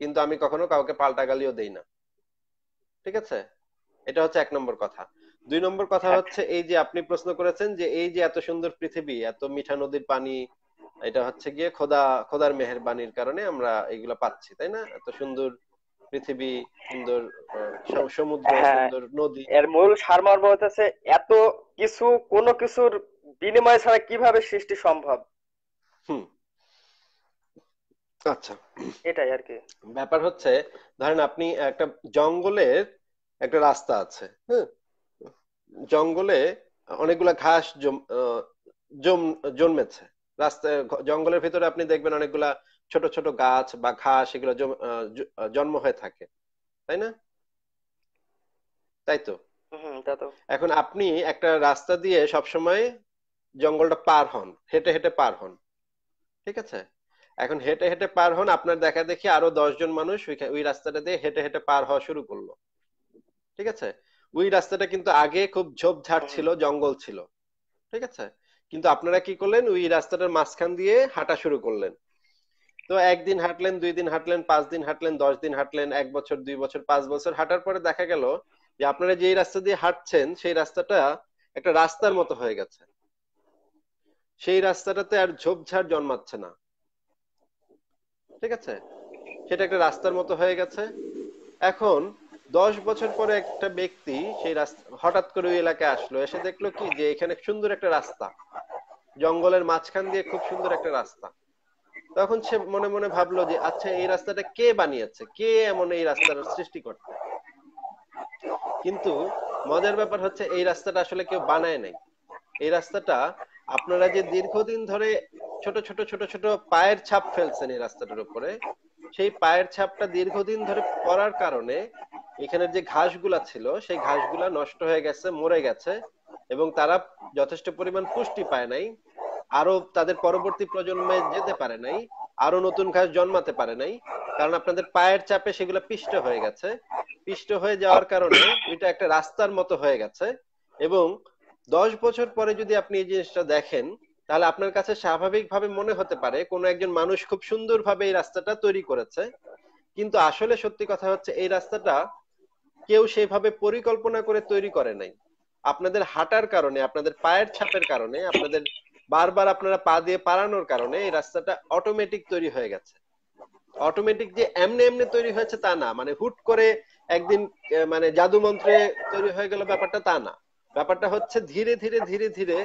কিন্তু আমি কখনো কাউকে পাল্টা গালিও দেই না ঠিক আছে এটা হচ্ছে এক নম্বর কথা দুই নম্বর কথা হ্যাঁ। হচ্ছে এই যে আপনি প্রশ্ন করেছেন যে এই যে এত সুন্দর পৃথিবী এত মিঠা নদীর পানি এটা হচ্ছে গিয়ে খোদা খোদার মেহেরবানির কারণে আমরা এগুলো পাচ্ছি তাই না এত সুন্দর পৃথিবী সুন্দর সমুদ্র হ্যাঁ। সুন্দর নদী এর মূল সারমর্ম হচ্ছে এত কিছু কোন কিছুর বিনিময় ছাড়া কিভাবে সৃষ্টি সম্ভব আচ্ছা এটাই আর কি ব্যাপার হচ্ছে ধরেন আপনি একটা জঙ্গলের একটা রাস্তা আছে হ্যাঁ জঙ্গলে অনেকগুলা ঘাস জন্মেছে রাস্তা জঙ্গলের ভিতরে আপনি দেখবেন অনেকগুলা ছোট ছোট গাছ বা ঘাস এগুলো জন্ম হয়ে থাকে তাই না তাই তো এখন আপনি একটা রাস্তা দিয়ে সবসময় জঙ্গলটা পার হন হেঁটে হেঁটে পার হন ঠিক আছে এখন হেঁটে হেঁটে পার হন আপনার দেখা দেখি আরো দশজন মানুষ ওই রাস্তাটা দিয়ে হেঁটে হেঁটে পার হওয়া শুরু করলো ঠিক আছে ওই রাস্তাটা কিন্তু আগে খুব ঝোপঝাড় ছিল জঙ্গল ছিল ঠিক আছে কিন্তু আপনারা কি করলেন ওই রাস্তাটার মাঝখান দিয়ে হাঁটা শুরু করলেন তো একদিন হাঁটলেন দুই দিন হাঁটলেন পাঁচ দিন হাঁটলেন দশ দিন হাঁটলেন এক বছর দুই বছর পাঁচ বছর হাঁটার পরে দেখা গেল যে আপনারা যে রাস্তা দিয়ে হাঁটছেন সেই রাস্তাটা একটা রাস্তার মতো হয়ে গেছে সেই রাস্তাটাতে আর ঝোপঝাড় জন্মাচ্ছে না ঠিক আছে সেটা একটা রাস্তার মতো হয়ে গেছে এখন দশ বছর পরে একটা ব্যক্তি সেই রাস্তা হঠাৎ করে ওই এলাকায় আসলো এসে দেখলো কি যে এখানে সুন্দর একটা রাস্তা জঙ্গলের মাঝখান দিয়ে খুব সুন্দর একটা রাস্তা তখন সে মনে মনে ভাবলো যে আচ্ছা এই রাস্তাটা কে বানিয়েছে কে এমন এই রাস্তার সৃষ্টি করতে কিন্তু মজার ব্যাপার হচ্ছে এই রাস্তাটা আসলে কেউ বানায় নাই এই রাস্তাটা আপনারা যে দীর্ঘদিন ধরে ছোট ছোট ছোট ছোট পায়ের ছাপ ফেলছেন এই রাস্তাটার উপরে সেই পায়ের ছাপটা দীর্ঘদিন ধরে পড়ার কারণে এখানের যে ঘাসগুলা ছিল সেই ঘাসগুলা নষ্ট হয়ে গেছে মরে গেছে এবং তারা যথেষ্ট পরিমাণ পুষ্টি পায় নাই আরো তাদের পরবর্তী প্রজন্মে যেতে পারে নাই আরো নতুন ঘাস জন্মাতে পারে নাই কারণ আপনাদের পায়ের চাপে সেগুলো পিষ্ট হয়ে গেছে পিষ্ট হয়ে যাওয়ার কারণে এটা একটা রাস্তার মতো হয়ে গেছে এবং দশ বছর পরে যদি আপনি এই জিনিসটা দেখেন তাহলে আপনার কাছে স্বাভাবিকভাবে মনে হতে পারে কোনো একজন মানুষ খুব সুন্দরভাবে এই রাস্তাটা তৈরি করেছে কিন্তু আসলে সত্যি কথা হচ্ছে এই রাস্তাটা কেউ সেভাবে পরিকল্পনা করে তৈরি করে নাই আপনাদের হাঁটার কারণে আপনাদের পায়ের ছাপের কারণে আপনাদের বারবার আপনারা পা দিয়ে পারানোর কারণে এই রাস্তাটা অটোমেটিক তৈরি হয়ে গেছে অটোমেটিক যে এমনি এমনি তৈরি হয়েছে তা না মানে হুট করে একদিন মানে জাদু মন্ত্রে তৈরি হয়ে গেল ব্যাপারটা তা না ব্যাপারটা হচ্ছে ধীরে ধীরে ধীরে ধীরে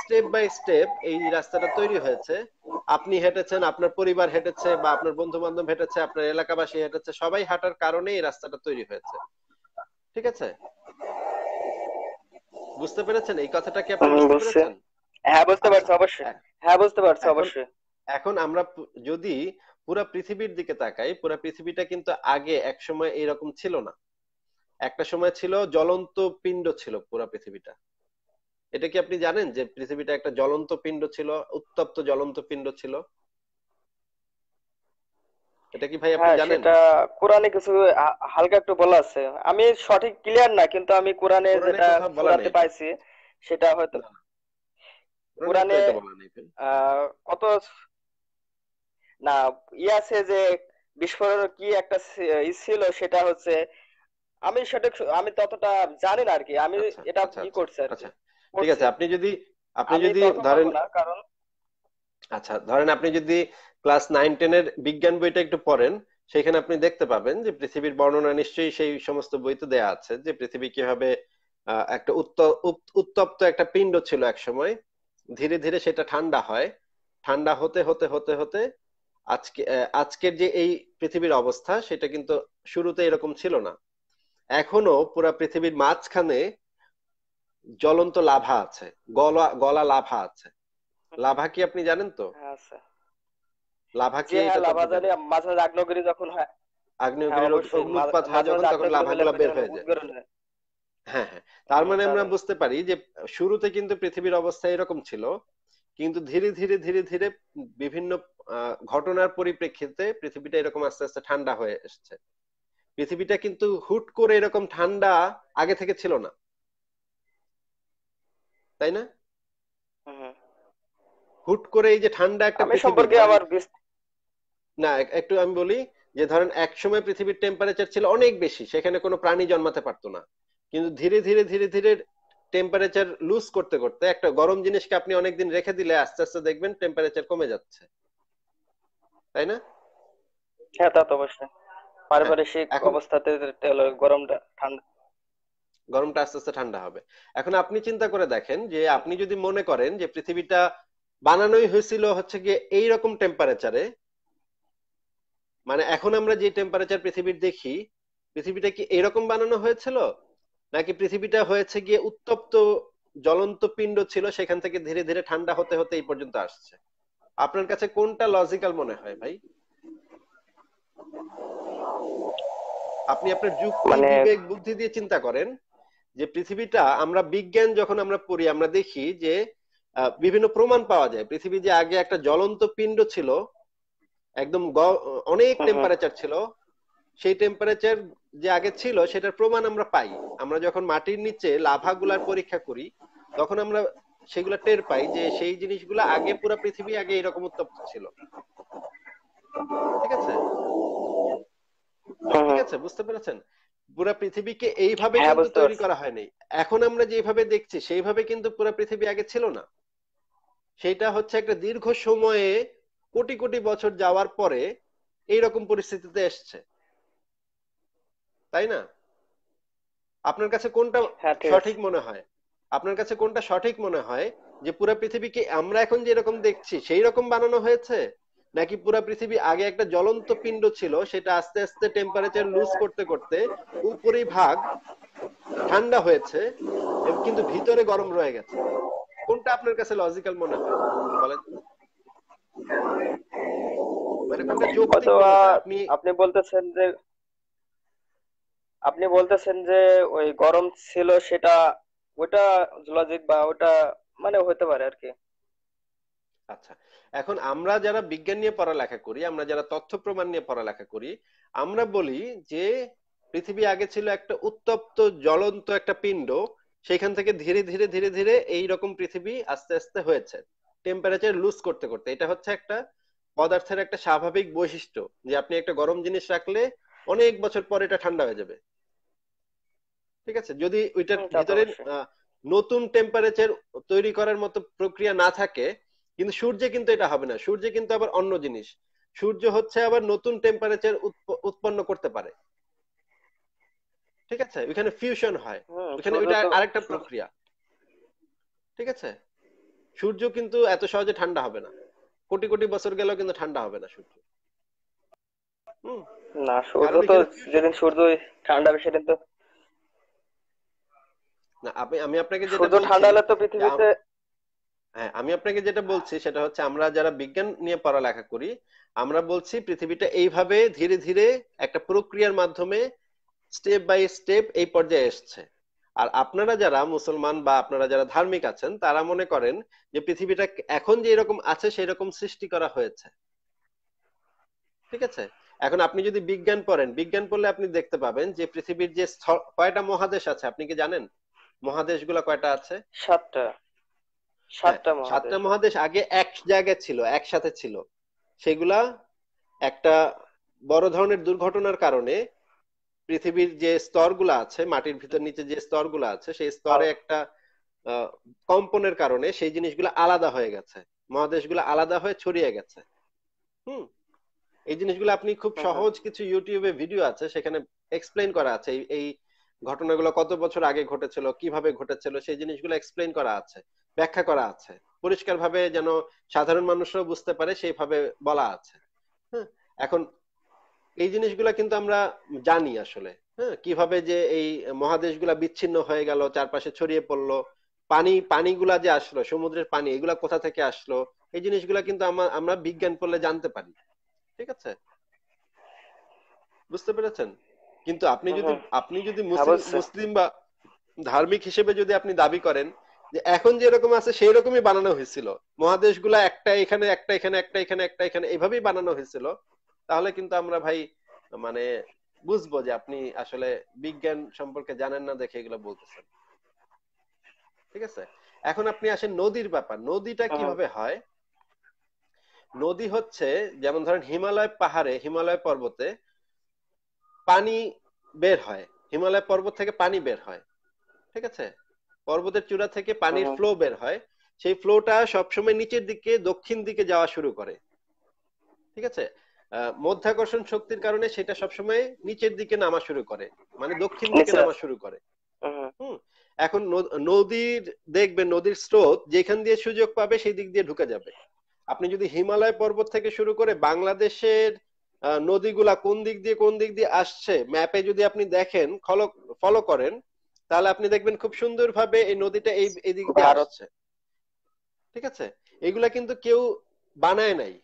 স্টেপ বাই স্টেপ এই রাস্তাটা তৈরি হয়েছে আপনি হেঁটেছেন আপনার পরিবার হেঁটেছে বা আপনার বন্ধু বান্ধব হেঁটেছে আপনার এলাকাবাসী হেঁটেছে সবাই হাঁটার কারণে এই রাস্তাটা তৈরি হয়েছে ঠিক আছে বুঝতে পেরেছেন এই কথাটা কি আপনি বুঝতে পেরেছেন হ্যাঁ বুঝতে পারছি অবশ্যই হ্যাঁ বুঝতে পারছি অবশ্যই এখন হ্যাঁ, আমরা যদি পুরা পৃথিবীর দিকে তাকাই পুরো পৃথিবীটা কিন্তু আগে এক সময় এরকম ছিল না একটা সময় ছিল জ্বলন্ত পিণ্ড ছিল পুরো পৃথিবীটা এটা কি আপনি জানেন যে পৃথিবীটা একটা জ্বলন্ত পিণ্ড ছিল উত্তপ্ত জ্বলন্ত পিণ্ড ছিল এটা কি ভাই আপনি হ্যাঁ, জানেন এটা কোরআনে কিছু হালকা একটু বলা আছে আমি সঠিক ক্লিয়ার না কিন্তু আমি কোরআনে যেটা বলাতে পাইছি সেটা হয়তো কোরআনে অত না ই আছে যে বিস্ফোরণ কি একটা ছিল সেটা হচ্ছে আমি সেটা আমি ততটা জানি না আরকি আমি আচ্ছা, এটা কি আচ্ছা, আচ্ছা, করছে ঠিক আছে আপনি যদি আপনি যদি ধরেন আচ্ছা ধরেন আপনি যদি ক্লাস নাইন টেন এর বিজ্ঞান বইটা একটু পড়েন সেখানে আপনি দেখতে পাবেন যে পৃথিবীর বর্ণনা নিশ্চয়ই সেই সমস্ত বইতে দেয়া আছে যে পৃথিবী কিভাবে একটা উত্তপ্ত একটা পিণ্ড ছিল এক সময় ধীরে ধীরে সেটা ঠান্ডা হয় ঠান্ডা হতে হতে হতে হতে আজকে আজকের যে এই পৃথিবীর অবস্থা সেটা কিন্তু শুরুতে এরকম ছিল না এখনো পুরা পৃথিবীর মাঝখানে জ্বলন্ত লাভা আছে গলা গলা লাভা আছে লাভা কি আপনি জানেন তো হ্যাঁ, লাভা কি হ্যাঁ, লাভা জানি মাঝে আগ্নেয়গিরি যখন হয় আগ্নেয়গিরির হ্যাঁ, অগ্নুৎপাত হয় যখন তখন লাভাগুলো বের হয়ে যায় হ্যাঁ হ্যাঁ তার মানে আমরা বুঝতে পারি যে শুরুতে কিন্তু পৃথিবীর অবস্থা এরকম ছিল কিন্তু ধীরে ধীরে ধীরে ধীরে বিভিন্ন ঘটনার পরিপ্রেক্ষিতে পৃথিবীটা এরকম আস্তে আস্তে ঠান্ডা হয়ে এসছে পৃথিবীটা কিন্তু হুট করে এরকম ঠান্ডা আগে থেকে ছিল না তাই না হ্যাঁ। হুট করে এই যে ঠান্ডা একটা সম্পর্কে আবার না একটু আমি বলি যে ধরেন একসময় পৃথিবীর টেম্পারেচার ছিল অনেক বেশি সেখানে কোনো প্রাণী জন্মাতে পারতো না কিন্তু ধীরে ধীরে ধীরে ধীরে টেম্পারেচার লুজ করতে করতে একটা গরম জিনিসকে আপনি অনেকদিন রেখে দিলে আস্তে আস্তে দেখবেন টেম্পারেচার কমে যাচ্ছে তাই না হ্যাঁ তা তো অবশ্যই পারিপার্শ্বিক হ্যাঁ, অবস্থাতে গরমটা ঠান্ডা গরমটা আস্তে আস্তে ঠান্ডা হবে এখন আপনি চিন্তা করে দেখেন যে আপনি যদি মনে করেন যে পৃথিবীটা বানানোই হয়েছিল হচ্ছে গিয়ে রকম টেম্পারেচারে মানে এখন আমরা যে টেম্পারেচার পৃথিবীর দেখি পৃথিবীটা কি এরকম বানানো হয়েছিল নাকি পৃথিবীটা হয়েছে গিয়ে উত্তপ্ত জ্বলন্ত পিণ্ড ছিল সেখান থেকে ধীরে ধীরে ঠান্ডা হতে হতে এই পর্যন্ত আসছে আপনার কাছে কোনটা লজিক্যাল মনে হয় ভাই আপনি আপনার যুক্তি মানে বুদ্ধি দিয়ে চিন্তা করেন যে পৃথিবীটা আমরা বিজ্ঞান যখন আমরা পড়ি আমরা দেখি যে বিভিন্ন প্রমাণ পাওয়া যায় পৃথিবী যে আগে একটা জ্বলন্ত পিণ্ড ছিল একদম অনেক টেম্পারেচার ছিল সেই টেম্পারেচার যে আগে ছিল সেটার প্রমাণ আমরা পাই আমরা যখন মাটির নিচে লাভাগুলার পরীক্ষা করি তখন আমরা সেগুলো টের পাই যে সেই জিনিসগুলো আগে পুরো পৃথিবী আগে এরকম উত্তপ্ত ছিল ঠিক আছে ঠিক আছে বুঝতে পেরেছেন পুরা পৃথিবীকে এইভাবে হ্যাঁ, তৈরি করা হয়নি এখন আমরা যেভাবে দেখছি সেইভাবে কিন্তু পুরা পৃথিবী আগে ছিল না সেটা হচ্ছে একটা দীর্ঘ সময়ে কোটি কোটি বছর যাওয়ার পরে এইরকম পরিস্থিতিতে এসছে তাই না আপনার কাছে কোনটা হ্যাঁ, সঠিক মনে হয় আপনার কাছে কোনটা সঠিক মনে হয় যে পুরো পৃথিবীকে আমরা এখন যেরকম দেখছি সেই রকম বানানো হয়েছে নাকি পুরো পৃথিবী আগে একটা জ্বলন্ত পিণ্ড ছিল সেটা আস্তে আস্তে টেম্পারেচার লুজ করতে করতে উপরের ভাগ ঠান্ডা হয়েছে কিন্তু ভিতরে গরম রয়ে গেছে কোনটা আপনার কাছে লজিক্যাল মনে হয় বলেন মানে আপনি বলতেছেন যে আপনি বলতেছেন যে ওই গরম ছিল সেটা ওটা লজিক বা ওটা মানে হতে পারে আর কি আচ্ছা এখন আমরা যারা বিজ্ঞান নিয়ে পড়ালেখা করি আমরা যারা তথ্য প্রমাণ নিয়ে পড়ালেখা করি আমরা বলি যে পৃথিবী আগে ছিল একটা উত্তপ্ত জ্বলন্ত একটা পিণ্ড সেখান থেকে ধীরে ধীরে ধীরে ধীরে এই রকম পৃথিবী আস্তে আস্তে হয়েছে টেম্পারেচার লুজ করতে করতে এটা হচ্ছে একটা পদার্থের একটা স্বাভাবিক বৈশিষ্ট্য যে আপনি একটা গরম জিনিস রাখলে অনেক বছর পর এটা ঠান্ডা হয়ে যাবে ঠিক আছে যদি ওইটার হ্যাঁ, ভিতরে নতুন টেম্পারেচার তৈরি করার মতো প্রক্রিয়া না থাকে কিন্তু সূর্যে কিন্তু এটা হবে না সূর্যে কিন্তু আবার অন্য জিনিস সূর্য হচ্ছে আবার নতুন টেম্পারেচার উৎপন্ন করতে পারে ঠিক আছে ওখানে ফিউশন হয় হ্যাঁ, ওখানে ওইটা আরেকটা প্রক্রিয়া ঠিক আছে সূর্য কিন্তু এত সহজে ঠান্ডা হবে না কোটি কোটি বছর গেলেও কিন্তু ঠান্ডা হবে না সূর্য না সূর্য তো যেদিন সূর্য ঠান্ডা হবে সেদিন তো না আপনি আমি আপনাকে যেটা শুধু ঠান্ডা হলে তো পৃথিবীতে হ্যাঁ আমি আপনাকে যেটা বলছি সেটা হচ্ছে আমরা যারা বিজ্ঞান নিয়ে পড়ালেখা করি আমরা বলছি পৃথিবীটা এইভাবে ধীরে ধীরে একটা প্রক্রিয়ার মাধ্যমে স্টেপ বাই স্টেপ এই পর্যায়ে এসছে আর আপনারা যারা মুসলমান বা আপনারা যারা ধার্মিক আছেন তারা মনে করেন যে পৃথিবীটা এখন যে এরকম আছে সেই রকম সৃষ্টি করা হয়েছে ঠিক আছে এখন আপনি যদি বিজ্ঞান পড়েন বিজ্ঞান পড়লে আপনি দেখতে পাবেন যে পৃথিবীর যে কয়টা মহাদেশ আছে আপনি কি জানেন মহাদেশগুলো কয়টা আছে সাতটা সাতটা হ্যাঁ, মহাদেশ আগে এক জায়গায় ছিল একসাথে ছিল সেগুলা একটা বড় ধরনের দুর্ঘটনার কারণে পৃথিবীর যে স্তরগুলো আছে মাটির ভিতর নিচে যে স্তরগুলো আছে সেই স্তরে হ্যাঁ। একটা কম্পনের কারণে সেই জিনিসগুলো আলাদা হয়ে গেছে মহাদেশগুলো আলাদা হয়ে ছড়িয়ে গেছে হুম এই জিনিসগুলো আপনি খুব হ্যাঁ, সহজ কিছু ইউটিউবে ভিডিও আছে সেখানে এক্সপ্লেন করা আছে এই ঘটনাগুলো কত বছর আগে ঘটেছিল কিভাবে ঘটেছিল সেই জিনিসগুলো এক্সপ্লেন করা আছে ব্যাখ্যা করা আছে পরিষ্কারভাবে যেন সাধারণ মানুষরাও বুঝতে পারে সেইভাবে বলা আছে হ্যাঁ এখন এই জিনিসগুলা কিন্তু আমরা জানি আসলে হ্যাঁ কিভাবে যে এই মহাদেশগুলা বিচ্ছিন্ন হয়ে গেল চারপাশে ছড়িয়ে পড়লো পানি পানিগুলা যে আসলো সমুদ্রের পানি এগুলা কোথা থেকে আসলো এই জিনিসগুলা কিন্তু আমরা বিজ্ঞান পড়লে জানতে পারি ঠিক আছে বুঝতে পেরেছেন কিন্তু আপনি যদি আপনি যদি হ্যাঁ, মুসলিম বা ধার্মিক হিসেবে যদি আপনি দাবি করেন যে এখন যেরকম আছে সেই রকমই বানানো হয়েছিল মহাদেশগুলো একটা এখানে একটা এখানে একটা এখানে একটা এখানে এভাবেই বানানো হয়েছিল তাহলে কিন্তু আমরা ভাই মানে বুঝবো যে আপনি আসলে বিজ্ঞান সম্পর্কে জানেন না দেখে এগুলো বলতেছেন ঠিক আছে এখন আপনি আসেন নদীর ব্যাপার নদীটা কিভাবে হয় নদী হচ্ছে যেমন ধরেন হিমালয় পাহাড়ে হিমালয় পর্বতে পানি বের হয় হিমালয় পর্বত থেকে পানি বের হয় ঠিক আছে পর্বতের চূড়া থেকে পানির ফ্লো হ্যাঁ। বের হয় সেই ফ্লোটা সবসময় নিচের দিকে দক্ষিণ দিকে যাওয়া শুরু করে ঠিক আছে মধ্যাকর্ষণ শক্তির কারণে সেটা সবসময় নিচের দিকে নামা শুরু করে মানে দক্ষিণ দিকে নামা শুরু করে এখন নদীর দেখবে নদীর স্রোত যেখান দিয়ে সুযোগ পাবে সেই দিক দিয়ে ঢুকে যাবে আপনি যদি হিমালয় পর্বত থেকে শুরু করে বাংলাদেশের নদীগুলা কোন দিক দিয়ে কোন দিক দিয়ে আসছে ম্যাপে যদি আপনি দেখেন ফলো করেন তাহলে আপনি দেখবেন খুব সুন্দরভাবে এই নদীটা এই এদিক দিয়ে হচ্ছে ঠিক আছে এগুলা কিন্তু কেউ বানায় নাই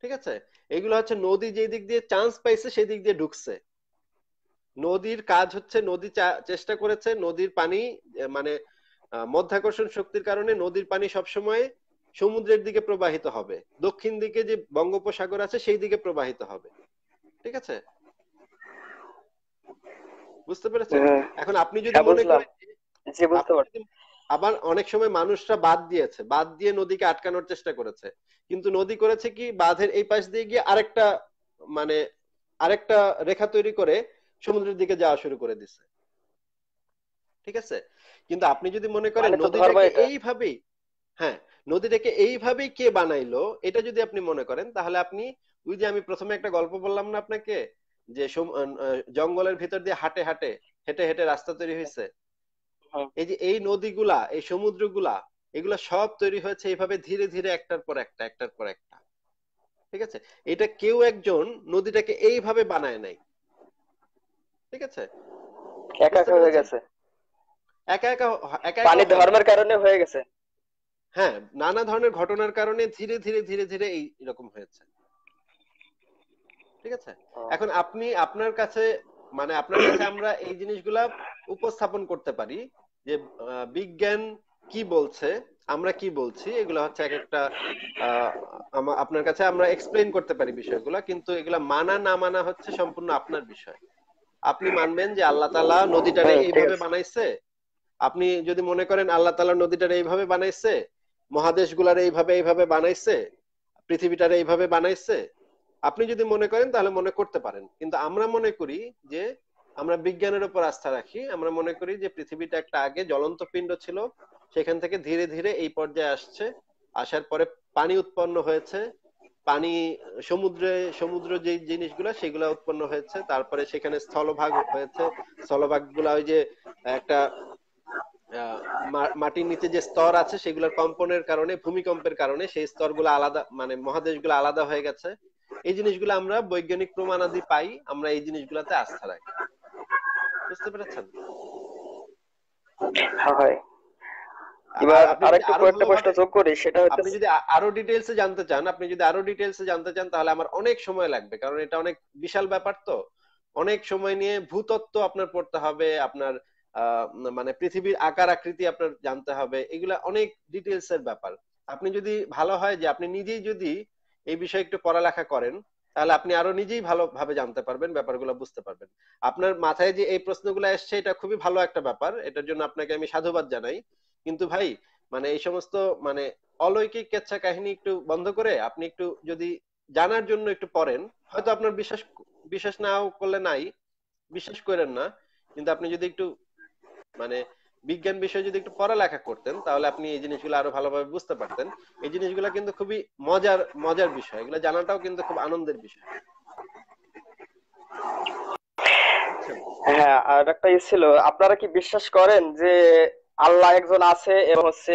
ঠিক আছে এগুলো হচ্ছে নদী যে দিক দিয়ে চান্স পাইছে সেই দিক দিয়ে ঢুকছে নদীর কাজ হচ্ছে নদী চেষ্টা করেছে নদীর পানি মানে মাধ্যাকর্ষণ শক্তির কারণে নদীর পানি সব সময় সমুদ্রের দিকে প্রবাহিত হবে দক্ষিণ দিকে যে বঙ্গোপসাগর আছে সেই দিকে প্রবাহিত হবে ঠিক আছে বুঝতে পেরেছেন হ্যাঁ। এখন আপনি যদি হ্যাঁ, মনে করেন আবার অনেক সময় মানুষরা বাদ দিয়েছে বাদ দিয়ে নদীকে আটকানোর চেষ্টা করেছে কিন্তু নদী করেছে কি বাঁধের এই পাশ দিয়ে গিয়ে আরেকটা মানে আরেকটা রেখা তৈরি করে সমুদ্রের দিকে যাওয়া শুরু করে দিছে ঠিক আছে কিন্তু আপনি যদি মনে করেন মানে নদীটাকে এইভাবেই হ্যাঁ নদীটাকে এইভাবেই কে বানাইলো এটা যদি আপনি মনে করেন তাহলে আপনি ওই যে আমি প্রথমে একটা গল্প বললাম না আপনাকে যে জঙ্গলের ভেতর দিয়ে হাটে হাটে হেঁটে হেঁটে রাস্তা তৈরি হয়েছে হ্যাঁ। এই যে এই নদীগুলা এই সমুদ্রগুলা এগুলা সব তৈরি হয়েছে এইভাবে ধীরে ধীরে একটার পর একটা একটার পর একটা ঠিক আছে এটা কেউ একজন নদীটাকে এইভাবে বানায় নাই ঠিক আছে একা একা হয়ে গেছে একা একা একা ধর্মের কারণে হয়ে গেছে হ্যাঁ নানা ধরনের ঘটনার কারণে ধীরে ধীরে ধীরে ধীরে এই এরকম হয়েছে ঠিক আছে এখন আপনি আপনার কাছে মানে আপনার কাছে আমরা এই জিনিসগুলা উপস্থাপন করতে পারি যে বিজ্ঞান কি বলছে আমরা কি বলছি এগুলো হচ্ছে এক একটা আপনার কাছে আমরা এক্সপ্লেন করতে পারি বিষয়গুলো কিন্তু এগুলা মানা না মানা হচ্ছে সম্পূর্ণ আপনার বিষয় আপনি মানবেন যে আল্লাহ তালা নদীটারে হ্যাঁ, এইভাবে বানাইছে আপনি যদি মনে করেন আল্লাহ তালা নদীটারে এইভাবে বানাইছে মহাদেশগুলার এইভাবে এইভাবে বানাইছে পৃথিবীটারে এইভাবে বানাইছে আপনি যদি মনে করেন তাহলে মনে করতে পারেন কিন্তু আমরা মনে করি যে আমরা বিজ্ঞানের উপর আস্থা রাখি আমরা মনে করি যে পৃথিবীটা একটা আগে জ্বলন্ত পিণ্ড ছিল সেখান থেকে ধীরে ধীরে এই পর্যায়ে আসছে আসার পরে পানি উৎপন্ন হয়েছে পানি সমুদ্রে সমুদ্র যে জিনিসগুলা সেগুলো উৎপন্ন হয়েছে তারপরে সেখানে স্থলভাগ হয়েছে স্থলভাগ গুলা ওই যে একটা মাটির নিচে যে স্তর আছে সেগুলোর কম্পনের কারণে ভূমিকম্পের কারণে সেই স্তরগুলো আলাদা মানে মহাদেশগুলো আলাদা হয়ে গেছে এই জিনিসগুলো আমরা বৈজ্ঞানিক প্রমাণাদি পাই আমরা এই জিনিসগুলোতে আস্থা রাখি বুঝতে পেরেছেন হ্যাঁ, আপনি যদি আরো ডিটেলসে জানতে চান আপনি যদি আরো ডিটেলসে জানতে চান তাহলে আমার অনেক সময় লাগবে কারণ এটা অনেক বিশাল ব্যাপার তো অনেক সময় নিয়ে ভূতত্ত্ব আপনার পড়তে হবে আপনার মানে পৃথিবীর আকার আকৃতি আপনার জানতে হবে এগুলা অনেক ডিটেলস এর ব্যাপার আপনি যদি ভালো হয় যে আপনি নিজেই যদি এই বিষয়ে একটু পড়ালেখা করেন তাহলে আপনি আরো নিজেই ভালোভাবে জানতে পারবেন ব্যাপারগুলো বুঝতে পারবেন আপনার মাথায় যে এই প্রশ্নগুলো এসছে এটা খুবই ভালো একটা ব্যাপার এটার জন্য আপনাকে আমি সাধুবাদ জানাই কিন্তু ভাই মানে এই সমস্ত মানে অলৌকিক কেচ্ছা কাহিনী একটু বন্ধ করে আপনি একটু যদি জানার জন্য একটু পড়েন হয়তো আপনার বিশ্বাস বিশ্বাস নাও করলে নাই বিশ্বাস করেন না কিন্তু আপনি যদি একটু মানে বিজ্ঞান বিষয়ে যদি একটু পড়ালেখা করতেন তাহলে আপনি এই জিনিসগুলো আরো ভালোভাবে বুঝতে পারতেন এই জিনিসগুলো কিন্তু খুবই মজার মজার বিষয় এগুলো জানাটাও কিন্তু খুব আনন্দের বিষয় হ্যাঁ আর একটা ইয়ে ছিল আপনারা কি বিশ্বাস করেন যে আল্লাহ একজন আছে এবং হচ্ছে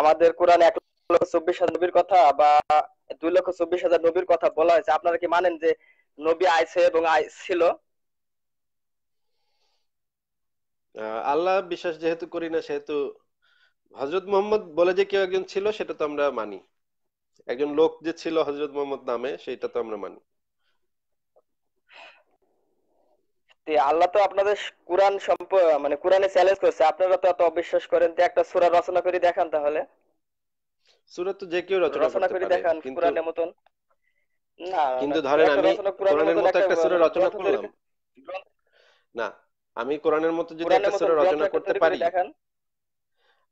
আমাদের কোরআন এক লক্ষ চব্বিশ হাজার নবীর কথা বা দুই লক্ষ চব্বিশ হাজার নবীর কথা বলা হয়েছে আপনারা কি মানেন যে নবী আইছে এবং আই ছিল আল্লাহ বিশ্বাস যেহেতু করি না সেহেতু হজরত মোহাম্মদ বলে যে কেউ একজন ছিল সেটা তো আমরা মানি একজন লোক যে ছিল হজরত মোহাম্মদ নামে সেটা তো আমরা মানি আল্লাহ তো আপনাদের কোরআন মানে কোরআনে চ্যালেঞ্জ করছে আপনারা তো এত অবিশ্বাস করেন তো একটা সূরা রচনা করে দেখান তাহলে সূরা তো যে কেউ রচনা করে দেখান কোরআনের মতন না কিন্তু ধরেন আমি কোরআনের মতো একটা সূরা রচনা করলাম না আমি কোরআনের মতো যদি একটা সূরা রচনা করতে পারি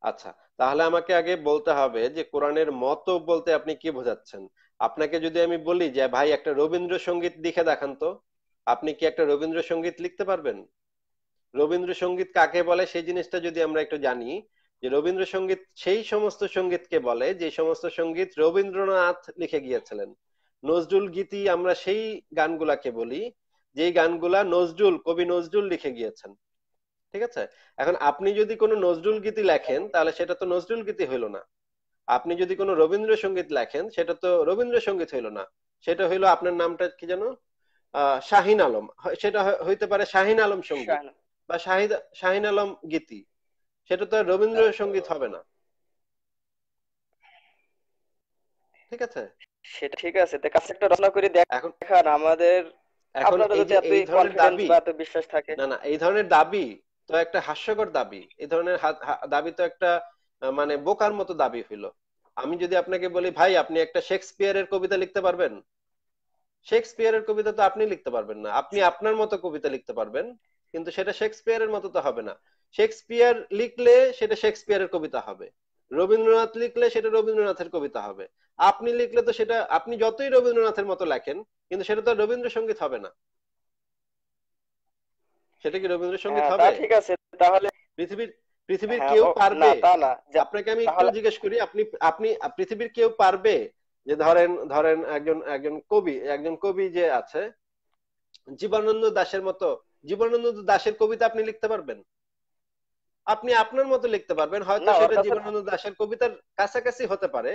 আচ্ছা তাহলে আমাকে আগে বলতে হবে যে কোরআনের মতো বলতে আপনি কি বোঝাচ্ছেন আপনাকে যদি আমি বলি যে ভাই একটা রবীন্দ্রসঙ্গীত লিখে দেখান তো আপনি কি একটা রবীন্দ্রসঙ্গীত লিখতে পারবেন রবীন্দ্রসঙ্গীত কাকে বলে সেই জিনিসটা যদি আমরা একটু জানি যে রবীন্দ্রসঙ্গীত সেই সমস্ত সঙ্গীতকে বলে যে সমস্ত সঙ্গীত রবীন্দ্রনাথ লিখে গিয়েছিলেন নজরুল গীতি আমরা সেই গানগুলাকে বলি যে গানগুলা নজরুল কবি নজরুল লিখে গিয়েছেন ঠিক আছে এখন আপনি যদি কোনো নজরুল গীতি লেখেন তাহলে সেটা তো নজরুল গীতি হইল না আপনি যদি কোনো রবীন্দ্রসঙ্গীত লেখেন সেটা তো রবীন্দ্রসঙ্গীত হইল না সেটা হইলো আপনার নামটা কি যেন শাহিন আলম সেটা হইতে পারে শাহিন আলম সঙ্গীত বা শাহিদ শাহিন আলম গীতি সেটা তো রবীন্দ্রসঙ্গীত হবে না ঠিক আছে সেটা ঠিক আছে একটা রচনা করে দেখান আমাদের এই ধরনের দাবি তো একটা হাস্যকর দাবি এই ধরনের দাবি তো একটা মানে বোকার মতো দাবি আমি যদি আপনাকে বলি ভাই আপনি একটা শেক্সপিয়ারের কবিতা লিখতে পারবেন শেক্সপিয়ারের কবিতা তো আপনি লিখতে পারবেন না আপনি আপনার মতো কবিতা লিখতে পারবেন কিন্তু সেটা শেক্সপিয়ারের মতো তো হবে না শেক্সপিয়ার লিখলে সেটা শেক্সপিয়ারের কবিতা হবে রবীন্দ্রনাথ লিখলে সেটা রবীন্দ্রনাথের কবিতা হবে আপনি লিখলে তো সেটা আপনি যতই রবীন্দ্রনাথের মতো লেখেন কিন্তু সেটা তো রবীন্দ্রসঙ্গীত হবে না সেটা কি রবীন্দ্রসঙ্গীত হ্যাঁ, হবে ঠিক আছে তাহলে পৃথিবীর পৃথিবীর হ্যাঁ, কেউ পারবে আপনাকে আমি একটু জিজ্ঞেস করি আপনি আপনি পৃথিবীর কেউ পারবে যে ধরেন ধরেন একজন একজন কবি একজন কবি যে আছে জীবনানন্দ দাশের মতো জীবনানন্দ দাশের কবিতা আপনি লিখতে পারবেন আপনি আপনার মতো লিখতে পারবেন হয়তো সেটা জীবনানন্দ দাশের কবিতার কাছাকাছি হতে পারে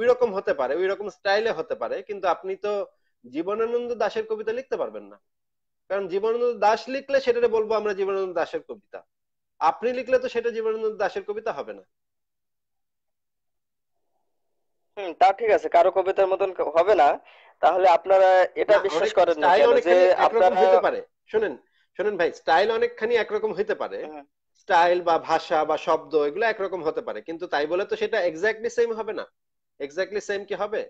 ওই রকম হতে পারে ওই রকম স্টাইলে হতে পারে কিন্তু আপনি তো জীবনানন্দ দাশের কবিতা লিখতে পারবেন না কারণ জীবনানন্দ দাশ লিখলে সেটারে বলবো আমরা জীবনানন্দ দাশের কবিতা আপনি লিখলে তো সেটা জীবনানন্দ দাশের কবিতা হবে না হুম তা ঠিক আছে কারো কবিতার মতন হবে না তাহলে আপনারা এটা বিশ্বাস করেন না যে আপনারা হতে পারে শুনেন শুনেন ভাই স্টাইল অনেকখানি একরকম হইতে পারে স্টাইল বা ভাষা বা শব্দ এগুলো একরকম হতে পারে কিন্তু তাই বলে তো সেটা এক্স্যাক্টলি সেম হবে না এক্স্যাক্টলি সেম কি হবে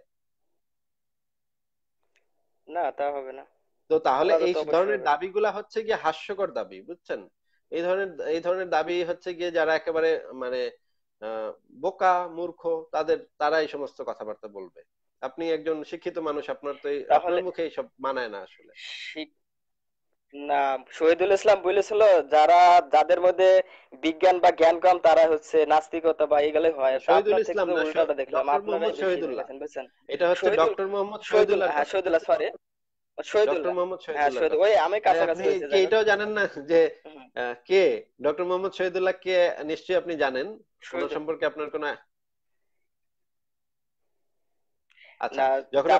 না তা হবে না তো তাহলে এই ধরনের দাবিগুলা হচ্ছে গিয়ে হাস্যকর দাবি বুঝছেন এই ধরনের এই ধরনের দাবি হচ্ছে গিয়ে যারা একেবারে মানে বোকা মূর্খ তাদের তারা এই সমস্ত কথাবার্তা বলবে আপনি একজন শিক্ষিত মানুষ আপনার তো আপনার মুখে এইসব মানায় না আসলে না শহীদুল ইসলাম বলেছিল যারা যাদের মধ্যে বিজ্ঞান বা জ্ঞান কম তারা হচ্ছে নাস্তিকতা বা এগুলো হয় শহীদুল ইসলাম উল্টাটা দেখলাম আপনারা শহীদুল্লাহ এটা হচ্ছে ডক্টর মোহাম্মদ শহীদুল্লাহ হ্যাঁ শহীদুল্লাহ সরি হ্যাঁ, হ্যাঁ, এটাও জানেন না যে কে ডক্টর মোহাম্মদ শহীদুল্লাহ কে আপনি জানেন সম্পর্কে আপনার আচ্ছা যখন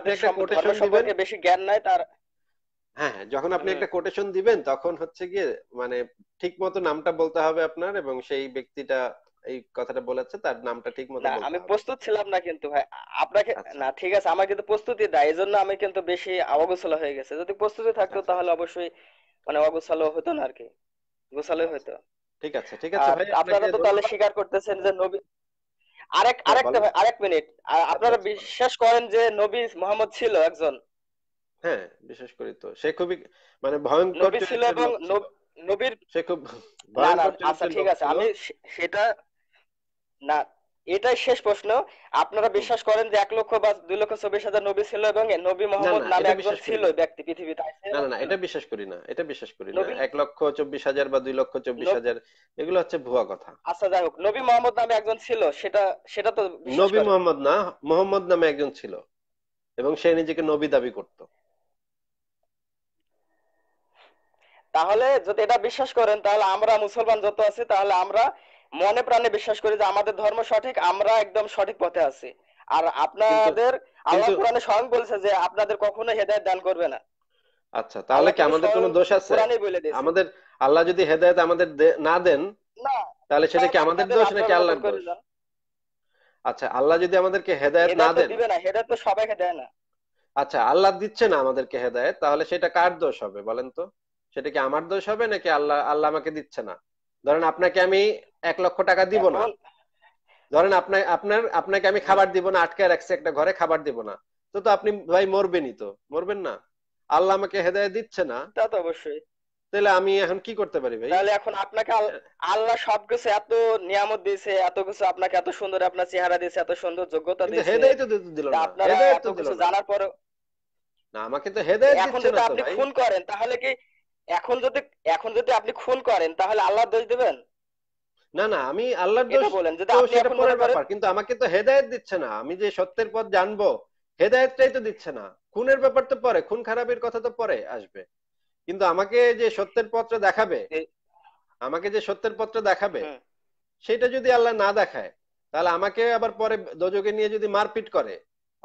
বেশি জ্ঞান নাই তার হ্যাঁ যখন আপনি হ্যাঁ। একটা কোটেশন দিবেন তখন হচ্ছে গিয়ে মানে ঠিক মতো নামটা বলতে হবে আপনার এবং সেই ব্যক্তিটা এই কথাটা বলেছে তার নামটা ঠিক মতো আমি প্রস্তুত ছিলাম না কিন্তু ভাই আপনাকে আচ্ছা। না ঠিক আছে আমার কিন্তু প্রস্তুতি দেয় এই জন্য আমি কিন্তু বেশি অগোছালো হয়ে গেছে যদি প্রস্তুতি থাকতো আচ্ছা, তাহলে আচ্ছা। অবশ্যই মানে অগোছালো হতো না আর কি গোছালো হতো ঠিক আছে ঠিক আছে ভাই আপনারা তো তাহলে স্বীকার করতেছেন যে নবী আরেক হ্যাঁ, আরেকটা আরেক মিনিট আপনারা বিশ্বাস করেন যে নবী মোহাম্মদ ছিল একজন হ্যাঁ বিশেষ করে তো সে খুবই মানে ভয়ঙ্কর ছিল এবং নবীর সে খুব আচ্ছা ঠিক আছে আমি সেটা না এটাই শেষ প্রশ্ন আপনারা বিশ্বাস করেন যে এক লক্ষ বা দুই লক্ষ চব্বিশ হাজার নবী ছিল এবং নবী মোহাম্মদ নামে একজন ছিল ব্যক্তি পৃথিবীতে না না এটা বিশ্বাস করি না এটা বিশ্বাস করি না এক লক্ষ চব্বিশ হাজার বা দুই লক্ষ চব্বিশ হাজার এগুলো হচ্ছে ভুয়া কথা আচ্ছা যাই হোক নবী মোহাম্মদ নামে একজন ছিল সেটা সেটা তো নবী মোহাম্মদ না মোহাম্মদ নামে একজন ছিল এবং সে নিজেকে নবী দাবি করতো তাহলে যদি এটা বিশ্বাস করেন তাহলে আমরা মুসলমান যত আছে তাহলে আমরা মনে প্রাণে বিশ্বাস করি যে আমাদের ধর্ম সঠিক আমরা একদম সঠিক পথে আছি আর আপনাদের আল্লাহ কোরআনে স্বয়ং বলছে যে আপনাদের কখনো হেদায়ত দান করবে না আচ্ছা তাহলে কি আমাদের কোনো দোষ আছে আমাদের আল্লাহ যদি হেদায়েত আমাদের না দেন না তাহলে সেটা কি আমাদের দোষ নাকি আল্লাহর দোষ আচ্ছা আল্লাহ যদি আমাদেরকে হেদায়েত না দেন দিবে না হেদায়েত তো সবাইকে দেয় না আচ্ছা আল্লাহ দিচ্ছে না আমাদেরকে হেদায়েত তাহলে সেটা কার দোষ হবে বলেন তো সেটা কি আমার দোষ হবে নাকি আল্লাহ আল্লাহ আমাকে দিচ্ছে না ধরেন আপনাকে আমি এক লক্ষ টাকা দিব না ধরেন আপনার আপনার আপনাকে আমি খাবার দিব না আটকে রাখছি একটা ঘরে খাবার দিব না তো তো আপনি ভাই মরবেনই তো মরবেন না আল্লাহ আমাকে হেদায় দিচ্ছে না তা তো অবশ্যই তাহলে আমি এখন কি করতে পারি ভাই তাহলে এখন আপনাকে আল্লাহ সব কিছু এত নিয়ামত দিয়েছে এত কিছু আপনাকে এত সুন্দর আপনার চেহারা দিয়েছে এত সুন্দর যোগ্যতা দিয়েছে হেদায় তো দিল না হেদায় তো দিল না জানার পর না আমাকে তো হেদায় দিচ্ছে না এখন যদি আপনি খুন করেন তাহলে কি এখন যদি এখন যদি আপনি খুন করেন তাহলে আল্লাহর দোষ দিবেন না না আমি আল্লাহর দোষ বলেন যদি আপনি এখন মনে ব্যাপার কিন্তু আমাকে তো হেদায়েত দিচ্ছে না আমি যে সত্যের পথ জানবো হেদায়েতটাই তো দিচ্ছে না খুনের ব্যাপার তো পরে খুন খারাপের কথা তো পরে আসবে কিন্তু আমাকে যে সত্যের পথটা দেখাবে আমাকে যে সত্যের পথটা দেখাবে সেটা যদি আল্লাহ না দেখায় তাহলে আমাকে আবার পরে দোজকে নিয়ে যদি মারপিট করে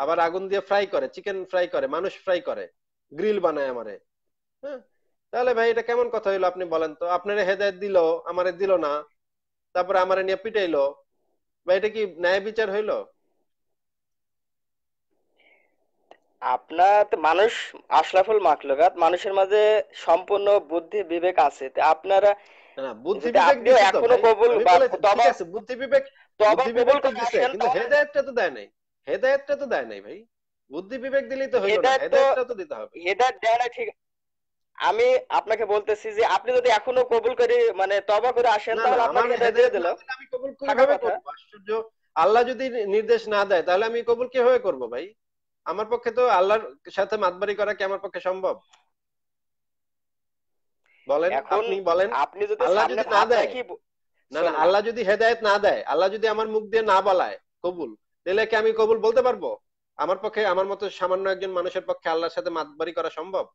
আবার আগুন দিয়ে ফ্রাই করে চিকেন ফ্রাই করে মানুষ ফ্রাই করে গ্রিল বানায় আমারে হ্যাঁ তাহলে ভাই এটা কেমন কথা হইলো আপনি বলেন তো আপনার হেদায়ত দিল আমারে দিল না তারপরে আমারে নিয়ে পিটাইলো ভাই এটা কি ন্যায় বিচার হইলো আপনার মানুষ আশরাফুল মাকলুকাত মানুষের মাঝে সম্পূর্ণ বুদ্ধি বিবেক আছে আপনারা বুদ্ধি বিবেক এখনো কবুল বুদ্ধি বিবেক বুদ্ধি বিবেক তো দিছে কিন্তু হেদায়েতটা তো দেয় নাই হেদায়েতটা তো দেয় নাই ভাই বুদ্ধি বিবেক দিলেই তো হইলো না হেদায়েতটা তো দিতে হবে হেদায়েত দেয় না ঠিক আছে আমি আপনাকে বলতেছি যে আপনি যদি এখনো কবুল করে মানে তবা করে আসেন তাহলে আপনাকে এটা দিয়ে দিলাম আমি কবুল কিভাবে করব আশ্চর্য আল্লাহ যদি নির্দেশ না দেয় তাহলে আমি কবুল কিভাবে করব ভাই আমার পক্ষে তো আল্লাহর সাথে মাতবারি করা কি আমার পক্ষে সম্ভব বলেন আপনি বলেন আপনি যদি আল্লাহ যদি না দেয় না না আল্লাহ যদি হেদায়েত না দেয় আল্লাহ যদি আমার মুখ দিয়ে না বলায় কবুল তাহলে কি আমি কবুল বলতে পারবো আমার পক্ষে আমার মতো সামান্য একজন মানুষের পক্ষে আল্লাহর সাথে মাতবারি করা সম্ভব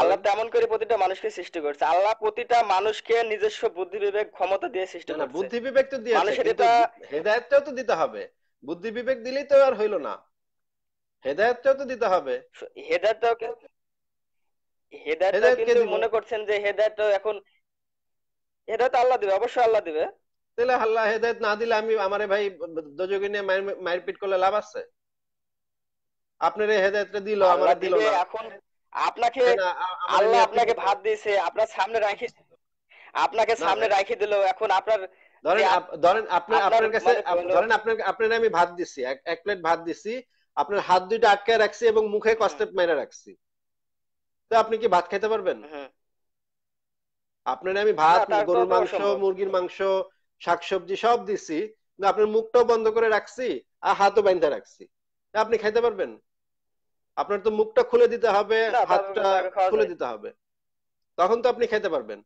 আল্লাহ তেমন করে প্রতিটা মানুষকে সৃষ্টি করছে আল্লাহ প্রতিটা মানুষকে নিজস্ব বুদ্ধি বিবেক ক্ষমতা দিয়ে সৃষ্টি করছে বুদ্ধি বিবেক তো দিয়ে মানুষের এটা হেদায়েতটাও তো দিতে হবে বুদ্ধি বিবেক দিলেই তো আর হইলো না হেদায়েতটাও তো দিতে হবে হেদায়েতটাও কিন্তু হেদায়েতটাও কিন্তু মনে করছেন যে হেদায়েতটাও এখন হেদায়েত আল্লাহ দিবে অবশ্যই আল্লাহ দিবে তাহলে আল্লাহ হেদায়েত না দিলে আমি আমারে ভাই দজগে নিয়ে মারপিট করলে লাভ আছে আপনার হেদায়েতটা দিল আমার দিল না এখন আপনাকে আল্লাহ আপনাকে ভাত দিয়েছে আপনার সামনে রাখি আপনাকে সামনে রাখি দিল এখন আপনার ধরেন ধরেন আপনি আপনার কাছে ধরেন আপনার আপনার আমি ভাত দিছি এক প্লেট ভাত দিছি আপনার হাত দুইটা আটকে রাখছি এবং মুখে কস্টেপ মেরে রাখছি তো আপনি কি ভাত খেতে পারবেন আপনার আমি ভাত গরুর মাংস মুরগির মাংস শাকসবজি সব দিছি আপনার মুখটাও বন্ধ করে রাখছি আর হাতও বাইন্ধা রাখছি আপনি খাইতে পারবেন আপনার তো মুখটা খুলে দিতে হবে হাতটা খুলে দিতে হবে তখন তো আপনি খেতে পারবেন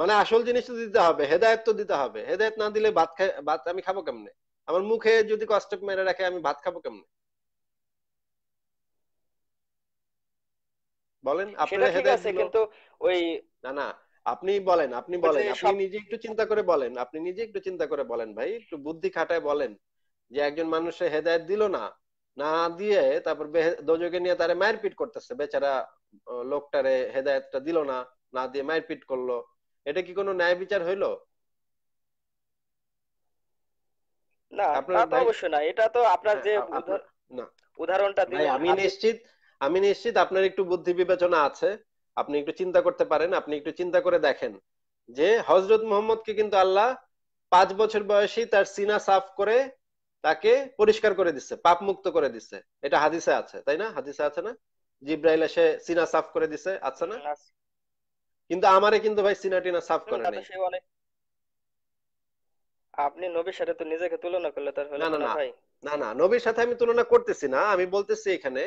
মানে আসল জিনিস তো দিতে হবে হেদায়ত তো দিতে হবে হেদায়ত না দিলে ভাত খাই ভাত আমি খাবো কেমনে আমার মুখে যদি কষ্ট মেরে রাখে আমি ভাত খাবো কেমনে বলেন আপনারা হেদায়ত কিন্তু ওই না না আপনি বলেন আপনি বলেন আপনি নিজে একটু চিন্তা করে বলেন আপনি নিজে একটু চিন্তা করে বলেন ভাই একটু বুদ্ধি খাটায় বলেন যে একজন মানুষের হেদায়ত দিল না না দিয়ে তারপর দোজকে নিয়ে তারে মারপিট করতেছে বেচারা লোকটারে হেদায়তটা দিল না না দিয়ে মারপিট করলো এটা কি কোনো ন্যায় বিচার হইল না তা না এটা তো আপনার হ্যাঁ, যে উদাহরণটা দিলেন আমি নিশ্চিত আমি নিশ্চিত আপনার একটু বুদ্ধি বিবেচনা আছে আপনি একটু চিন্তা করতে পারেন আপনি একটু চিন্তা করে দেখেন যে হজরত মোহাম্মদকে কিন্তু আল্লাহ পাঁচ বছর বয়সেই তার সিনা সাফ করে তাকে পরিষ্কার করে দিচ্ছে পাপ মুক্ত করে দিচ্ছে এটা হাদিসে আছে তাই না হাদিসে আছে না জিব্রাইল এসে সিনা সাফ করে দিছে আছে না কিন্তু আমারে কিন্তু ভাই সিনা টিনা সাফ করে নাই আপনি নবীর সাথে তো নিজেকে তুলনা করলে তার না না না না নবীর সাথে আমি তুলনা করতেছি না আমি বলতেছি এখানে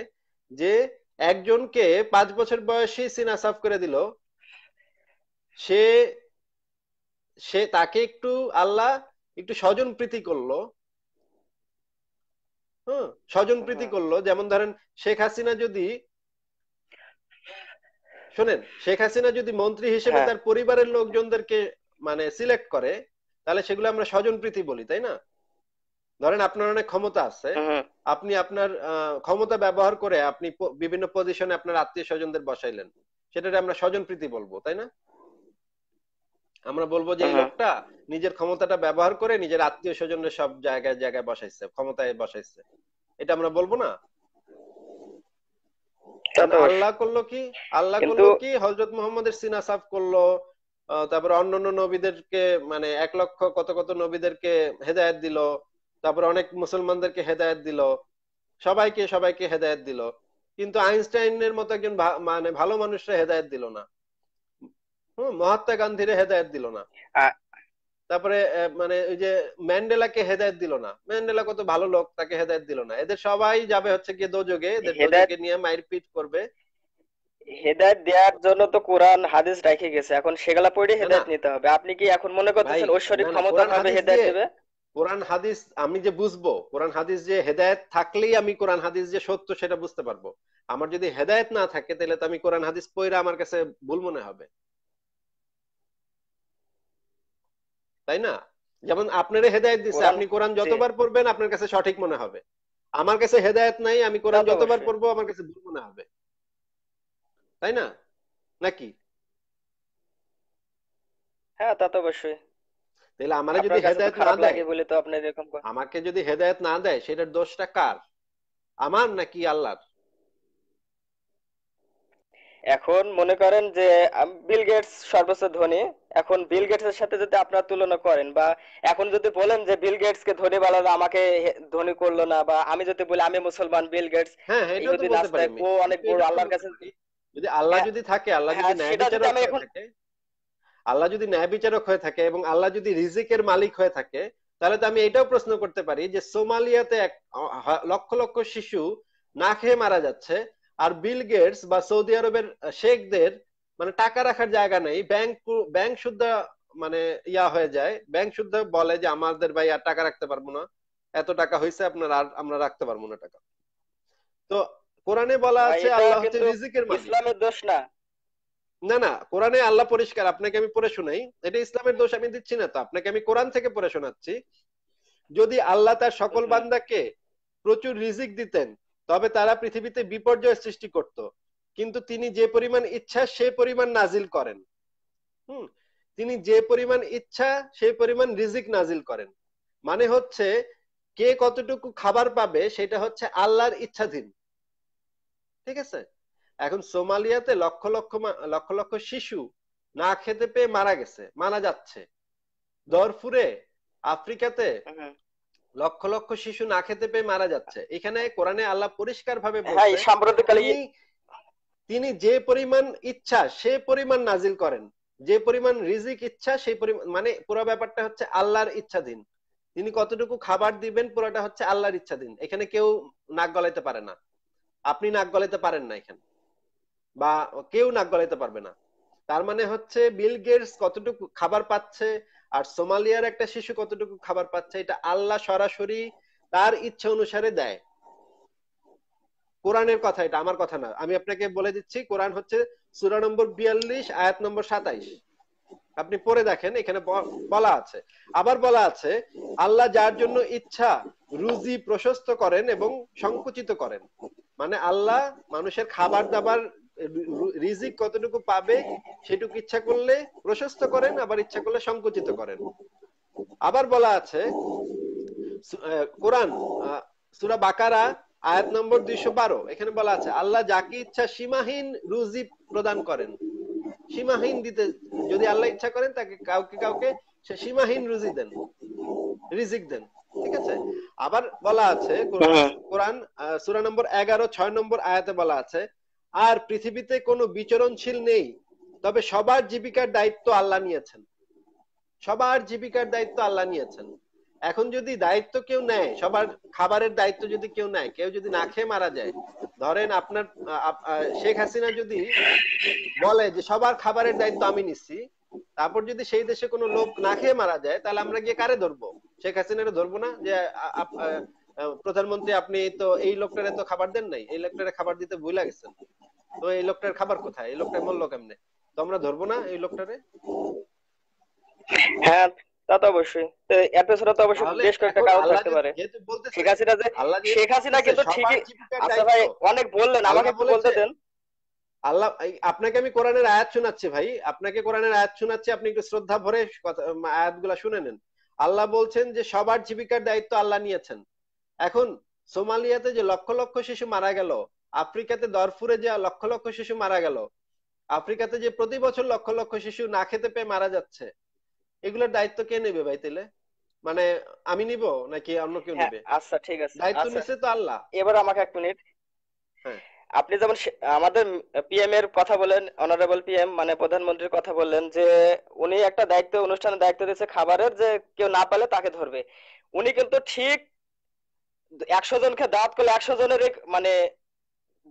যে একজনকে পাঁচ বছর বয়সে সিনা সাফ করে দিল সে সে তাকে একটু আল্লাহ একটু স্বজন প্রীতি করলো হম স্বজন হ্যাঁ। প্রীতি করলো যেমন ধরেন শেখ হাসিনা যদি শোনেন শেখ হাসিনা যদি মন্ত্রী হিসেবে হ্যাঁ। তার পরিবারের লোকজনদেরকে মানে সিলেক্ট করে তাহলে সেগুলো আমরা স্বজন প্রীতি বলি তাই না ধরেন আপনার অনেক ক্ষমতা আছে আপনি আপনার ক্ষমতা ব্যবহার করে আপনি বিভিন্ন পজিশনে আপনার আত্মীয় স্বজনদের বসাইলেন সেটাকে আমরা স্বজন প্রীতি বলবো তাই না আমরা বলবো যে এই হ্যাঁ। লোকটা নিজের ক্ষমতাটা ব্যবহার করে নিজের আত্মীয় স্বজনরা সব জায়গায় জায়গায় বসাইছে ক্ষমতায় বসাইছে এটা আমরা বলবো না আল্লাহ করলো কি আল্লাহ করলো কি হজরত মোহাম্মদের সিনা সাফ করলো তারপর অন্যান্য নবীদেরকে মানে এক লক্ষ কত কত নবীদেরকে হেদায়ত দিল তারপর অনেক মুসলমানদেরকে হেদায়ত দিল সবাইকে সবাইকে হেদায়ত দিল কিন্তু আইনস্টাইনের মতো একজন মানে ভালো মানুষরা হেদায়ত দিল না মহাত্মা গান্ধীরে হেদায়ত দিল না তারপরে মানে ওই যে ম্যান্ডেলাকে হেদায়ত দিল না ম্যান্ডেলা কত ভালো লোক তাকে হেদায়ত দিল না এদের সবাই যাবে হচ্ছে গিয়ে দোযোগে এদের দোযোগে নিয়ে মাইর পিট করবে হেদায়ত দেওয়ার জন্য তো কোরআন হাদিস রেখে গেছে এখন সেগুলা পড়ে হেদায়ত নিতে হবে আপনি কি এখন মনে করতেছেন ঐশ্বরিক ক্ষমতা ভাবে হেদায়ত দেবে কোরআন হাদিস আমি যে বুঝবো কোরআন হাদিস যে হেদায়ত থাকলেই আমি কোরআন হাদিস যে সত্য সেটা বুঝতে পারবো আমার যদি হেদায়ত না থাকে তাহলে তো আমি কোরআন হাদিস পড়ে আমার কাছে ভুল মনে হবে তাই না যেমন আপনার হেদায়ত দিছে আপনি কোরআন যতবার পড়বেন আপনার কাছে সঠিক মনে হবে আমার কাছে হেদায়ত নাই আমি কোরআন যতবার পড়বো আমার কাছে ভুল মনে হবে তাই না নাকি হ্যাঁ তা তো অবশ্যই তাহলে আমারে যদি হেদায়ত না দেয় বলে তো আপনি এরকম আমাকে যদি হেদায়ত না দেয় সেটার দোষটা কার আমার নাকি আল্লাহর এখন মনে করেন যে বিল গেটস সর্বোচ্চ ধনী এখন বিল এর সাথে যদি আপনার তুলনা করেন বা এখন যদি বলেন যে বিল গেটস কে ধনী বানালো আমাকে ধনী করলো না বা আমি যদি বলি আমি মুসলমান বিল গেটস হ্যাঁ, হ্যাঁ, যদি ও অনেক বড় আল্লাহর কাছে যদি আল্লাহ হ্যাঁ, যদি থাকে আল্লাহ যদি ন্যায় বিচারক হয়ে থাকে আল্লাহ যদি ন্যায় বিচারক হয়ে থাকে এবং আল্লাহ যদি রিজিকের মালিক হয়ে থাকে তাহলে তো আমি এটাও প্রশ্ন করতে পারি যে সোমালিয়াতে এক লক্ষ লক্ষ শিশু না খেয়ে মারা যাচ্ছে আর বিল গেটস বা সৌদি আরবের শেখদের মানে টাকা রাখার জায়গা নেই ব্যাংক ব্যাংক শুদ্ধ মানে ইয়া হয়ে যায় ব্যাংক শুদ্ধ বলে যে আমাদের ভাই আর টাকা রাখতে পারবো না এত টাকা হয়েছে আপনার আর আমরা রাখতে পারবো না টাকা তো কোরআনে বলা আছে আল্লাহ হচ্ছে রিজিকের মালিক ইসলামের দোষ না না না কোরআনে আল্লাহ পরিষ্কার আপনাকে আমি পড়ে শোনাই এটা ইসলামের দোষ আমি দিচ্ছি না তো আপনাকে আমি কোরআন থেকে পড়ে শোনাচ্ছি যদি আল্লাহ তার সকল বান্দাকে প্রচুর রিজিক দিতেন তবে তারা পৃথিবীতে বিপর্যয় সৃষ্টি করত কিন্তু তিনি যে পরিমাণ ইচ্ছা সে পরিমাণ নাজিল করেন হুম তিনি যে পরিমাণ ইচ্ছা সে পরিমাণ রিজিক নাজিল করেন মানে হচ্ছে কে কতটুকু খাবার পাবে সেটা হচ্ছে আল্লাহর ইচ্ছাধীন ঠিক আছে এখন সোমালিয়াতে লক্ষ লক্ষ লক্ষ লক্ষ শিশু না খেতে পেয়ে মারা গেছে মারা যাচ্ছে দরফুরে আফ্রিকাতে হ্যাঁ। লক্ষ লক্ষ শিশু না খেতে পেয়ে মারা যাচ্ছে এখানে কোরআনে আল্লাহ পরিষ্কার ভাবে হ্যাঁ, তিনি যে পরিমাণ ইচ্ছা সে পরিমাণ নাজিল করেন যে পরিমাণ রিজিক ইচ্ছা সেই পরিমাণ মানে পুরো ব্যাপারটা হচ্ছে আল্লাহর ইচ্ছাধীন তিনি কতটুকু খাবার দিবেন পুরোটা হচ্ছে আল্লাহর ইচ্ছাধীন এখানে কেউ নাক গলাইতে পারে না আপনি নাক গলাইতে পারেন না এখানে বা কেউ নাক গলাইতে পারবে না তার মানে হচ্ছে বিল গেটস কতটুকু খাবার পাচ্ছে আর সোমালিয়ার একটা শিশু কতটুকু খাবার পাচ্ছে এটা আল্লাহ সরাসরি তার ইচ্ছে অনুসারে দেয় কোরআনের কথা এটা আমার কথা না আমি আপনাকে বলে দিচ্ছি কোরআন হচ্ছে সুরা নম্বর বিয়াল্লিশ আয়াত নম্বর সাতাইশ আপনি পড়ে দেখেন এখানে বলা আছে আবার বলা আছে আল্লাহ যার জন্য ইচ্ছা রুজি প্রশস্ত করেন এবং সংকুচিত করেন মানে আল্লাহ মানুষের খাবার দাবার রিজিক কতটুকু পাবে সেটুকু ইচ্ছা করলে প্রশস্ত করেন আবার ইচ্ছা করলে সংকুচিত করেন আবার বলা আছে কোরআন সুরা বাকারা আয়াত নম্বর দুইশো বারো এখানে বলা আছে আল্লাহ যাকে ইচ্ছা সীমাহীন রুজি প্রদান করেন সীমাহীন দিতে যদি আল্লাহ ইচ্ছা করেন তাকে কাউকে কাউকে সে সীমাহীন রুজি দেন রিজিক দেন ঠিক আছে আবার বলা আছে কোরআন হ্যাঁ। সুরা নম্বর এগারো ছয় নম্বর আয়াতে বলা আছে আর পৃথিবীতে কোনো বিচরণশীল নেই তবে সবার জীবিকার দায়িত্ব আল্লাহ নিয়েছেন সবার জীবিকার দায়িত্ব আল্লাহ নিয়েছেন এখন যদি দায়িত্ব কেউ নেয় সবার খাবারের দায়িত্ব যদি কেউ নেয় কেউ যদি না খেয়ে মারা যায় ধরেন আপনার শেখ হাসিনা যদি বলে যে সবার খাবারের দায়িত্ব আমি নিচ্ছি তারপর যদি সেই দেশে কোনো লোক না খেয়ে মারা যায় তাহলে আমরা গিয়ে কারে ধরবো শেখ হাসিনা ধরবো না যে প্রধানমন্ত্রী আপনি তো এই লোকটার তো খাবার দেন নাই এই লোকটার খাবার দিতে ভুলে গেছেন তো এই লোকটার খাবার কোথায় এই লোকটা মূল্য কেমনে তো আমরা ধরবো না এই লোকটারে হ্যাঁ তা তো অবশ্যই এর পেছনে তো অবশ্যই বেশ কয়েকটা কারণ থাকতে পারে শেখ হাসিনা যে শেখ হাসিনা কিন্তু ঠিকই আচ্ছা ভাই অনেক বললেন আমাকে বলতে দেন আল্লাহ আপনাকে আমি কোরআনের আয়াত শোনাচ্ছি ভাই আপনাকে কোরআনের আয়াত শোনাচ্ছি আপনি একটু শ্রদ্ধা ভরে আয়াতগুলা শুনে নেন আল্লাহ বলছেন যে সবার জীবিকার দায়িত্ব আল্লাহ নিয়েছেন এখন সোমালিয়াতে যে লক্ষ লক্ষ শিশু মারা গেল আফ্রিকাতে দরফুরে যে লক্ষ লক্ষ শিশু মারা গেল আফ্রিকাতে যে প্রতি বছর লক্ষ লক্ষ শিশু না খেতে পেয়ে মারা যাচ্ছে এগুলোর দায়িত্ব কে নেবে ভাই তাইলে মানে আমি নিব নাকি অন্য কেউ হ্যাঁ, নেবে আচ্ছা ঠিক আছে দায়িত্ব আচ্ছা। নিছে তো আল্লাহ এবার আমাকে এক মিনিট হ্যাঁ। আপনি যেমন আমাদের পিএম এর কথা বলেন অনারেবল পিএম মানে প্রধানমন্ত্রীর কথা বললেন যে উনি একটা দায়িত্ব অনুষ্ঠানে দায়িত্ব দিয়েছে খাবারের যে কেউ না পালে তাকে ধরবে উনি কিন্তু ঠিক একশো জনকে দাঁত করলে একশো জনের মানে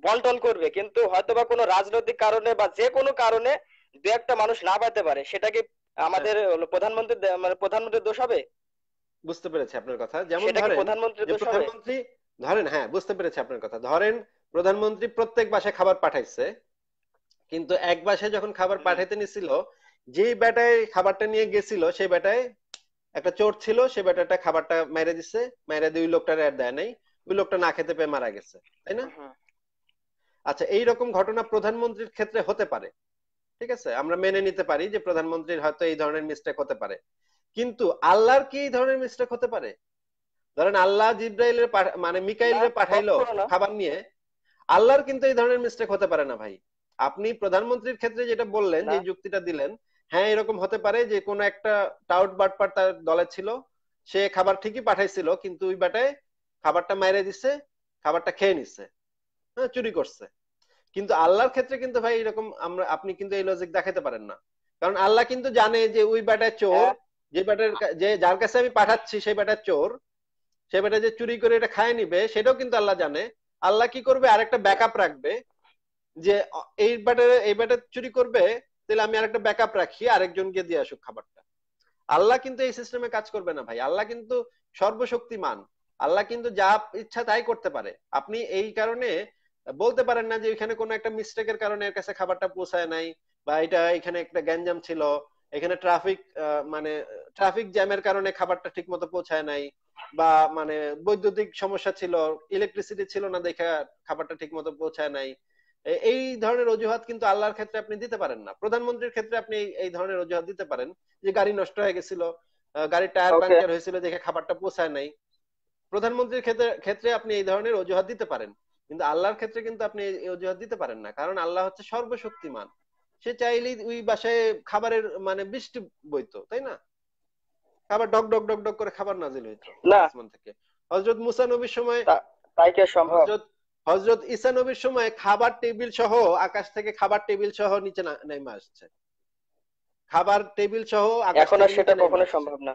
বন্টন করবে কিন্তু বা কোনো রাজনৈতিক কারণে বা যে কোনো কারণে দু একটা মানুষ না পাইতে পারে সেটা কি আমাদের হ্যাঁ। প্রধানমন্ত্রী মানে প্রধানমন্ত্রীর দোষ হবে বুঝতে পেরেছি আপনার কথা যেমন প্রধানমন্ত্রী প্রধানমন্ত্রী ধরেন হ্যাঁ বুঝতে পেরেছি আপনার কথা ধরেন প্রধানমন্ত্রী প্রত্যেক বাসায় খাবার পাঠাইছে কিন্তু এক বাসায় যখন খাবার পাঠাইতে নিছিল যেই বেটায় খাবারটা নিয়ে গেছিল সেই বেটায় একটা চোর ছিল সে বেটাটা খাবারটা মেরে দিছে মেরে দিয়ে ওই লোকটার আর দেয় নাই ওই লোকটা না খেতে পেয়ে মারা গেছে তাই না হ্যাঁ। আচ্ছা এই রকম ঘটনা প্রধানমন্ত্রীর ক্ষেত্রে হতে পারে ঠিক আছে আমরা মেনে নিতে পারি যে প্রধানমন্ত্রীর হয়তো এই ধরনের মিস্টেক হতে পারে কিন্তু আল্লাহর কি এই ধরনের মিস্টেক হতে পারে ধরেন আল্লাহ জিব্রাইলের মানে মিকাইলের পাঠাইলো খাবার নিয়ে আল্লাহর কিন্তু এই ধরনের মিস্টেক হতে পারে না ভাই আপনি প্রধানমন্ত্রীর ক্ষেত্রে যেটা বললেন যে যুক্তিটা দিলেন হ্যাঁ এরকম হতে পারে যে কোন একটা টাউট বাটপার তার দলে ছিল সে খাবার ঠিকই পাঠাইছিল কিন্তু ওই বাটায় খাবারটা মাইরে দিছে খাবারটা খেয়ে নিছে হ্যাঁ চুরি করছে কিন্তু আল্লাহর ক্ষেত্রে কিন্তু ভাই এরকম আমরা আপনি কিন্তু এই লজিক দেখাতে পারেন না কারণ আল্লাহ কিন্তু জানে যে ওই বাটায় চোর হ্যাঁ। যে ব্যাটার যে যার কাছে আমি পাঠাচ্ছি সেই ব্যাটার চোর সে ব্যাটা যে চুরি করে এটা খায় নিবে সেটাও কিন্তু আল্লাহ জানে আল্লাহ কি করবে আরেকটা ব্যাকআপ রাখবে যে এই ব্যাটার এই ব্যাটার চুরি করবে তাহলে আমি আরেকটা ব্যাকআপ রাখি আরেকজন গিয়ে দিয়ে আসুক খাবারটা আল্লাহ কিন্তু এই সিস্টেমে কাজ করবে না ভাই আল্লাহ কিন্তু সর্বশক্তিমান আল্লাহ কিন্তু যা ইচ্ছা তাই করতে পারে আপনি এই কারণে বলতে পারেন না যে এখানে কোনো একটা মিস্টেকের কারণে এর কাছে খাবারটা পৌঁছায় নাই বা এটা এখানে একটা গ্যাঞ্জাম ছিল এখানে ট্রাফিক মানে ট্রাফিক জ্যামের কারণে খাবারটা ঠিক মতো পৌঁছায় নাই বা মানে বৈদ্যুতিক সমস্যা ছিল ইলেকট্রিসিটি ছিল না দেখে খাবারটা ঠিক মতো পৌঁছায় নাই এই ধরনের অজুহাত কিন্তু আল্লাহর ক্ষেত্রে আপনি দিতে পারেন না প্রধানমন্ত্রীর ক্ষেত্রে আপনি এই ধরনের অজুহাত দিতে পারেন যে গাড়ি নষ্ট হয়ে গেছিল গাড়ির টায়ার পাংচার হয়েছিল দেখে খাবারটা পোষায় নাই প্রধানমন্ত্রীর ক্ষেত্রে ক্ষেত্রে আপনি এই ধরনের অজুহাত দিতে পারেন কিন্তু আল্লাহর ক্ষেত্রে কিন্তু আপনি এই অজুহাত দিতে পারেন না কারণ আল্লাহ হচ্ছে সর্বশক্তিমান সে চাইলেই ওই বাসায় খাবারের মানে বৃষ্টি বইতো তাই না খাবার ডক ডক ডক ডক করে খাবার নাজিল হইতো আসমান থেকে হযরত মুসা নবীর সময় তাই কি সম্ভব হজরত ইসা নবীর সময় খাবার টেবিল সহ আকাশ থেকে খাবার টেবিল সহ নিচে নেমে আসছে খাবার টেবিল সহ এখন আর সেটা কখনো সম্ভব না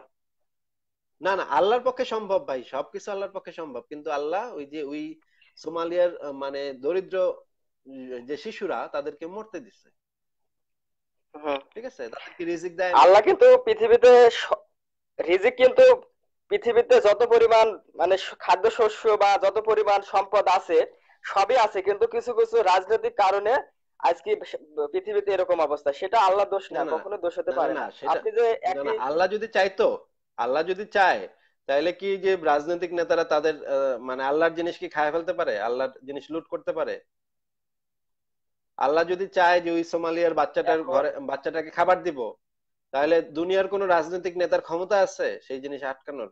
না না আল্লাহর পক্ষে সম্ভব ভাই সবকিছু আল্লাহর পক্ষে সম্ভব কিন্তু আল্লাহ ওই যে ওই সোমালিয়ার মানে দরিদ্র যে শিশুরা তাদেরকে মরতে দিচ্ছে ঠিক আছে তাদেরকে রিজিক দেয় আল্লাহ কিন্তু পৃথিবীতে রিজিক কিন্তু পৃথিবীতে যত পরিমাণ মানে খাদ্যশস্য বা যত পরিমাণ সম্পদ আছে সবই আছে কিন্তু কিছু কিছু রাজনৈতিক কারণে আজকে পৃথিবীতে এরকম অবস্থা সেটা আল্লাহ দোষ না কখনো দোষ হতে পারে না আপনি যে আল্লাহ যদি চাইতো আল্লাহ যদি চায় তাহলে কি যে রাজনৈতিক নেতারা তাদের মানে আল্লাহর জিনিস কি খায় ফেলতে পারে আল্লাহর জিনিস লুট করতে পারে আল্লাহ যদি চায় যে ওই সোমালিয়ার বাচ্চাটার ঘরে বাচ্চাটাকে খাবার দিব তাহলে দুনিয়ার কোন রাজনৈতিক নেতার ক্ষমতা আছে সেই জিনিস আটকানোর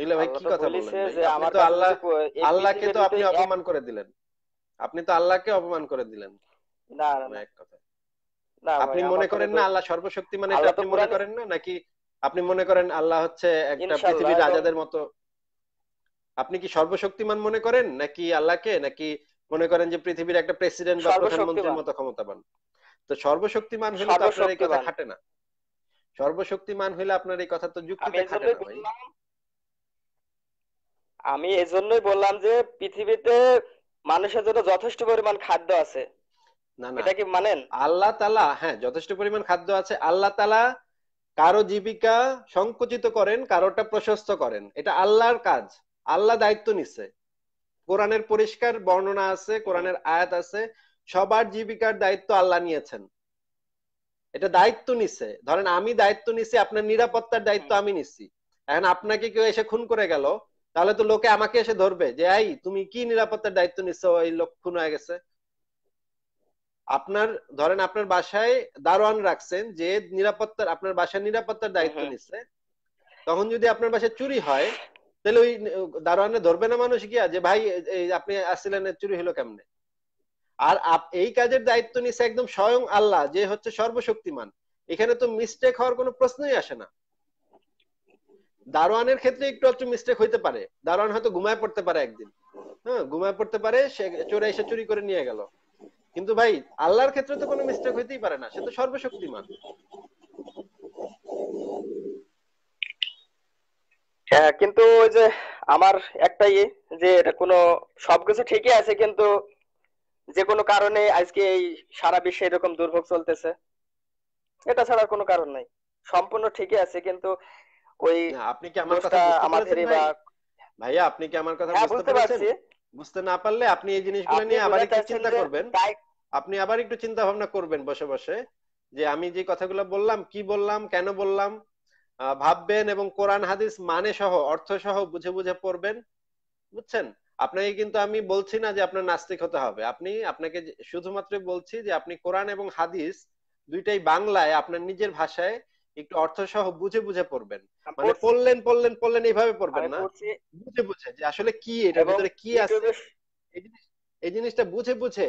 এগুলো ভাই কি কথা বললেন যে আমার তো আল্লাহ আল্লাহকে তো আপনি অপমান করে দিলেন আপনি তো আল্লাহকে অপমান করে দিলেন না না এক কথা না আপনি মনে করেন না আল্লাহ সর্বশক্তি মানে আপনি মনে করেন না নাকি আপনি মনে করেন আল্লাহ হচ্ছে একটা পৃথিবীর রাজাদের মতো আপনি কি সর্বশক্তিমান মনে করেন নাকি আল্লাহকে নাকি মনে করেন যে পৃথিবীর একটা প্রেসিডেন্ট বা প্রধানমন্ত্রীর মতো ক্ষমতাবান তো সর্বশক্তিমান হলে তো আপনার এই কথা খাটে না সর্বশক্তিমান হলে আপনার এই কথা তো যুক্তিতে খাটে না ভাই আমি এজন্যই বললাম যে পৃথিবীতে মানুষের জন্য যথেষ্ট পরিমাণ খাদ্য আছে না না এটা কি মানেন আল্লাহ তালা হ্যাঁ যথেষ্ট পরিমাণ খাদ্য আছে আল্লাহ তালা কারো জীবিকা সংকুচিত করেন কারোটা প্রশস্ত করেন এটা আল্লাহর কাজ আল্লাহ দায়িত্ব নিচ্ছে কোরআনের পরিষ্কার বর্ণনা আছে কোরআনের আয়াত আছে সবার জীবিকার দায়িত্ব আল্লাহ নিয়েছেন এটা দায়িত্ব নিছে ধরেন আমি দায়িত্ব নিছি আপনার নিরাপত্তার দায়িত্ব আমি নিছি এখন আপনাকে কেউ এসে খুন করে গেল তাহলে তো লোকে আমাকে এসে ধরবে যে এই তুমি কি নিরাপত্তার দায়িত্ব নিচ্ছ এই লোক খুন হয়ে গেছে আপনার ধরেন আপনার বাসায় দারোয়ান রাখছেন যে নিরাপত্তার আপনার বাসায় নিরাপত্তার দায়িত্ব হ্যাঁ। নিচ্ছে তখন যদি আপনার বাসায় চুরি হয় তাহলে ওই দারোয়ানে ধরবে না মানুষ গিয়া যে ভাই আপনি আসছিলেন চুরি হলো কেমনে আর এই কাজের দায়িত্ব নিচ্ছে একদম স্বয়ং আল্লাহ যে হচ্ছে সর্বশক্তিমান এখানে তো মিস্টেক হওয়ার কোনো প্রশ্নই আসে না দারোয়ানের ক্ষেত্রে একটু একটু মিস্টেক হইতে পারে দারোয়ান হয়তো ঘুমায় পড়তে পারে একদিন হ্যাঁ ঘুমায় পড়তে পারে সে চোরা এসে চুরি করে নিয়ে গেল কিন্তু ভাই আল্লাহর ক্ষেত্রে তো কোনো মিস্টেক হইতেই পারে না সে তো সর্বশক্তিমান হ্যাঁ কিন্তু ওই যে আমার একটা ইয়ে যে এটা কোনো সবকিছু ঠিকই আছে কিন্তু যে কোনো কারণে আজকে এই সারা বিশ্বে এরকম দুর্ভোগ চলতেছে এটা ছাড়া কোনো কারণ নাই সম্পূর্ণ ঠিকই আছে কিন্তু ওই আপনি কি আমার কথা আমাদের ভাইয়া আপনি কি আমার কথা হ্যাঁ, বুঝতে পারছেন বুঝতে না পারলে আপনি এই জিনিসগুলো নিয়ে আবার একটু চিন্তা করবেন আপনি আবার একটু চিন্তা ভাবনা করবেন বসে বসে যে আমি যে কথাগুলো বললাম কি বললাম কেন বললাম ভাববেন এবং কোরআন হাদিস মানে সহ অর্থ সহ বুঝে বুঝে পড়বেন বুঝছেন আপনাকে কিন্তু আমি বলছি না যে আপনার নাস্তিক হতে হবে আপনি আপনাকে শুধুমাত্র বলছি যে আপনি কোরআন এবং হাদিস দুইটাই বাংলায় আপনার নিজের ভাষায় একটু অর্থ সহ বুঝে বুঝে পড়বেন মানে পড়লেন পড়লেন পড়লেন এইভাবে পড়বেন না বুঝে বুঝে যে আসলে কি এটার ভিতরে কি আছে এই জিনিসটা বুঝে বুঝে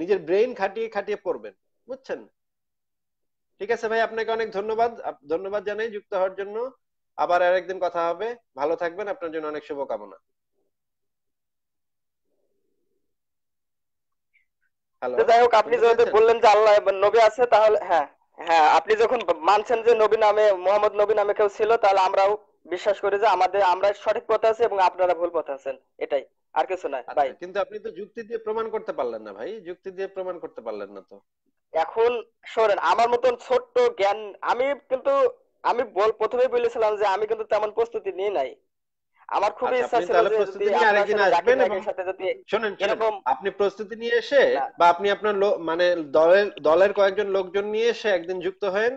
নিজের ব্রেইন খাটিয়ে খাটিয়ে পড়বেন বুঝছেন ঠিক আছে ভাই আপনাকে অনেক ধন্যবাদ ধন্যবাদ জানাই যুক্ত হওয়ার জন্য আবার আরেকদিন কথা হবে ভালো থাকবেন আপনার জন্য অনেক শুভকামনা যাই হোক আপনি যেহেতু বললেন যে আল্লাহ নবী আছে তাহলে হ্যাঁ হ্যাঁ আপনি যখন মানছেন যে নবী নামে মোহাম্মদ নবী নামে কেউ ছিল তাহলে আমরাও বিশ্বাস করি যে আমাদের আমরা সঠিক পথে আছি এবং আপনারা ভুল পথে আছেন এটাই আর কিছু না আচ্ছা, ভাই কিন্তু আপনি তো যুক্তি দিয়ে প্রমাণ করতে পারলেন না ভাই যুক্তি দিয়ে প্রমাণ করতে পারলেন না তো এখন শোনেন আমার মতন ছোট্ট জ্ঞান আমি কিন্তু আমি বল প্রথমেই বলেছিলাম যে আমি কিন্তু তেমন প্রস্তুতি নিয়ে নাই আমার খুবই আচ্ছা, ইচ্ছা ছিল যে প্রস্তুতি নিয়ে আরেকদিন আসবেন এবং শুনেন এরকম আপনি প্রস্তুতি নিয়ে এসে বা আপনি আপনার মানে দলের দলের কয়েকজন লোকজন নিয়ে এসে একদিন যুক্ত হন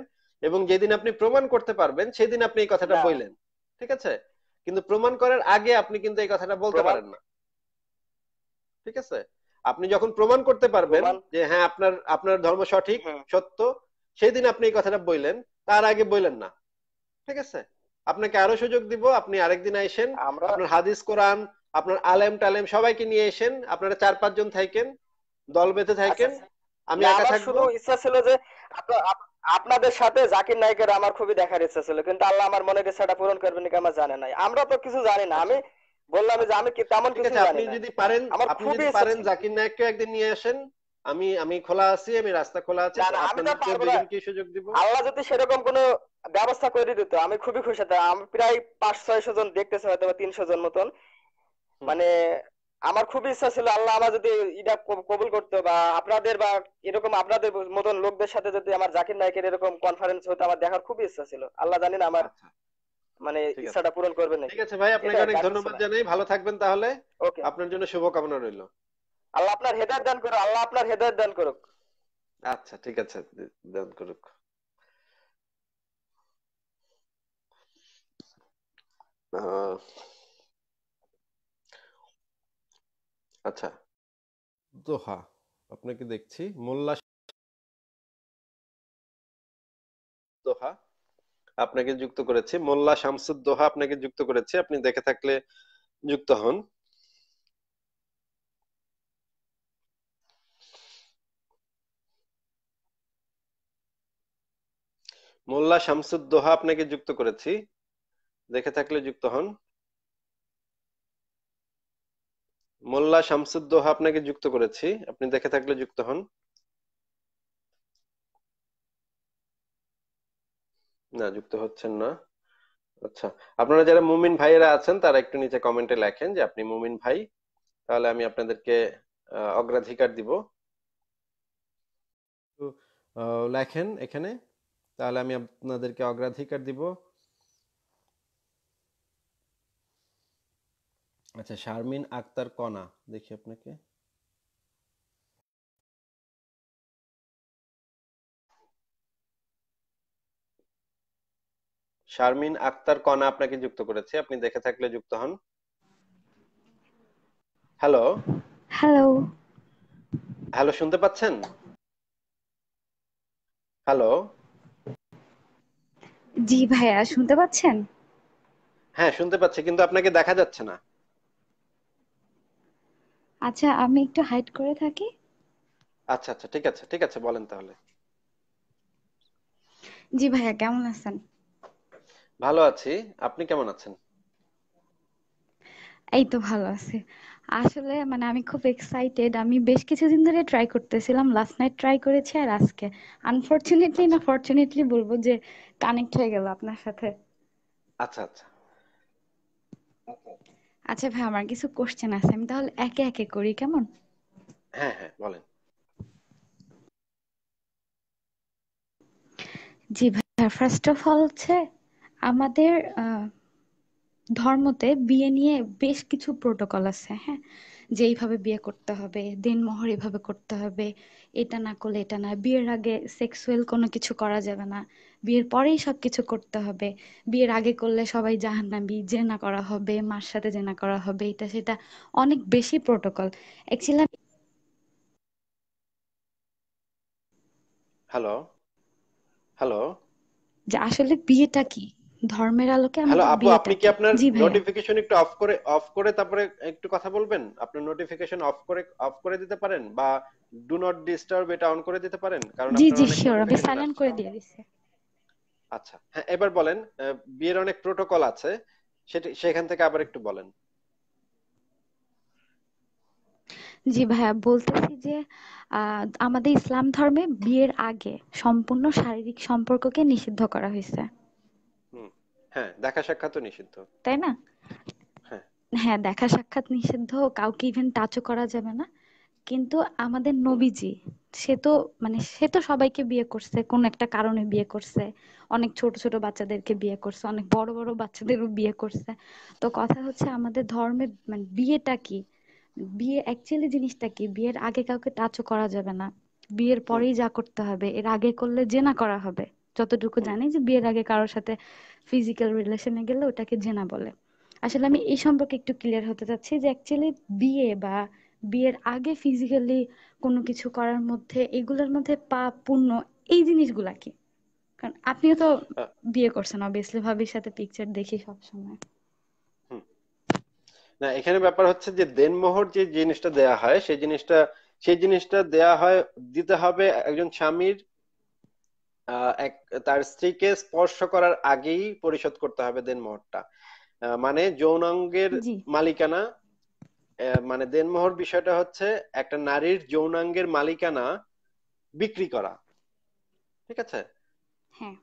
এবং যেদিন আপনি প্রমাণ করতে পারবেন সেদিন আপনি এই কথাটা বললেন ঠিক আছে কিন্তু প্রমাণ করার আগে আপনি কিন্তু এই কথাটা বলতে পারেন না ঠিক আছে আপনি যখন প্রমাণ করতে পারবেন যে হ্যাঁ আপনার আপনার ধর্ম সঠিক সত্য সেদিন আপনি এই কথাটা বললেন তার আগে বললেন না ঠিক আছে আপনাকে আরো সুযোগ দিব আপনি আরেকদিন আইসেন আপনার হাদিস কোরআন আপনার আলেম টালেম সবাইকে নিয়ে এসেন আপনারা চার পাঁচজন থাকেন দল বেঁধে থাকেন আচ্ছা, আচ্ছা। আমি একা থাকবো ইচ্ছা ছিল যে আপনাদের সাথে জাকির নায়কের আমার খুবই দেখার ইচ্ছা ছিল কিন্তু আল্লাহ আমার মনের ইচ্ছাটা পূরণ করবেন কি আমার জানে নাই আমরা তো কিছু জানি না আমি বললাম যে আমি তেমন কিছু জানি না আপনি যদি পারেন আপনি যদি পারেন জাকির নায়ককে একদিন নিয়ে আসেন আমি আমি খোলা আছি আমি রাস্তা খোলা আছে আপনাদেরকে সুযোগ দিব আল্লাহ যদি সেরকম কোনো ব্যবস্থা করে দিত আমি খুবই খুশি হতাম আমি প্রায় পাঁচ ছয়শো জন দেখতেছে হয়তো তিনশো জন মতন মানে আমার খুবই ইচ্ছা ছিল আল্লাহ আমার যদি এটা কবুল করতো বা আপনাদের বা এরকম আপনাদের মতন লোকদের সাথে যদি আমার জাকির নায়কের এরকম কনফারেন্স হতো আমার দেখার খুবই ইচ্ছা ছিল আল্লাহ জানেন আমার আচ্ছা। মানে ইচ্ছাটা পূরণ করবেন ঠিক আছে ভাই আপনাকে অনেক ধন্যবাদ জানাই ভালো থাকবেন তাহলে আপনার জন্য শুভকামনা রইল আল্লাহ আপনার হেদায়ত দান করুক আল্লাহ আপনার হেদায়ত দান করুক আচ্ছা ঠিক আছে দান করুক আচ্ছা দোহা আপনাকে দেখছি মোল্লা দোহা আপনাকে যুক্ত করেছি মোল্লা শামসুদ দোহা আপনাকে যুক্ত করেছি আপনি দেখে থাকলে যুক্ত হন মোল্লা শামসুদ্দোহা আপনাকে যুক্ত করেছি দেখে থাকলে যুক্ত হন মোল্লা শামসুদ্দোহা আপনাকে যুক্ত করেছি আপনি দেখে থাকলে যুক্ত হন না যুক্ত হচ্ছেন না আচ্ছা আপনারা যারা মুমিন ভাইয়েরা আছেন তারা একটু নিচে কমেন্টে লেখেন যে আপনি মুমিন ভাই তাহলে আমি আপনাদেরকে অগ্রাধিকার দিব লেখেন এখানে তাহলে আমি আপনাদেরকে অগ্রাধিকার দিব আচ্ছা শারমিন আক্তার কনা দেখি আপনাকে শারমিন আক্তার কণা আপনাকে যুক্ত করেছে আপনি দেখে থাকলে যুক্ত হন হ্যালো হ্যালো হ্যালো শুনতে পাচ্ছেন হ্যালো জি ভাইয়া শুনতে পাচ্ছেন হ্যাঁ শুনতে পাচ্ছি কিন্তু আপনাকে দেখা যাচ্ছে না আচ্ছা আমি একটু হাইড করে থাকি আচ্ছা আচ্ছা ঠিক আছে ঠিক আছে বলেন তাহলে জি ভাইয়া কেমন আছেন ভালো আছি আপনি কেমন আছেন এই তো ভালো আছি আসলে মানে আমি খুব এক্সাইটেড আমি বেশ কিছুদিন ধরে ট্রাই করতেছিলাম লাস্ট নাইট ট্রাই করেছি আর আজকে আনফরচুনেটলি না ফরচুনেটলি আচ্ছা। বলবো যে কানেক্ট হয়ে গেল আপনার সাথে আচ্ছা আচ্ছা আচ্ছা ভাই আমার কিছু কোশ্চেন আছে আমি তাহলে একে একে করি কেমন হ্যাঁ হ্যাঁ বলেন জি ভাই ফার্স্ট অফ অল হচ্ছে আমাদের আহ ধর্মতে বিয়ে নিয়ে বেশ কিছু প্রোটোকল আছে হ্যাঁ যে এইভাবে বিয়ে করতে হবে দিন মহর এভাবে করতে হবে এটা না করলে এটা না বিয়ের আগে সেক্সুয়াল কোনো কিছু করা যাবে না বিয়ের পরেই কিছু করতে হবে বিয়ের আগে করলে সবাই জাহান্নাবি জেনা করা হবে মার সাথে জেনা করা হবে এটা সেটা অনেক বেশি প্রোটোকল অ্যাকচুয়ালি হ্যালো হ্যালো যে আসলে বিয়েটা কি ধর্মের আলোকে হ্যালো আপু আপনি কি আপনার নোটিফিকেশন একটু অফ করে অফ করে তারপরে একটু কথা বলবেন আপনার নোটিফিকেশন অফ করে অফ করে দিতে পারেন বা ডু নট ডিস্টার্ব এটা অন করে দিতে পারেন কারণ জি জি শিওর আমি সাইলেন্ট করে দিয়ে দিয়েছি আচ্ছা হ্যাঁ এবার বলেন বিয়ের অনেক প্রোটোকল আছে সেটা সেখান থেকে আবার একটু বলেন জি ভাইয়া বলতেছি যে আমাদের ইসলাম ধর্মে বিয়ের আগে সম্পূর্ণ শারীরিক সম্পর্ককে নিষিদ্ধ করা হয়েছে হ্যাঁ, হ্যাঁ।, হ্যাঁ দেখা সাক্ষাৎ নিষিদ্ধ তাই না হ্যাঁ দেখা সাক্ষাৎ নিষিদ্ধ কাউকে ইভেন টাচও করা যাবে না কিন্তু আমাদের নবীজি সে তো মানে সে তো সবাইকে বিয়ে করছে কোন একটা কারণে বিয়ে করছে অনেক ছোট ছোট বাচ্চাদেরকে বিয়ে করছে অনেক বড় বড় বাচ্চাদেরও বিয়ে করছে তো কথা হচ্ছে আমাদের ধর্মের মানে বিয়েটা কি বিয়ে অ্যাকচুয়ালি জিনিসটা কি বিয়ের আগে কাউকে টাচও করা যাবে না বিয়ের পরেই যা করতে হবে এর আগে করলে জেনা করা হবে যতটুকু জানি যে বিয়ের আগে কারোর সাথে ফিজিক্যাল রিলেশনে গেলে ওটাকে জেনা বলে আসলে আমি এই সম্পর্কে একটু ক্লিয়ার হতে চাচ্ছি যে অ্যাকচুয়ালি বিয়ে বা বিয়ের আগে ফিজিক্যালি কোনো কিছু করার মধ্যে এগুলোর মধ্যে পা পূর্ণ এই জিনিসগুলা কি কারণ আপনিও তো বিয়ে করছেন অবভিয়াসলি ভাবির সাথে পিকচার দেখি সব সময় না এখানে ব্যাপার হচ্ছে যে দেনমোহর যে জিনিসটা দেয়া হয় সেই জিনিসটা সেই জিনিসটা দেয়া হয় দিতে হবে একজন স্বামীর তার স্ত্রীকে স্পর্শ করার আগেই পরিশোধ করতে হবে দেনমোহরটা মানে যৌনাঙ্গের মালিকানা মানে দেনমোহর বিষয়টা হচ্ছে একটা নারীর যৌনাঙ্গের মালিকানা বিক্রি করা ঠিক আছে হ্যাঁ।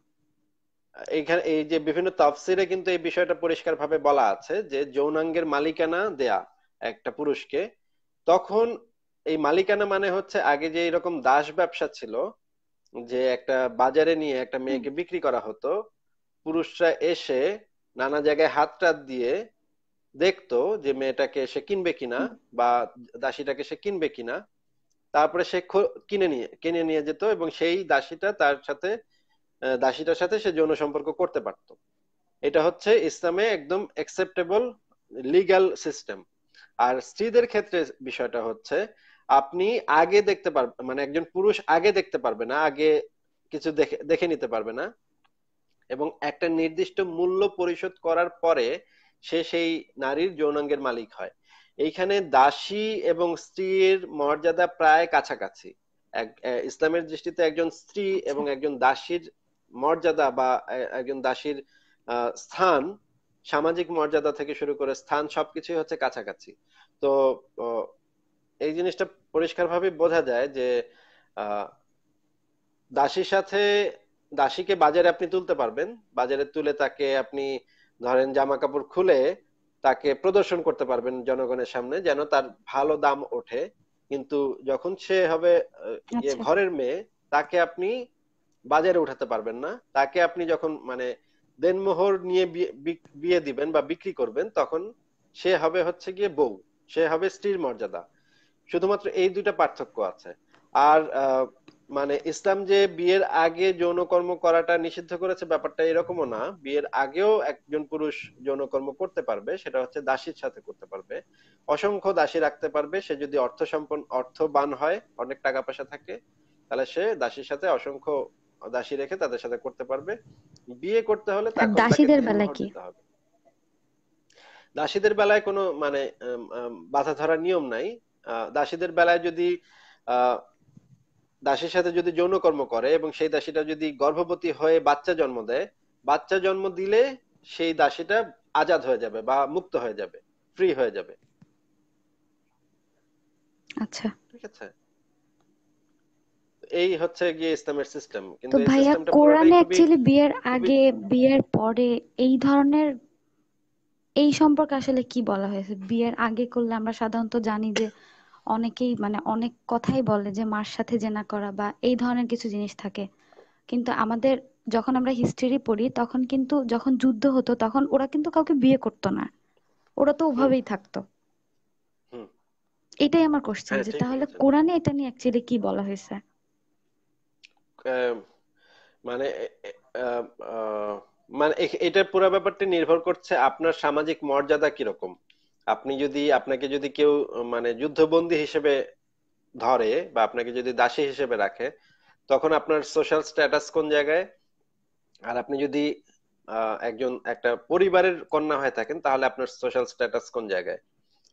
এখানে এই যে বিভিন্ন তাফসিরে কিন্তু এই বিষয়টা পরিষ্কার ভাবে বলা আছে যে যৌনাঙ্গের মালিকানা দেয়া একটা পুরুষকে তখন এই মালিকানা মানে হচ্ছে আগে যে এরকম দাস ব্যবসা ছিল যে একটা বাজারে নিয়ে একটা মেয়েকে বিক্রি করা হতো পুরুষরা এসে নানা জায়গায় হাত টাত দিয়ে দেখতো যে মেয়েটাকে সে কিনবে কিনা বা দাসীটাকে সে কিনবে কিনা তারপরে সে কিনে নিয়ে কিনে নিয়ে যেত এবং সেই দাসীটা তার সাথে দাসীটার সাথে সে যৌন সম্পর্ক করতে পারত এটা হচ্ছে ইসলামে একদম অ্যাকসেপ্টেবল লিগাল সিস্টেম আর স্ত্রীদের ক্ষেত্রে বিষয়টা হচ্ছে আপনি আগে দেখতে পারবেন মানে একজন পুরুষ আগে দেখতে পারবে না আগে কিছু দেখে দেখে নিতে পারবে না এবং একটা নির্দিষ্ট মূল্য পরিশোধ করার পরে সে সেই নারীর যৌনাঙ্গের মালিক হয় এইখানে দাসী এবং স্ত্রীর মর্যাদা প্রায় কাছাকাছি ইসলামের দৃষ্টিতে একজন স্ত্রী এবং একজন দাসীর মর্যাদা বা একজন দাসীর স্থান সামাজিক মর্যাদা থেকে শুরু করে স্থান সবকিছুই হচ্ছে কাছাকাছি তো এই জিনিসটা পরিষ্কারভাবে বোঝা যায় যে দাসীর সাথে দাসীকে বাজারে আপনি তুলতে পারবেন বাজারে তুলে তাকে আপনি ধরেন জামা কাপড় খুলে তাকে প্রদর্শন করতে পারবেন জনগণের সামনে যেন তার ভালো দাম ওঠে কিন্তু যখন সে হবে ইয়ে আচ্ছা। ঘরের মেয়ে তাকে আপনি বাজারে উঠাতে পারবেন না তাকে আপনি যখন মানে দেনমোহর নিয়ে বিয়ে দিবেন বা বিক্রি করবেন তখন সে হবে হচ্ছে গিয়ে বউ সে হবে স্ত্রীর মর্যাদা শুধুমাত্র এই দুইটা পার্থক্য আছে আর মানে ইসলাম যে বিয়ের আগে যৌনকর্ম করাটা নিষিদ্ধ করেছে ব্যাপারটা এরকমও না বিয়ের আগেও একজন পুরুষ যৌনকর্ম করতে পারবে সেটা হচ্ছে দাসীর সাথে করতে পারবে অসংখ্য দাসী রাখতে পারবে সে যদি অর্থ সম্পন্ন অর্থবান হয় অনেক টাকা পয়সা থাকে তাহলে সে দাসীর সাথে অসংখ্য দাসী রেখে তাদের সাথে করতে পারবে বিয়ে করতে হলে দাসীদের বেলা কি দাসীদের বেলায় কোনো মানে বাধা ধরা নিয়ম নাই দাসীদের বেলায় যদি দাসীর সাথে যদি যৌনকর্ম করে এবং সেই দাসীটা যদি গর্ভবতী হয়ে বাচ্চা জন্ম দেয় বাচ্চা জন্ম দিলে সেই দাসীটা আজাদ হয়ে যাবে বা মুক্ত হয়ে যাবে ফ্রি হয়ে যাবে আচ্ছা ঠিক আছে এই হচ্ছে গিয়ে ইসলামের সিস্টেম কিন্তু এই ভাইয়া কোরআনে অ্যাকচুয়ালি বিয়ের আগে বিয়ের পরে এই ধরনের এই সম্পর্কে আসলে কি বলা হয়েছে বিয়ের আগে করলে আমরা সাধারণত জানি যে অনেকেই মানে অনেক কথাই বলে যে মার সাথে জেনা করা বা এই ধরনের কিছু জিনিস থাকে কিন্তু আমাদের যখন আমরা হিস্ট্রি পড়ি তখন কিন্তু যখন যুদ্ধ হতো তখন ওরা কিন্তু কাউকে বিয়ে করতো না ওরা তো ওভাবেই থাকতো এটাই আমার কোশ্চেন হ্যাঁ, যে তাহলে কোরআনে এটা নিয়ে অ্যাকচুয়ালি কি বলা হয়েছে মানে মানে এটার পুরো ব্যাপারটা নির্ভর করছে আপনার সামাজিক মর্যাদা কিরকম আপনি যদি আপনাকে যদি কেউ মানে যুদ্ধবন্দী হিসেবে ধরে বা আপনাকে যদি দাসী হিসেবে রাখে তখন আপনার সোশ্যাল স্ট্যাটাস কোন জায়গায় আর আপনি যদি একজন একটা পরিবারের কন্যা হয়ে থাকেন তাহলে আপনার সোশ্যাল স্ট্যাটাস কোন জায়গায়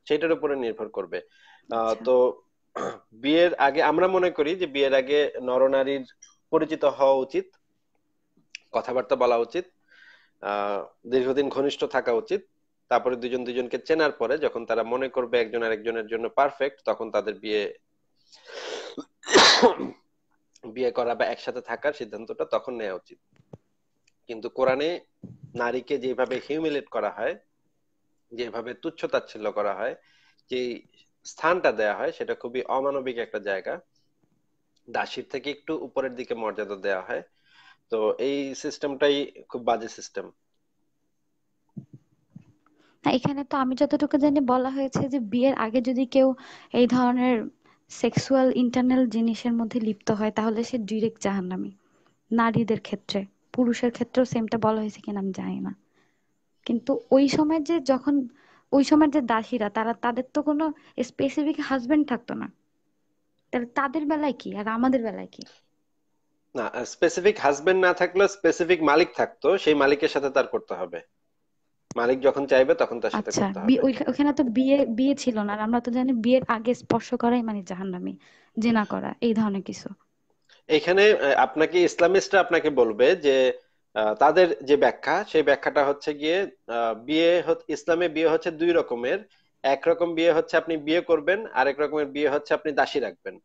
সেটার উপরে নির্ভর করবে আচ্ছা। তো (clears throat) বিয়ের আগে আমরা মনে করি যে বিয়ের আগে নরনারীর পরিচিত হওয়া উচিত কথাবার্তা বলা উচিত দীর্ঘদিন ঘনিষ্ঠ থাকা উচিত তারপরে দুজন দুজনকে চেনার পরে যখন তারা মনে করবে একজন আরেকজনের জন্য পারফেক্ট তখন তাদের বিয়ে বিয়ে করা বা একসাথে থাকার সিদ্ধান্তটা তখন নেওয়া উচিত কিন্তু কোরআনে নারীকে যেভাবে হিউমিলেট করা হয় যেভাবে তুচ্ছ তাচ্ছিল্য করা হয় যে স্থানটা দেয়া হয় সেটা খুবই অমানবিক একটা জায়গা দাসীর থেকে একটু উপরের দিকে মর্যাদা দেয়া হয় তো এই সিস্টেমটাই খুব বাজে সিস্টেম এখানে তো আমি যতটুকু জানি বলা হয়েছে যে বিয়ের আগে যদি কেউ এই ধরনের সেক্সুয়াল ইন্টারনাল জিনিসের মধ্যে লিপ্ত হয় তাহলে সে ডিরেক্ট জাহান্নামী নারীদের ক্ষেত্রে পুরুষের ক্ষেত্রেও সেমটা বলা হয়েছে কিনা আমি জানি না কিন্তু ওই সময় যে যখন ওই সময় যে দাসীরা তারা তাদের তো কোনো স্পেসিফিক হাজবেন্ড থাকতো না তাহলে তাদের বেলায় কি আর আমাদের বেলায় কি না স্পেসিফিক হাজবেন্ড না থাকলেও স্পেসিফিক মালিক থাকতো সেই মালিকের সাথে তার করতে হবে মালিক যখন চাইবে তখন তার সাথে আচ্ছা করতে হবে ওখানে তো বিয়ে বিয়ে ছিল না আর আমরা তো জানি বিয়ের আগে স্পর্শ করাই মানে জাহান্নামী জেনা করা এই ধরনের কিছু এখানে আপনাকে ইসলামিস্টরা আপনাকে বলবে যে তাদের যে ব্যাখ্যা সেই ব্যাখ্যাটা হচ্ছে গিয়ে বিয়ে ইসলামে বিয়ে হচ্ছে দুই রকমের এক রকম বিয়ে হচ্ছে আপনি বিয়ে করবেন আরেক রকমের বিয়ে হচ্ছে আপনি দাসী রাখবেন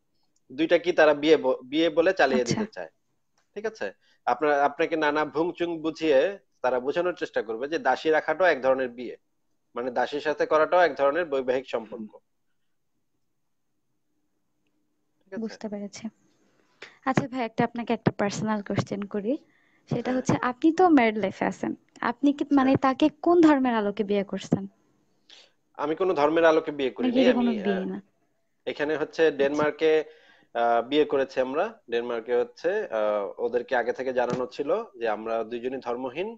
দুইটা কি তারা বিয়ে বিয়ে বলে চালিয়ে আচ্ছা। দিতে চায় ঠিক আছে আপনার আপনাকে নানা ভুংচুং বুঝিয়ে তারা বোঝানোর চেষ্টা করবে যে দাসী রাখাটাও এক ধরনের বিয়ে মানে দাসীর সাথে করাটাও এক ধরনের বৈবাহিক সম্পর্ক বুঝতে পেরেছি আচ্ছা ভাই একটা আপনাকে একটা পার্সোনাল কোশ্চেন করি সেটা হচ্ছে আপনি তো ম্যারিড লাইফে আছেন আপনি কি আচ্ছা। মানে তাকে কোন ধর্মের আলোকে বিয়ে করছেন আমি কোন ধর্মের আলোকে বিয়ে করিনি মানে আমি এখানে হচ্ছে ডেনমার্কে আচ্ছা। বিয়ে করেছি আমরা ডেনমার্কে হচ্ছে ওদেরকে আগে থেকে জানানো ছিল যে আমরা দুইজনই ধর্মহীন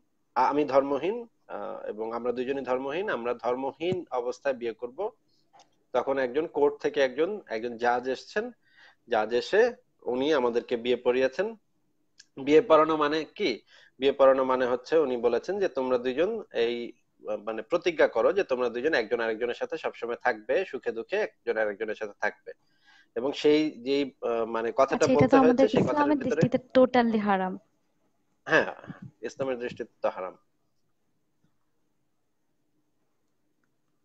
আমি ধর্মহীন এবং আমরা দুজনই ধর্মহীন আমরা ধর্মহীন অবস্থায় বিয়ে করব তখন একজন কোর্ট থেকে একজন একজন জাজ এসছেন জাজ এসে উনি আমাদেরকে বিয়ে পড়িয়েছেন বিয়ে পড়ানো মানে কি বিয়ে পড়ানো মানে হচ্ছে উনি বলেছেন যে তোমরা দুজন এই মানে প্রতিজ্ঞা করো যে তোমরা দুজন একজন আরেকজনের সাথে সবসময় থাকবে সুখে দুঃখে একজন আরেকজনের সাথে থাকবে এবং সেই যেই মানে কথাটা আচ্ছা, বলতে হয়েছে সেই কথাটার ভিতরে টোটালি হারাম হ্যাঁ ইসলামের দৃষ্টিতে তো হারাম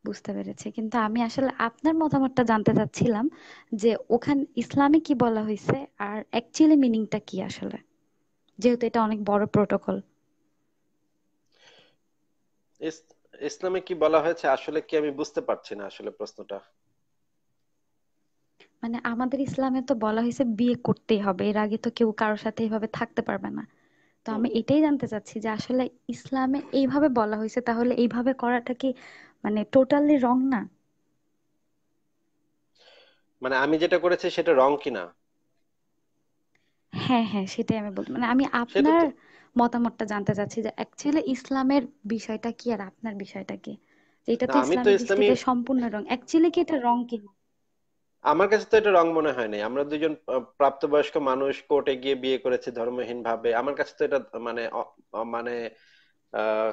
বুঝতে পেরেছি কিন্তু আমি আসলে আপনার মতামতটা জানতে চাচ্ছিলাম যে ওখান ইসলামে কি বলা হয়েছে আর অ্যাকচুয়ালি মিনিংটা কি আসলে যেহেতু এটা অনেক বড় প্রোটোকল ইসলামে কি বলা হয়েছে আসলে কি আমি বুঝতে পারছি না আসলে প্রশ্নটা মানে আমাদের ইসলামে তো বলা হয়েছে বিয়ে করতেই হবে এর আগে তো কেউ কারোর সাথে এভাবে থাকতে পারবে না তো আমি এটাই জানতে চাচ্ছি যে আসলে ইসলামে এইভাবে বলা হয়েছে তাহলে এইভাবে করাটা কি মানে টোটালি রং না মানে আমি যেটা করেছি সেটা রং কিনা হ্যাঁ হ্যাঁ সেটাই আমি বলবো মানে আমি আপনার মতামতটা জানতে চাচ্ছি যে অ্যাকচুয়ালি ইসলামের বিষয়টা কি আর আপনার বিষয়টা কি এটা তো ইসলামের সম্পূর্ণ রং অ্যাকচুয়ালি কি এটা রং কিনা আমার কাছে তো এটা রং মনে হয় নাই আমরা দুজন প্রাপ্তবয়স্ক মানুষ কোর্টে গিয়ে বিয়ে করেছি ধর্মহীন ভাবে আমার কাছে তো এটা মানে মানে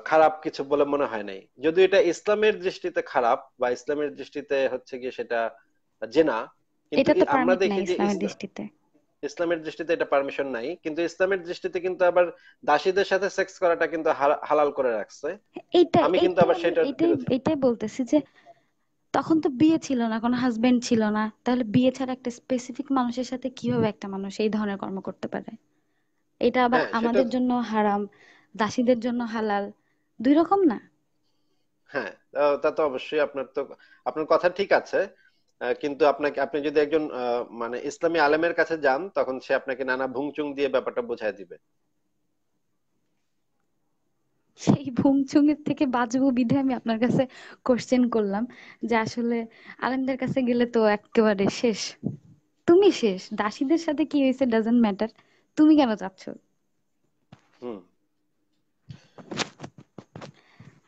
খারাপ কিছু বলে মনে হয় নাই যদি এটা ইসলামের দৃষ্টিতে খারাপ বা ইসলামের দৃষ্টিতে হচ্ছে গিয়ে সেটা জেনা কিন্তু আমরা দেখি যে ইসলামের দৃষ্টিতে এটা পারমিশন নাই কিন্তু ইসলামের দৃষ্টিতে কিন্তু আবার দাসীদের সাথে সেক্স করাটা কিন্তু হালাল করে রাখছে আমি কিন্তু আবার সেটা এটাই বলতেছি যে তখন তো বিয়ে ছিল না কোনো হাজবেন্ড ছিল না তাহলে বিয়ে ছাড়া একটা স্পেসিফিক মানুষের সাথে কিভাবে একটা মানুষ এই ধরনের কর্ম করতে পারে এটা আবার হ্যাঁ, আমাদের জন্য হারাম দাসীদের জন্য হালাল দুই রকম না হ্যাঁ তা তো অবশ্যই আপনার তো আপনার কথা ঠিক আছে কিন্তু আপনাকে আপনি যদি একজন মানে ইসলামী আলেমের কাছে যান তখন সে আপনাকে নানা ভুংচুং দিয়ে ব্যাপারটা বোঝায় দিবে সেই ভুংচুং এর থেকে বাঁচবো বিধে আমি আপনার কাছে কোশ্চেন করলাম যে আসলে আলেমদের কাছে গেলে তো একেবারে শেষ তুমি শেষ দাসীদের সাথে কি হয়েছে ডাজন্ট ম্যাটার তুমি কেন চাচ্ছ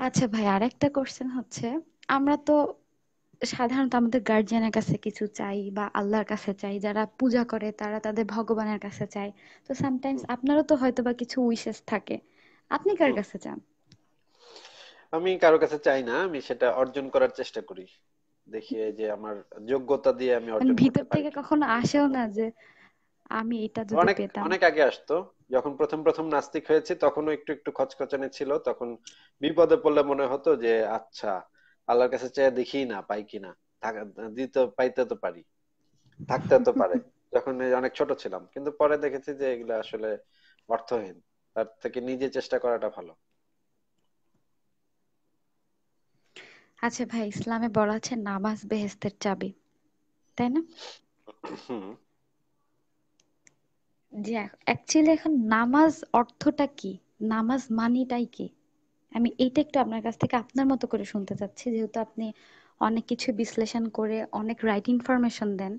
আচ্ছা ভাই আর একটা কোশ্চেন হচ্ছে আমরা তো সাধারণত আমাদের গার্জিয়ানের কাছে কিছু চাই বা আল্লাহর কাছে চাই যারা পূজা করে তারা তাদের ভগবানের কাছে চায় তো সামটাইমস আপনারও তো হয়তো বা কিছু উইশেস থাকে আপনি কার কাছে চান আমি কারো কাছে চাই না আমি সেটা অর্জন করার চেষ্টা করি দেখি যে আমার যোগ্যতা দিয়ে আমি অর্জন ভিতর থেকে কখনো আসেও না যে আমি এটা যদি পেতাম অনেক আগে আসতো যখন প্রথম প্রথম নাস্তিক হয়েছে তখনও একটু একটু খচখচানি ছিল তখন বিপদে পড়লে মনে হতো যে আচ্ছা আল্লাহর কাছে চেয়ে দেখি না পাই কিনা দিতে পাইতে তো পারি থাকতে তো পারে (laughs) যখন অনেক ছোট ছিলাম কিন্তু পরে দেখেছি যে এগুলো আসলে অর্থহীন তার থেকে নিজে চেষ্টা করাটা ভালো আচ্ছা ভাই ইসলামে বলা আছে নামাজ বেহেস্তের চাবি তাই না জি অ্যাকচুয়ালি এখন নামাজ অর্থটা কি নামাজ মানিটাই কি আমি এইটা একটু আপনার কাছ থেকে আপনার মতো করে শুনতে চাচ্ছি যেহেতু আপনি অনেক কিছু বিশ্লেষণ করে অনেক রাইট ইনফরমেশন দেন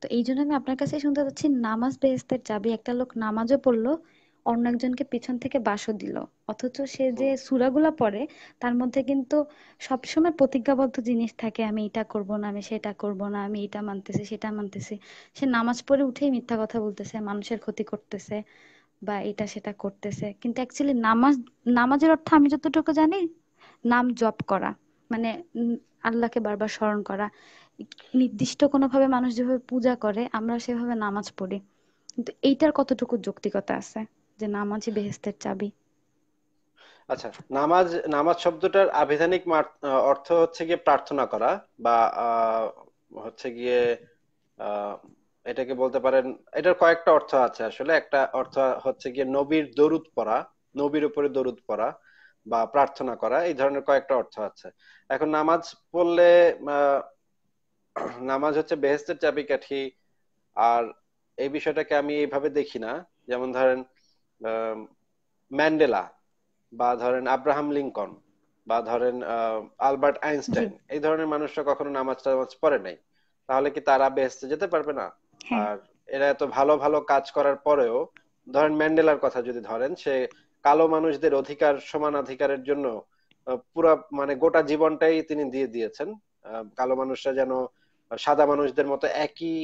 তো এই জন্য আমি আপনার কাছে শুনতে চাচ্ছি নামাজ বেহেস্তের চাবি একটা লোক নামাজও পড়লো অন্য একজনকে পিছন থেকে বাসও দিল অথচ সে যে সুরাগুলা পড়ে তার মধ্যে কিন্তু সবসময় প্রতিজ্ঞাবদ্ধ জিনিস থাকে আমি এটা করব না আমি সেটা করব না আমি এটা মানতেছি সেটা মানতেছি সে নামাজ পড়ে উঠেই মিথ্যা কথা বলতেছে মানুষের ক্ষতি করতেছে বা এটা সেটা করতেছে কিন্তু অ্যাকচুয়ালি নামাজ নামাজের অর্থ আমি যতটুকু জানি নাম জপ করা মানে আল্লাহকে বারবার স্মরণ করা নির্দিষ্ট কোনো ভাবে মানুষ যেভাবে পূজা করে আমরা সেভাবে নামাজ পড়ি কিন্তু এইটার কতটুকু যৌক্তিকতা আছে যে নামাজই বেহেস্তের চাবি আচ্ছা নামাজ নামাজ শব্দটার আবিধানিক অর্থ হচ্ছে গিয়ে প্রার্থনা করা বা হচ্ছে গিয়ে এটাকে বলতে পারেন এটার কয়েকটা অর্থ আছে আসলে একটা অর্থ হচ্ছে গিয়ে নবীর দরুদ পড়া নবীর উপরে দরুদ পড়া বা প্রার্থনা করা এই ধরনের কয়েকটা অর্থ আছে এখন নামাজ পড়লে নামাজ হচ্ছে বেহেস্তের চাবিকাঠি আর এই বিষয়টাকে আমি এইভাবে দেখি না যেমন ধরেন ম্যান্ডেলা বা ধরেন আব্রাহাম লিঙ্কন বা ধরেন আলবার্ট আইনস্টাইন এই ধরনের মানুষরা কখনো নামাজ টামাজ পড়ে নাই তাহলে কি তারা বেহেস্তে যেতে পারবে না হ্যাঁ। আর এরা এত ভালো ভালো কাজ করার পরেও ধরেন ম্যান্ডেলার কথা যদি ধরেন সে কালো মানুষদের অধিকার সমান অধিকারের জন্য পুরো মানে গোটা জীবনটাই তিনি দিয়ে দিয়েছেন কালো মানুষরা যেন সাদা মানুষদের মতো একই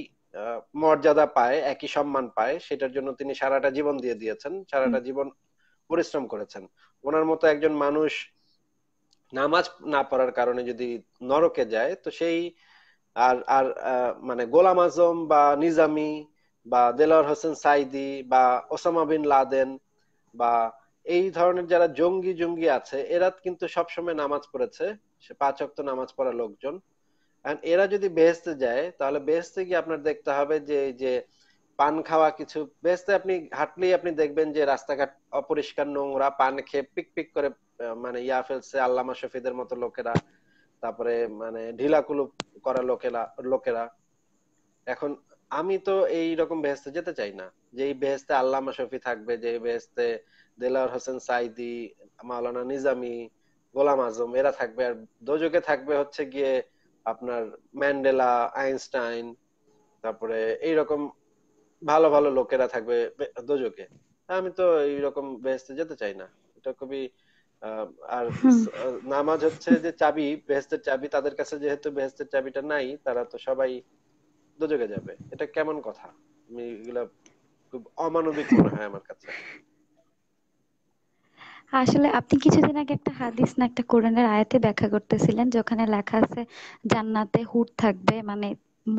মর্যাদা পায় একই সম্মান পায় সেটার জন্য তিনি সারাটা জীবন দিয়ে দিয়েছেন সারাটা জীবন পরিশ্রম করেছেন ওনার মতো একজন মানুষ নামাজ না পড়ার কারণে যদি নরকে যায় তো সেই আর আর মানে গোলাম আজম বা নিজামি বা দেলার হোসেন সাইদি বা ওসামা বিন লাদেন বা এই ধরনের যারা জঙ্গি জঙ্গি আছে এরা কিন্তু সবসময় নামাজ পড়েছে সে পাঁচ অক্ত নামাজ পড়া লোকজন কারণ এরা যদি বেহেস্তে যায় তাহলে বেহেস্তে গিয়ে আপনার দেখতে হবে যে যে পান খাওয়া কিছু বেহেস্তে আপনি হাঁটলেই আপনি দেখবেন যে রাস্তাঘাট অপরিষ্কার নোংরা পান খেয়ে পিক পিক করে মানে ইয়া ফেলছে আল্লামা শফিদের মতো লোকেরা তারপরে মানে ঢিলাকুলু করা লোকেরা লোকেরা এখন আমি তো এই রকম বেহেস্তে যেতে চাই না যে এই বেহেস্তে আল্লামা শফি থাকবে যে বেহেস্তে দেলার হোসেন সাইদি মাওলানা নিজামি গোলাম আজম এরা থাকবে আর দোজকে থাকবে হচ্ছে গিয়ে আপনার ম্যান্ডেলা আইনস্টাইন তারপরে এইরকম ভালো ভালো লোকেরা থাকবে দোজকে আমি তো এইরকম বেহেস্তে যেতে চাই না এটা খুবই আর নামাজ হচ্ছে যে চাবি বেহেস্তের চাবি তাদের কাছে যেহেতু বেহেস্তের চাবিটা নাই তারা তো সবাই দোজকে যাবে এটা কেমন কথা আমি এগুলা খুব অমানবিক মনে হয় আমার কাছে আসলে আপনি কিছুদিন আগে একটা হাদিস না একটা কোরআনের আয়াতে ব্যাখ্যা করতেছিলেন যেখানে লেখা আছে জান্নাতে হুর থাকবে মানে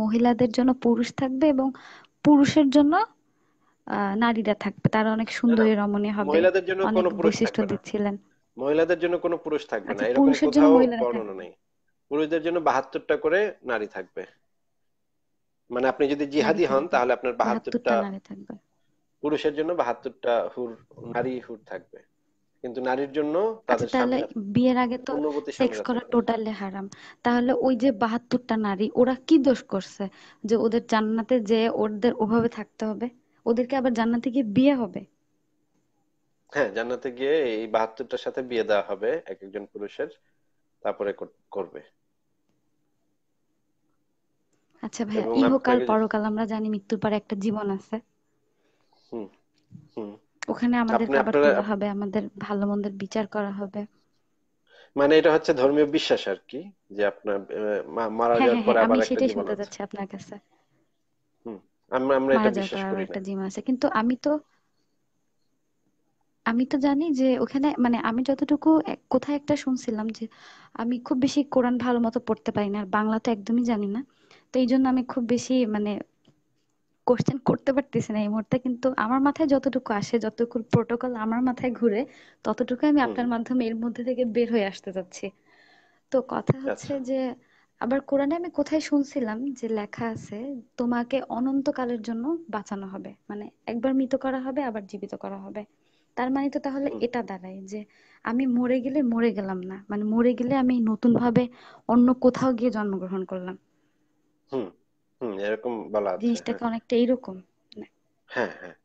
মহিলাদের জন্য পুরুষ থাকবে এবং পুরুষের জন্য নারীরা থাকবে তারা অনেক সুন্দরী রমণী হবে মহিলাদের জন্য কোনো পুরুষ দিচ্ছিলেন মহিলাদের জন্য কোনো পুরুষ থাকবে না আচ্ছা, এরকম কোথাও বর্ণনা নেই পুরুষদের জন্য বাহাত্তরটা করে নারী থাকবে মানে আপনি যদি হ্যাঁ, জিহাদি হ্যাঁ, হন তাহলে আপনার বাহাত্তরটা পুরুষের জন্য বাহাত্তরটা হুর নারী হুর থাকবে কিন্তু নারীর জন্য তাদের আচ্ছা, তাহলে বিয়ের আগে তো সেক্স করা টোটালি হারাম তাহলে ওই যে বাহাত্তরটা নারী ওরা কি দোষ করছে যে ওদের জান্নাতে যে ওদের ওভাবে থাকতে হবে ওদেরকে আবার জান্নাতে গিয়ে বিয়ে হবে হ্যাঁ জান্নাতে গিয়ে এই বাহাত্তরটার সাথে বিয়ে দেওয়া হবে এক একজন পুরুষের তারপরে করবে আচ্ছা ভাইয়া ইহকাল পরকাল আমরা জানি মৃত্যুর পরে একটা জীবন আছে হুম হুম ওখানে আমাদের খাবার কাবার হবে আমাদের ভালো মন্দের বিচার করা হবে মানে এটা হচ্ছে ধর্মীয় বিশ্বাস আর কি যে আপনার আহ, মা- মারা হ্যাঁ যাওয়ার হ্যাঁ পরে হ্যাঁ আবার আমি একটা সেটাই জীবন শুনতে আছে চাচ্ছি আপনার কাছে আমরা আমরা মারা এটা যাওয়ার পর বিশ্বাস করি না একটা জীবন আছে কিন্তু আমি তো আমি তো জানি যে ওখানে মানে আমি যতটুকু কোথায় একটা শুনছিলাম যে আমি খুব বেশি কোরআন ভালো মতো পড়তে পারি না আর বাংলা তো একদমই জানি না তো এই জন্য আমি খুব বেশি মানে কোশ্চেন করতে পারতেছি না এই মুহূর্তে কিন্তু আমার মাথায় যতটুকু আসে যতটুকু প্রোটোকল আমার মাথায় ঘুরে ততটুকু আমি আপনার মাধ্যমে এর মধ্যে থেকে বের হয়ে আসতে চাচ্ছি তো কথা আচ্ছা, হচ্ছে আচ্ছা। যে আবার কোরআনে আমি কোথায় শুনছিলাম যে লেখা আছে তোমাকে অনন্তকালের জন্য বাঁচানো হবে মানে একবার মৃত করা হবে আবার জীবিত করা হবে তার মানে তো তাহলে এটা দাঁড়ায় যে আমি মরে গেলে মরে গেলাম না মানে মরে গেলে আমি নতুন ভাবে অন্য কোথাও গিয়ে জন্মগ্রহণ করলাম হুম এরকম বলা জিনিসটাকে হ্যাঁ। অনেকটা এরকম হ্যাঁ, হ্যাঁ।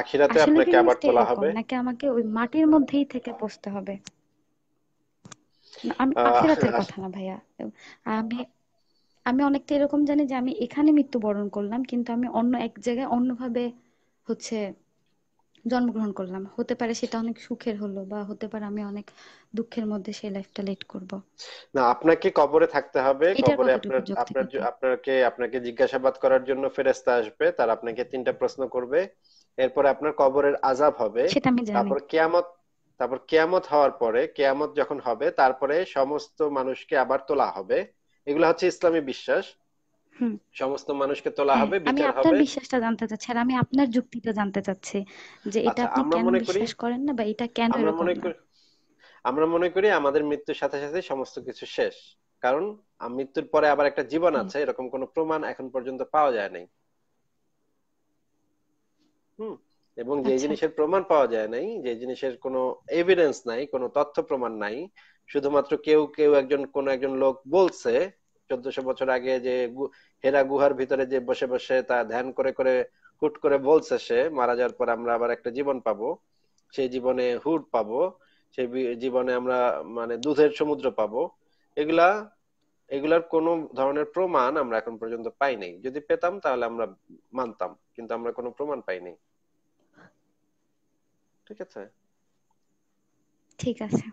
আখিরাতে আপনাকে আবার তোলা হবে নাকি আমাকে ওই মাটির মধ্যেই থেকে পচতে হবে আমি আখিরাতের কথা না ভাইয়া আমি আমি অনেকটা এরকম জানি যে আমি এখানে মৃত্যুবরণ করলাম কিন্তু আমি অন্য এক জায়গায় অন্যভাবে হচ্ছে জন্মগ্রহণ করলাম হতে পারে সেটা অনেক সুখের হলো বা হতে পারে আমি অনেক দুঃখের মধ্যে সেই লাইফটা লিড করব না আপনাকে কবরে থাকতে হবে কবরে আপনার আপনার আপনাকে আপনাকে জিজ্ঞাসাবাদ করার জন্য ফেরেশতা আসবে তার আপনাকে তিনটা প্রশ্ন করবে এরপরে আপনার কবরের আজাব হবে তারপর কিয়ামত তারপর কেয়ামত হওয়ার পরে কেয়ামত যখন হবে তারপরে সমস্ত মানুষকে আবার তোলা হবে এগুলো হচ্ছে ইসলামী বিশ্বাস সমস্ত মানুষকে তোলা হ্যাঁ, হবে আমি আপনার বিশ্বাসটা জানতে চাচ্ছি আর আমি আপনার যুক্তিটা জানতে চাচ্ছি যে এটা আচ্ছা, আপনি কেন বিশ্বাস করেন না বা এটা কেন আমরা মনে করি আমরা মনে করি আমাদের মৃত্যুর সাথে সাথে সমস্ত কিছু শেষ কারণ মৃত্যুর পরে আবার একটা জীবন আছে এরকম কোন প্রমাণ এখন পর্যন্ত পাওয়া যায় নাই হুম এবং যে আচ্ছা। জিনিসের প্রমাণ পাওয়া যায় নাই যে জিনিসের কোনো এভিডেন্স নাই কোনো তথ্য প্রমাণ নাই শুধুমাত্র কেউ কেউ একজন কোন একজন লোক বলছে চোদ্দশো বছর আগে যে হেরা গুহার ভিতরে যে বসে বসে তা ধ্যান করে করে হুট করে বলছে সে মারা যাওয়ার পর আমরা আবার একটা জীবন পাবো সেই জীবনে হুট পাবো সেই জীবনে আমরা মানে দুধের সমুদ্র পাবো এগুলা এগুলার কোনো ধরনের প্রমাণ আমরা এখন পর্যন্ত পাই নাই যদি পেতাম তাহলে আমরা মানতাম কিন্তু আমরা কোনো প্রমাণ পাই নাই ঠিক আছে ঠিক আছে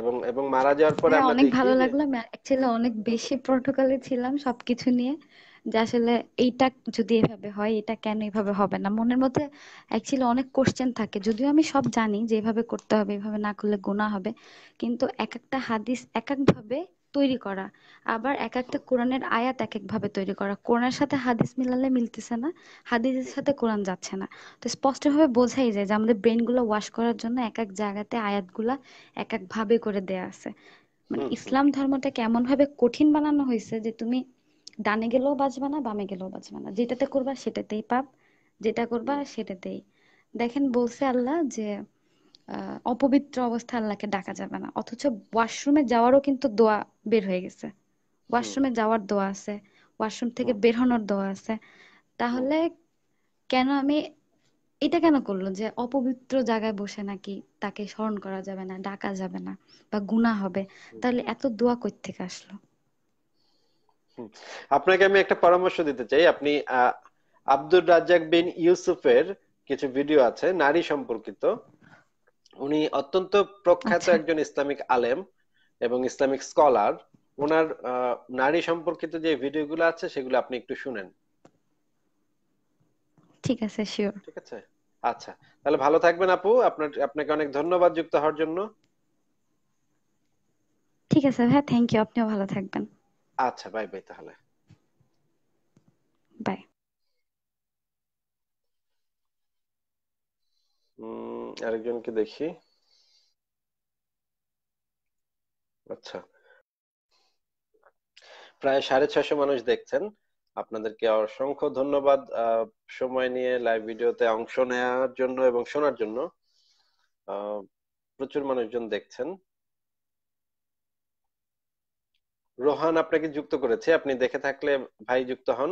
এবং এবং মারা যাওয়ার পরে হ্যাঁ, আমরা অনেক ভালো লাগলো অ্যাকচুয়ালি অনেক বেশি প্রোটোকলে ছিলাম সবকিছু নিয়ে যে আসলে এইটা যদি এভাবে হয় এটা কেন এভাবে হবে না মনের মধ্যে অ্যাকচুয়ালি অনেক কোশ্চেন থাকে যদিও আমি সব জানি যে এভাবে করতে হবে এভাবে না করলে গুনাহ হবে কিন্তু এক একটা হাদিস এক এক ভাবে তৈরি করা আবার এক একটা কোরআনের আয়াত এক একভাবে তৈরি করা কোরআনের সাথে হাদিস মিলালে মিলতেছে না হাদিসের সাথে কোরআন যাচ্ছে না তো স্পষ্টভাবে বোঝাই যায় যে আমাদের ব্রেনগুলো ওয়াশ করার জন্য এক এক জায়গাতে আয়াতগুলা এক এক ভাবে করে দেয়া আছে মানে ইসলাম ধর্মটাকে এমন ভাবে কঠিন বানানো হয়েছে যে তুমি ডানে গেলেও বাঁচবে না বামে গেলেও বাঁচবে না যেটাতে করবা সেটাতেই পাপ যেটা করবা সেটাতেই দেখেন বলছে আল্লাহ যে অপবিত্র অবস্থা আল্লাহকে ডাকা যাবে না অথচ ওয়াশরুমে যাওয়ারও কিন্তু দোয়া বের হয়ে গেছে ওয়াশরুমে যাওয়ার দোয়া আছে ওয়াশরুম থেকে বের হনোর দোয়া আছে তাহলে কেন আমি এটা কেন করলো যে অপবিত্র জায়গায় বসে নাকি তাকে স্মরণ করা যাবে না ডাকা যাবে না বা গুণা হবে তাহলে এত দোয়া কই থেকে আসলো আপনাকে আমি একটা পরামর্শ দিতে চাই আপনি আব্দুর রাজ্জাক বিন ইউসুফের কিছু ভিডিও আছে নারী সম্পর্কিত উনি অত্যন্ত প্রখ্যাত আচ্ছা। একজন ইসলামিক আলেম এবং ইসলামিক স্কলার ওনার নারী সম্পর্কিত যে ভিডিওগুলো আছে সেগুলো আপনি একটু শুনেন ঠিক আছে শিওর ঠিক আছে আচ্ছা তাহলে ভালো থাকবেন আপু আপনার আপনাকে অনেক ধন্যবাদ যুক্ত হওয়ার জন্য ঠিক আছে হ্যাঁ থ্যাংক ইউ আপনিও ভালো থাকবেন আচ্ছা বাই বাই তাহলে আরেকজনকে দেখি আচ্ছা প্রায় সাড়ে ছয়শ মানুষ দেখছেন আপনাদেরকে অসংখ্য ধন্যবাদ সময় নিয়ে লাইভ ভিডিওতে অংশ নেওয়ার জন্য এবং শোনার জন্য প্রচুর মানুষজন দেখছেন রোহান আপনাকে যুক্ত করেছে আপনি দেখে থাকলে ভাই যুক্ত হন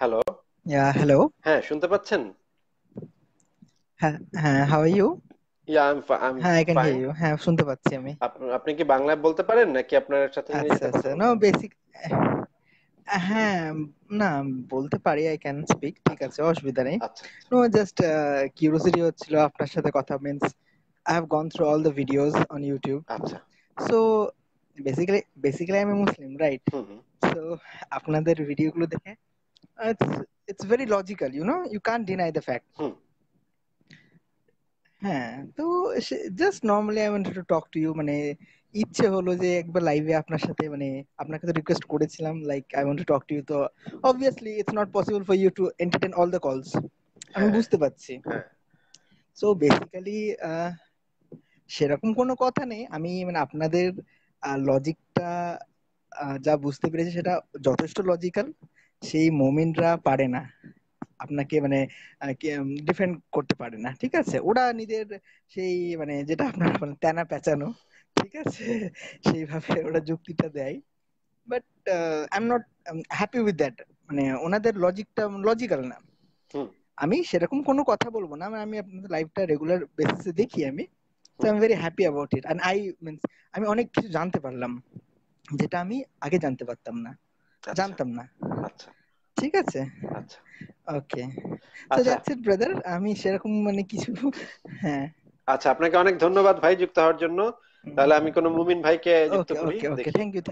হ্যালো হ্যালো হ্যাঁ শুনতে পাচ্ছেন হ্যাঁ হ্যাঁ হাউ আর ইউ ইয়া হ্যাঁ আই ক্যান হিয়ার ইউ হ্যাঁ শুনতে পাচ্ছি আমি আপনি কি বাংলায় বলতে পারেন নাকি আপনার সাথে আচ্ছা আচ্ছা নো বেসিক হ্যাঁ না বলতে পারি আই ক্যান স্পিক ঠিক আছে অসুবিধা নেই নো জাস্ট কিউরিওসিটি হচ্ছিল আপনার সাথে কথা means I have gone through all the videos on YouTube আচ্ছা সো বেসিক্যালি বেসিক্যালি আমি মুসলিম রাইট সো আপনাদের ভিডিওগুলো দেখে it's it's very logical you know you can deny the fact হ্যাঁ তো just normally I wanted to talk to you মানে ইচ্ছে হলো যে একবার লাইভে আপনার সাথে মানে আপনাকে তো রিকোয়েস্ট করেছিলাম like I want to talk to you তো obviously it's not possible for you to entertain all the calls আমি হ্যাঁ। বুঝতে পারছি সো বেসিক্যালি সেরকম কোনো কথা নেই আমি মানে আপনাদের লজিকটা যা বুঝতে পেরেছি সেটা যথেষ্ট লজিক্যাল সেই মোমেন্টরা পারে না আপনাকে মানে ডিফেন্ড করতে পারে না ঠিক আছে ওরা নিজের সেই মানে যেটা আপনার তেনা পেঁচানো ঠিক আছে সেইভাবে ওরা যুক্তিটা দেয় but I am not happy with that মানে ওনাদের লজিকটা লজিক্যাল না আমি সেরকম কোনো কথা বলবো না মানে, আমি আপনাদের লাইফটা রেগুলার বেসিসে দেখি আমি তো I am very happy about it and I means আমি অনেক কিছু জানতে পারলাম যেটা আমি আগে জানতে পারতাম না আচ্ছা। জানতাম না আচ্ছা ঠিক আছে আচ্ছা। ওকে তো দ্যাটস ইট ব্রাদার আমি সেরকম মানে কিছু হ্যাঁ আচ্ছা আপনাকে অনেক ধন্যবাদ ভাই যুক্ত হওয়ার জন্য তাহলে আমি কোন মুমিন ভাইকে যুক্ত করি ওকে ওকে থ্যাংক ইউ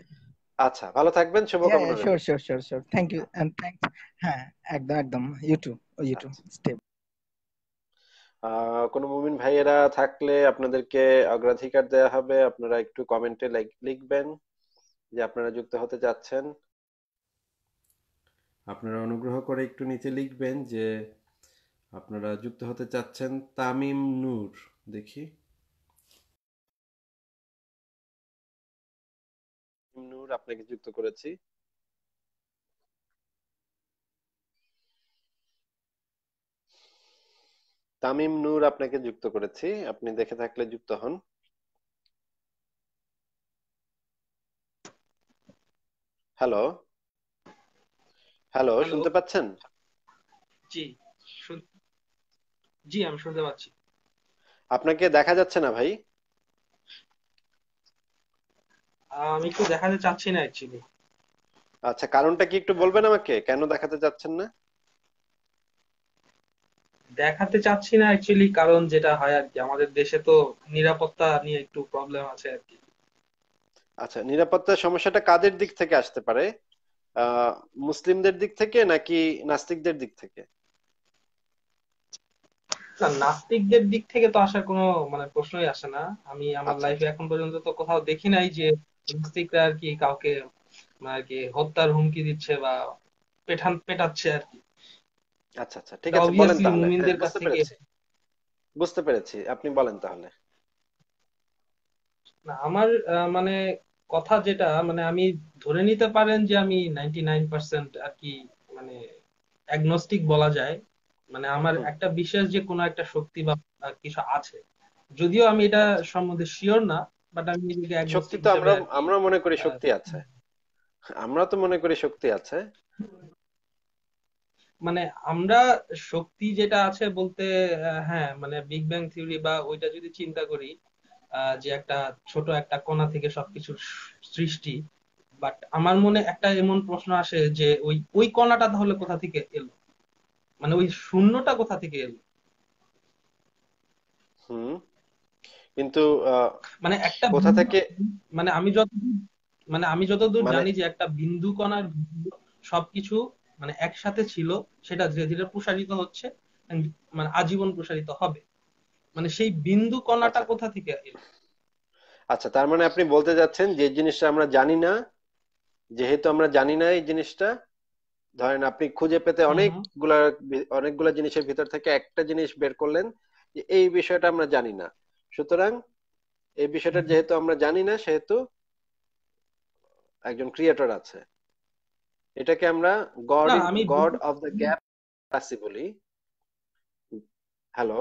আচ্ছা ভালো থাকবেন শুভকামনা sure sure sure sure thank you and thanks হ্যাঁ একদম একদম ইউ টু স্টে কোনো মুমিন ভাইয়েরা থাকলে আপনাদেরকে অগ্রাধিকার দেওয়া হবে আপনারা একটু কমেন্টে লাইক লিখবেন যে আপনারা যুক্ত হতে চাচ্ছেন আপনারা অনুগ্রহ করে একটু নিচে লিখবেন যে আপনারা যুক্ত হতে চাচ্ছেন তামিম নূর দেখি নূর আপনাকে যুক্ত করেছি তামিম নূর আপনাকে যুক্ত করেছি আপনি দেখে থাকলে যুক্ত হন হ্যালো হ্যালো শুনতে পাচ্ছেন জি জি আমি শুনতে পাচ্ছি আপনাকে দেখা যাচ্ছে না ভাই আমি একটু দেখাতে চাচ্ছি না অ্যাকচুয়ালি আচ্ছা কারণটা কি একটু বলবেন আমাকে কেন দেখাতে চাচ্ছেন না দেখাতে চাচ্ছি না অ্যাকচুয়ালি কারণ যেটা হয় আর কি আমাদের দেশে তো নিরাপত্তা নিয়ে একটু প্রবলেম আছে আর কি আচ্ছা নিরাপত্তার সমস্যাটা কাদের দিক থেকে আসতে পারে মুসলিমদের দিক থেকে নাকি নাস্তিকদের দিক থেকে নাস্তিকদের দিক থেকে তো আসার কোনো মানে প্রশ্নই আসে না আমি আমার লাইফে আচ্ছা, আচ্ছা। এখন পর্যন্ত তো কোথাও দেখি নাই যে নাস্তিকরা আর কি কাউকে মানে, আর কি হত্যার হুমকি দিচ্ছে বা পেঠান পেটাচ্ছে আর কি আচ্ছা আচ্ছা ঠিক আছে বলেন তাহলে বুঝতে পেরেছি আপনি বলেন তাহলে না আমার মানে কথা যেটা মানে আমি ধরে নিতে পারেন যে আমি নাইনটি নাইন পার্সেন্ট আর কি মানে অ্যাগনস্টিক বলা যায় মানে আমার একটা বিশেষ যে কোনো একটা শক্তি বা কিছু আছে যদিও আমি এটা সম্বন্ধে শিওর না বাট আমি নিজেকে শক্তি তো আমরা আমরা মনে করি শক্তি আছে আমরা তো মনে করি শক্তি আছে মানে আমরা শক্তি যেটা আছে বলতে হ্যাঁ মানে বিগ ব্যাং থিওরি বা ওইটা যদি চিন্তা করি যে একটা ছোট একটা কণা থেকে সবকিছুর সৃষ্টি বাট আমার মনে একটা এমন প্রশ্ন আসে যে ওই ওই কণাটা তাহলে কোথা থেকে এলো মানে ওই শূন্যটা কোথা থেকে এলো কিন্তু মানে একটা কোথা থেকে মানে আমি যত মানে আমি যতদূর মানে- জানি যে একটা বিন্দু কণার সবকিছু মানে একসাথে ছিল সেটা ধীরে ধীরে প্রসারিত হচ্ছে মানে আজীবন প্রসারিত হবে মানে সেই বিন্দু কণাটা কোথা থেকে এলো আচ্ছা তার মানে আপনি বলতে যাচ্ছেন যে জিনিসটা আমরা জানি না যেহেতু আমরা জানি না এই জিনিসটা ধরেন আপনি খুঁজে পেতে অনেকগুলা অনেকগুলো জিনিসের ভিতর থেকে একটা জিনিস বের করলেন যে এই বিষয়টা আমরা জানি না সুতরাং এই বিষয়টা যেহেতু আমরা জানি না সেহেতু একজন ক্রিয়েটর আছে এটাকে আমরা God God of the gap বলি হ্যালো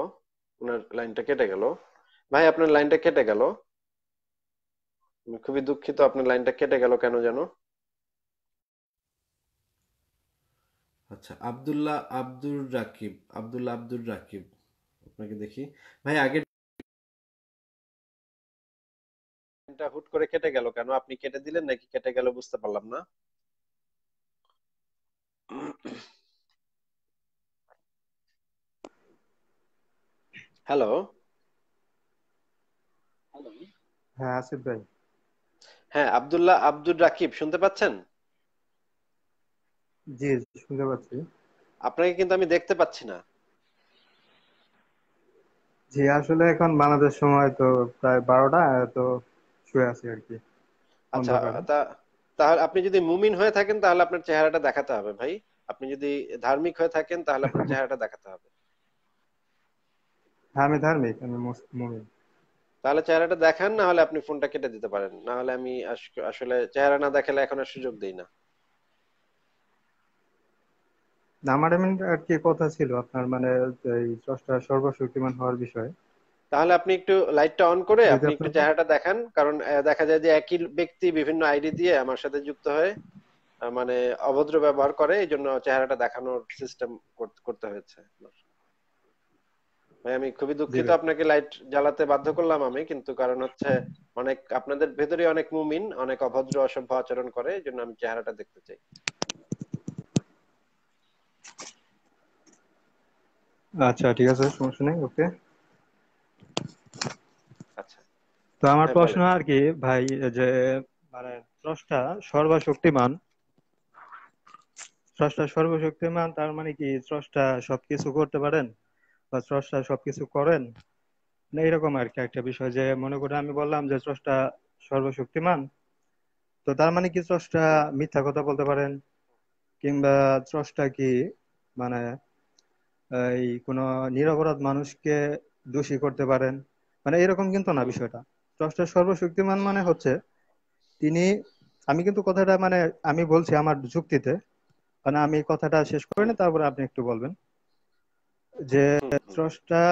আপনার লাইনটা কেটে গেল ভাই আপনার লাইনটা কেটে গেল খুবই দুঃখিত আপনার লাইনটা কেটে গেল কেন জানো আচ্ছা আব্দুল্লাহ আব্দুর রাকিব আব্দুল্লাহ আব্দুর রাকিব আপনাকে দেখি ভাই আগে হুট করে কেটে গেল কেন আপনি কেটে দিলেন নাকি কেটে গেল বুঝতে পারলাম না হ্যালো হ্যাঁ আসিফ ভাই হ্যাঁ আব্দুল্লাহ আব্দুর রাকিব শুনতে পাচ্ছেন জি শুনতে পাচ্ছি আপনাকে কিন্তু আমি দেখতে পাচ্ছি না জি আসলে এখন বাংলাদেশ সময় তো প্রায় বারোটা তো শুয়ে আছি আর কি আচ্ছা তাহলে আপনি যদি মুমিন হয়ে থাকেন তাহলে আপনার চেহারাটা দেখাতে হবে ভাই আপনি যদি ধার্মিক হয়ে থাকেন তাহলে আপনার (laughs) চেহারাটা দেখাতে হবে আমি ধার্মিক আমি মুমিন তাহলে চেহারাটা দেখান না হলে আপনি ফোনটা কেটে দিতে পারেন না হলে আমি আসলে চেহারা না দেখালে এখন আর সুযোগ দেই না আমার এমন আর কি কথা ছিল আপনার মানে এই সর্বশক্তিমান হওয়ার বিষয়ে তাহলে আপনি একটু লাইটটা অন করে আপনি একটু চেহারাটা দেখান কারণ দেখা যায় যে একই ব্যক্তি বিভিন্ন আইডি দিয়ে আমার সাথে যুক্ত হয়ে মানে অভদ্র ব্যবহার করে এই জন্য চেহারাটা দেখানোর সিস্টেম করতে হয়েছে ভাই আমি খুবই দুঃখিত আপনাকে লাইট জ্বালাতে বাধ্য করলাম আমি কিন্তু কারণ হচ্ছে অনেক আপনাদের ভেতরে অনেক মুমিন অনেক অভদ্র অসভ্য আচরণ করে এই জন্য আমি চেহারাটা দেখতে চাই আচ্ছা ঠিক আছে সমস্যা নেই ওকে আচ্ছা তো আমার হ্যাঁ, প্রশ্ন আর কি ভাই যে মানে স্রষ্টা সর্বশক্তিমান স্রষ্টা সর্বশক্তিমান তার মানে কি স্রষ্টা সবকিছু করতে পারেন বা স্রষ্টা সবকিছু করেন না এরকম আর কি একটা বিষয় যে মনে করে আমি বললাম যে স্রষ্টা সর্বশক্তিমান তো তার মানে কি স্রষ্টা মিথ্যা কথা বলতে পারেন কিংবা স্রষ্টা কি মানে এই কোন নিরপরাধ মানুষকে দোষী করতে পারেন মানে এরকম কিন্তু না বিষয়টা স্রষ্টা সর্বশক্তিমান মানে হচ্ছে তিনি আমি কিন্তু কথাটা মানে আমি বলছি আমার যুক্তিতে মানে আমি কথাটা শেষ করে তারপরে আপনি একটু বলবেন যে স্রষ্টা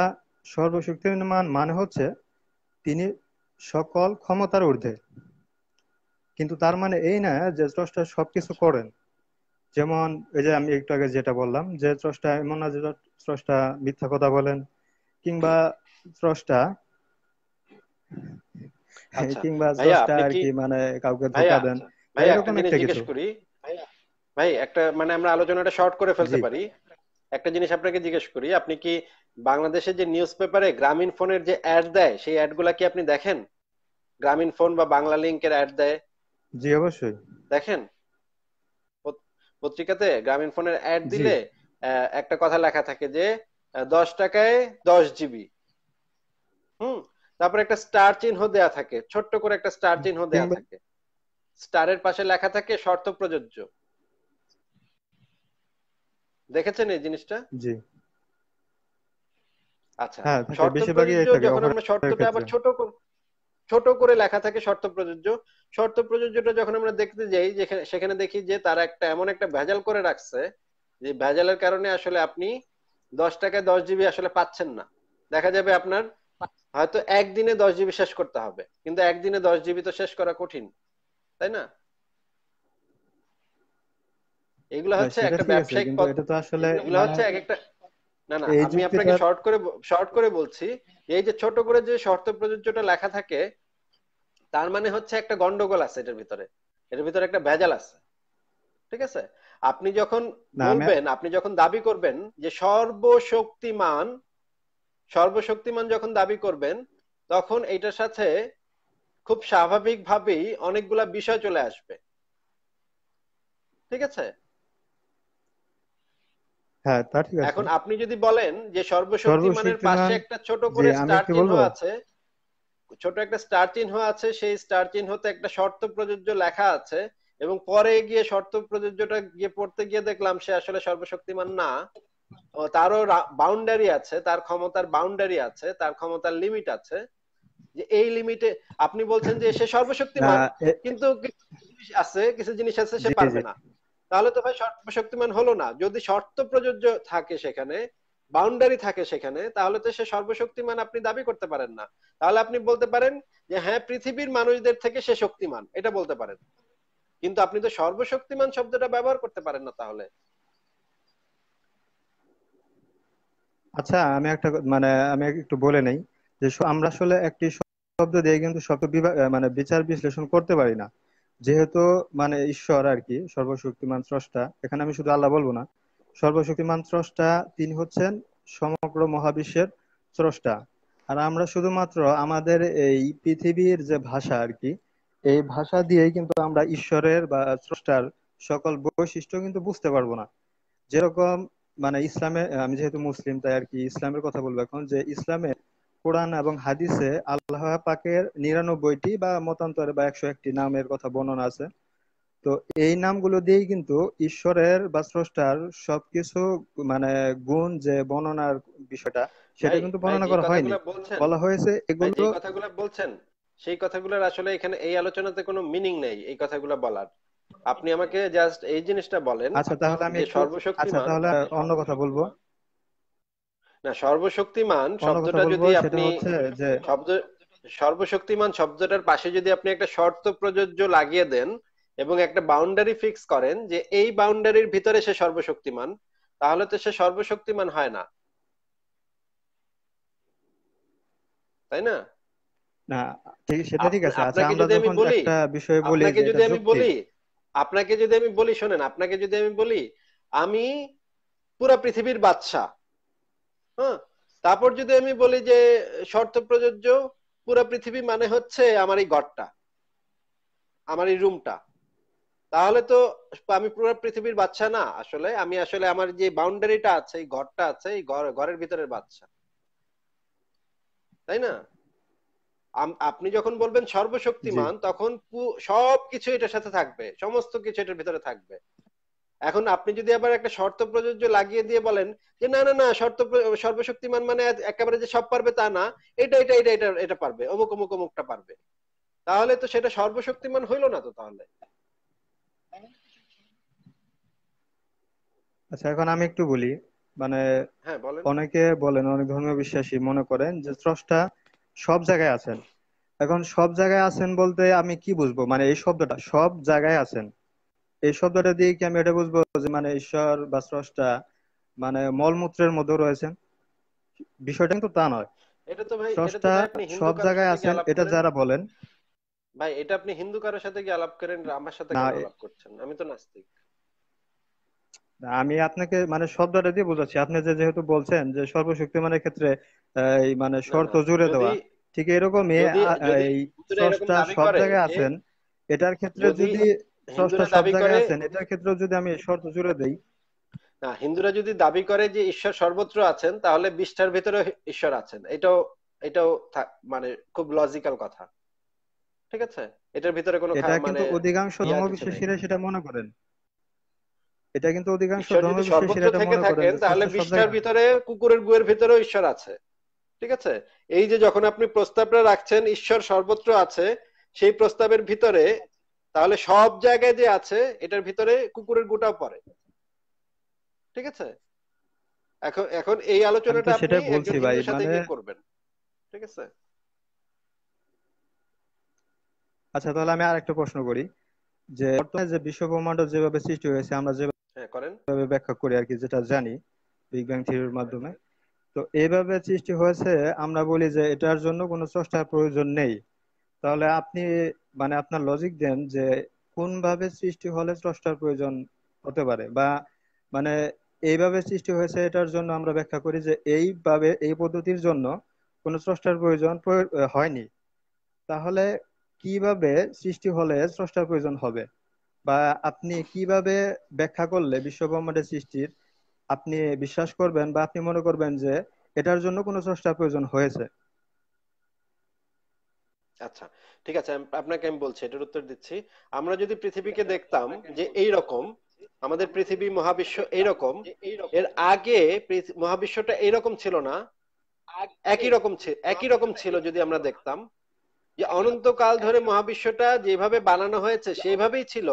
সর্বশক্তিমান মানে হচ্ছে তিনি সকল ক্ষমতার ঊর্ধ্বে কিন্তু তার মানে এই না যে স্রষ্টা সবকিছু করেন যেমন এই যে আমি একটু আগে যেটা বললাম যে স্রষ্টা এমন না যে স্রষ্টা মিথ্যা কথা বলেন কিংবা স্রষ্টা আচ্ছা। কিংবা স্রষ্টা আর কি মানে কাউকে ধোকা দেন ভাই একটা মানে আমরা আলোচনাটা শর্ট করে ফেলতে পারি একটা জিনিস আপনাকে জিজ্ঞেস করি আপনি কি বাংলাদেশের যে নিউজ পেপারে গ্রামীণ ফোনের যে অ্যাড দেয় সেই অ্যাড গুলা কি আপনি দেখেন গ্রামীণ ফোন বা বাংলা লিঙ্কের অ্যাড দেয় জি অবশ্যই দেখেন পত্রিকাতে গ্রামীণ ফোনের অ্যাড দিলে একটা কথা লেখা থাকে যে দশ টাকায় দশ জিবি হুম তারপর একটা স্টার চিহ্ন দেয়া থাকে ছোট্ট করে একটা স্টার চিহ্ন দেয়া থাকে স্টারের পাশে লেখা থাকে শর্ত প্রযোজ্য দেখেছেন এই জিনিসটা জি আচ্ছা, হ্যাঁ, ছোট করে লেখা থাকে শর্ত প্রযোজ্য শর্ত প্রযোজ্যটা যখন আমরা দেখতে যাই সেখানে দেখি যে তারা একটা এমন একটা ভেজাল করে রাখছে যে ভেজালের কারণে আসলে আপনি দশ টাকায় দশ জিবি আসলে পাচ্ছেন না দেখা যাবে আপনার হয়তো একদিনে দশ জিবি শেষ করতে হবে কিন্তু একদিনে দশ জিবি তো শেষ করা কঠিন তাই না এগুলো হচ্ছে একটা ব্যবসায়িক তো আসলে এগুলো হচ্ছে মানে এক একটা না না আমি আপনাকে শর্ট করে শর্ট করে বলছি এই যে ছোট করে যে শর্ত প্রযোজ্যটা লেখা থাকে তার মানে হচ্ছে একটা গন্ডগোল আছে এটার ভিতরে এটার ভিতরে একটা ভেজাল আছে ঠিক আছে আপনি যখন বলবেন আপনি যখন দাবি করবেন যে সর্বশক্তিমান সর্বশক্তিমান যখন দাবি করবেন তখন এটার সাথে খুব স্বাভাবিকভাবেই অনেকগুলা বিষয় চলে আসবে ঠিক আছে হ্যাঁ তা ঠিক আছে এখন আপনি যদি বলেন যে সর্বশক্তিমানের পাশে একটা ছোট করে স্টার চিহ্ন আছে ছোট একটা স্টার চিহ্ন আছে সেই স্টার চিহ্নতে একটা শর্ত প্রযোজ্য লেখা আছে এবং পরে গিয়ে শর্ত প্রযোজ্যটা গিয়ে পড়তে গিয়ে দেখলাম সে আসলে সর্বশক্তিমান না তারও বাউন্ডারি আছে তার ক্ষমতার বাউন্ডারি আছে তার ক্ষমতার লিমিট আছে যে এই লিমিটে আপনি বলছেন যে সে সর্বশক্তিমান হ্যাঁ, কিন্তু কিছু জিনিস আছে কিছু জিনিস আছে সে পারবে না তাহলে তো ভাই সর্বশক্তিমান হলো না যদি শর্ত প্রযোজ্য থাকে সেখানে বাউন্ডারি থাকে সেখানে তাহলে তো সে সর্বশক্তিমান আপনি দাবি করতে পারেন না তাহলে আপনি বলতে পারেন যে হ্যাঁ পৃথিবীর মানুষদের থেকে সে শক্তিমান এটা বলতে পারেন কিন্তু আপনি তো সর্বশক্তিমান শব্দটা ব্যবহার করতে পারেন না তাহলে আচ্ছা আমি একটা মানে আমি একটু বলে নেই যে আমরা আসলে একটি শব্দ দিয়ে কিন্তু শব্দ মানে বিচার বিশ্লেষণ করতে পারি না যেহেতু মানে ঈশ্বর আর কি সর্বশক্তিমান স্রষ্টা এখানে আমি শুধু আল্লাহ বলবো না সর্বশক্তিমান স্রষ্টা তিনি হচ্ছেন সমগ্র মহাবিশ্বের স্রষ্টা আর আমরা শুধুমাত্র আমাদের এই পৃথিবীর যে ভাষা আর কি এই ভাষা দিয়েই কিন্তু আমরা ঈশ্বরের বা স্রষ্টার সকল বৈশিষ্ট্য কিন্তু বুঝতে পারবো না যেরকম মানে ইসলামে আমি যেহেতু মুসলিম তাই আর কি ইসলামের কথা বলবো এখন যে ইসলামে কোরআন এবং হাদিসে আল্লাহ পাকের নিরানব্বইটি বা মতান্তর বা একশো একটি নামের কথা বর্ণনা আছে তো এই নামগুলো দিয়েই কিন্তু ঈশ্বরের বা স্রষ্টার সবকিছু মানে গুণ যে বর্ণনার বিষয়টা সেটা কিন্তু বর্ণনা করা হয়নি বলা হয়েছে এগুলো কথাগুলো বলছেন সেই কথাগুলোর আসলে এখানে এই আলোচনাতে কোনো মিনিং নেই এই কথাগুলো বলার আপনি আমাকে জাস্ট এই জিনিসটা বলেন আচ্ছা তাহলে আমি সর্বশক্তিমান আচ্ছা তাহলে অন্য কথা বলবো না সর্বশক্তিমান শব্দটা যদি আপনি শব্দ সর্বশক্তিমান শব্দটার পাশে যদি আপনি একটা শর্ত প্রযোজ্য লাগিয়ে দেন এবং একটা বাউন্ডারি ফিক্স করেন যে এই বাউন্ডারির ভিতরে সে সর্বশক্তিমান তাহলে তো সে সর্বশক্তিমান হয় না তাই না না সেটা ঠিক আছে আচ্ছা আমরা একটা বলি আপনাকে যদি আমি বলি আপনাকে যদি আমি বলি শুনেন আপনাকে যদি আমি বলি আমি পুরা পৃথিবীর বাদশা তারপর যদি আমি বলি যে শর্ত প্রযোজ্য পুরা পৃথিবী মানে হচ্ছে আমার এই ঘরটা আমার এই রুমটা তাহলে তো আমি পুরো পৃথিবীর বাচ্চা না আসলে আমি আসলে আমার যে বাউন্ডারিটা আছে এই ঘরটা আছে এই ঘর ঘরের ভিতরের বাচ্চা তাই না আপনি যখন বলবেন সর্বশক্তিমান তখন সব কিছু এটার সাথে থাকবে সমস্ত কিছু এটার ভিতরে থাকবে এখন আপনি যদি আবার একটা শর্ত প্রযোজ্য লাগিয়ে দিয়ে বলেন যে না না না শর্ত সর্বশক্তিমান মানে একেবারে যে সব পারবে তা না এটা এটা এটা এটা এটা পারবে অমুক অমুক অমুকটা পারবে তাহলে তো সেটা সর্বশক্তিমান হইলো না তো তাহলে আচ্ছা এখন আমি একটু বলি মানে হ্যাঁ, অনেকে বলেন অনেক ধর্মীয় বিশ্বাসী মনে করেন যে স্রষ্টা সব জায়গায় আছেন এখন সব জায়গায় আছেন বলতে আমি কি বুঝবো মানে এই শব্দটা সব জায়গায় আছেন এই শব্দটা দিয়ে কি আমি এটা বুঝবো যে মানে ঈশ্বর বা স্রষ্টা মানে মলমূত্রের মধ্যে রয়েছেন বিষয়টা কিন্তু তা নয় এটা তো ভাই স্রষ্টা সব জায়গায় আছেন এটা যারা বলেন ভাই এটা আপনি হিন্দু কারোর সাথে আলাপ করেন আমার সাথে আলাপ করছেন আমি তো নাস্তিক আমি আপনাকে মানে শব্দটা দিয়ে বোঝাচ্ছি আপনি যে যেহেতু বলছেন যে সর্বশক্তিমানের ক্ষেত্রে এই মানে শর্ত জুড়ে দেওয়া ঠিক এরকমই এই সব জায়গায় আছেন এটার ক্ষেত্রে যদি হিন্দুরা যদি দাবি করে যে ঈশ্বর সর্বত্র আছেন তাহলে বিশটার ভিতরে ঈশ্বর আছেন এটাও এটাও মানে খুব লজিক্যাল কথা ঠিক আছে এটার ভিতরে কোনো এটা কিন্তু মানে অধিকাংশ ধর্মবিশ্বাসীরা সেটা মনে করেন এটা কিন্তু অধিকাংশ ধর্মবিশ্বাসীরা এটা মনে করেন তাহলে বিশটার ভিতরে কুকুরের গুয়ের ভিতরেও ঈশ্বর আছে ঠিক আছে এই যে যখন আপনি প্রস্তাবটা রাখছেন ঈশ্বর সর্বত্র আছে সেই প্রস্তাবের ভিতরে তাহলে সব জায়গায় যে আছে এটার ভিতরে কুকুরের গোটা পড়ে ঠিক আছে এখন এখন এই আলোচনাটা সেটা বলছি ভাই মানে করবেন ঠিক আছে আচ্ছা তাহলে আমি আরেকটা প্রশ্ন করি যে বর্তমানে যে বিশ্বব্রহ্মাণ্ড যেভাবে সৃষ্টি হয়েছে আমরা যেভাবে হ্যাঁ, ব্যাখ্যা করি আর কি যেটা জানি বিগ ব্যাং থিওরির মাধ্যমে আচ্ছা। তো এইভাবে সৃষ্টি হয়েছে আমরা বলি যে এটার জন্য কোনো স্রষ্টার প্রয়োজন নেই তাহলে আপনি মানে আপনার লজিক দেন যে কোনভাবে সৃষ্টি হলে স্রষ্টার প্রয়োজন হতে পারে বা মানে এইভাবে সৃষ্টি হয়েছে এটার জন্য আমরা ব্যাখ্যা করি যে এইভাবে এই পদ্ধতির জন্য কোনো স্রষ্টার প্রয়োজন হয়নি তাহলে কিভাবে সৃষ্টি হলে স্রষ্টার প্রয়োজন হবে বা আপনি কিভাবে ব্যাখ্যা করলে বিশ্বব্রহ্মাণ্ডের সৃষ্টির আপনি বিশ্বাস করবেন বা আপনি মনে করবেন যে এটার জন্য কোনো স্রষ্টার প্রয়োজন হয়েছে আচ্ছা ঠিক আছে আপনাকে আমি বলছি এটার উত্তর দিচ্ছি আমরা যদি পৃথিবীকে দেখতাম যে এই রকম আমাদের পৃথিবী মহাবিশ্ব এই রকম এর আগে মহাবিশ্বটা এই রকম ছিল না একই রকম একই রকম ছিল যদি আমরা দেখতাম যে অনন্তকাল ধরে মহাবিশ্বটা যেভাবে বানানো হয়েছে সেভাবেই ছিল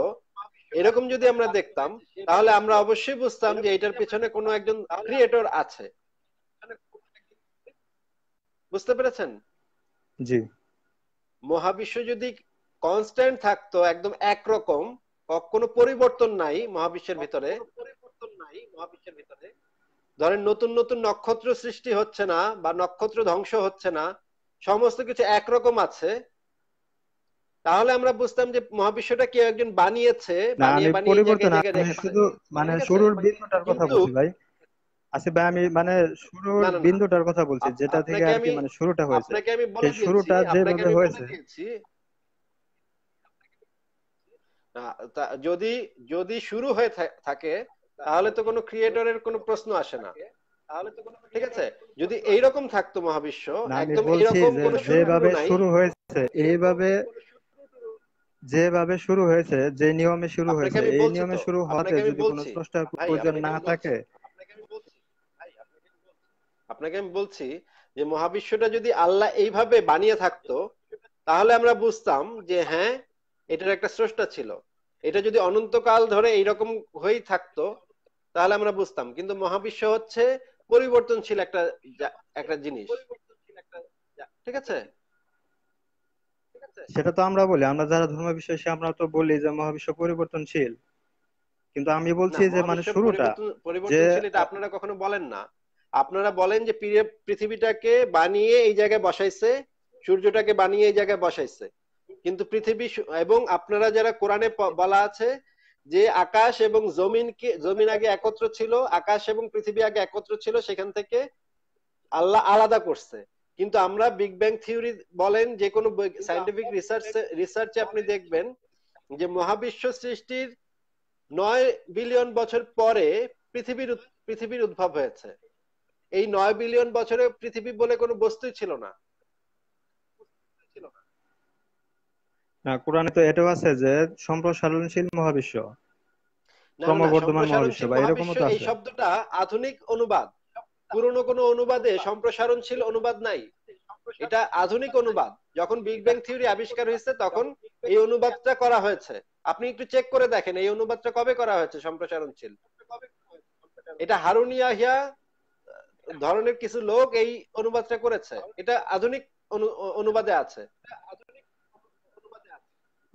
এরকম যদি আমরা দেখতাম তাহলে আমরা অবশ্যই বুঝতাম যে এটার পিছনে কোনো একজন ক্রিয়েটর আছে বুঝতে পেরেছেন জি মহাবিশ্ব যদি কনস্ট্যান্ট থাকতো একদম একরকম কোনো পরিবর্তন নাই মহাবিশ্বের ভিতরে পরিবর্তন নাই মহাবিশ্বের ভিতরে ধরেন নতুন নতুন নক্ষত্র সৃষ্টি হচ্ছে না বা নক্ষত্র ধ্বংস হচ্ছে না সমস্ত কিছু একরকম আছে তাহলে আমরা বুঝতাম যে মহাবিশ্বটা কেউ একজন বানিয়েছে বানিয়ে বানিয়ে মানে শুরুর বিন্দুটার কথা বলছি ভাই আচ্ছা ভাই আমি মানে শুরুর বিন্দুটার কথা বলছি যেটা থেকে আর কি মানে শুরুটা হয়েছে সেই শুরুটা যেভাবে হয়েছে যদি যদি শুরু হয়ে থাকে তাহলে তো কোনো ক্রিয়েটরের কোনো প্রশ্ন আসে না তাহলে তো কোনো ঠিক আছে যদি এই রকম থাকতো মহাবিশ্ব একদম এরকম কোনো যেভাবে শুরু হয়েছে এইভাবে যেভাবে শুরু হয়েছে যে নিয়মে শুরু হয়েছে এই নিয়মে শুরু হওয়াতে যদি কোনো স্রষ্টার প্রয়োজন না থাকে আপনাকে আমি বলছি যে মহাবিশ্বটা যদি আল্লাহ এইভাবে বানিয়ে থাকতো তাহলে আমরা বুঝতাম যে হ্যাঁ এটার একটা স্রষ্টা ছিল এটা যদি অনন্তকাল ধরে এইরকম হয়েই থাকতো তাহলে আমরা বুঝতাম কিন্তু মহাবিশ্ব হচ্ছে পরিবর্তনশীল একটা একটা জিনিস ঠিক আছে সেটা তো আমরা বলি আমরা যারা ধর্ম বিষয়ে আমরা তো বলি যে মহাবিশ্ব পরিবর্তনশীল কিন্তু আমি বলছি যে মানে শুরুটা পরিবর্তনশীল এটা আপনারা কখনো বলেন না আপনারা বলেন যে পৃথিবীটাকে বানিয়ে এই জায়গায় বসাইছে সূর্যটাকে বানিয়ে এই জায়গায় বসাইছে কিন্তু পৃথিবী এবং আপনারা যারা কোরআনে বলা আছে যে আকাশ এবং জমিনকে জমিন আগে একত্র ছিল আকাশ এবং পৃথিবী আগে একত্র ছিল সেখান থেকে আল্লাহ আলাদা করছে কিন্তু আমরা বিগ ব্যাং থিওরি বলেন যে কোনো সাইন্টিফিক রিসার্চ রিসার্চে আপনি দেখবেন যে মহাবিশ্ব সৃষ্টির নয় বিলিয়ন বছর পরে পৃথিবীর পৃথিবীর উদ্ভব হয়েছে এই নয় বিলিয়ন বছরে পৃথিবী বলে কোনো বস্তুই ছিল না না কোরআনে তো এটাও আছে যে সম্প্রসারণশীল মহাবিশ্ব ক্রমবর্ধমান মহাবিশ্ব বা এরকম তো আছে এই শব্দটা আধুনিক অনুবাদ পুরনো কোনো অনুবাদে সম্প্রসারণশীল অনুবাদ নাই এটা আধুনিক অনুবাদ যখন বিগ ব্যাং থিওরি আবিষ্কার হয়েছে তখন এই অনুবাদটা করা হয়েছে আপনি একটু চেক করে দেখেন এই অনুবাদটা কবে করা হয়েছে সম্প্রসারণশীল এটা হারুনিয়া ধরনের কিছু লোক এই অনুবাদটা করেছে এটা আধুনিক অনুবাদে আছে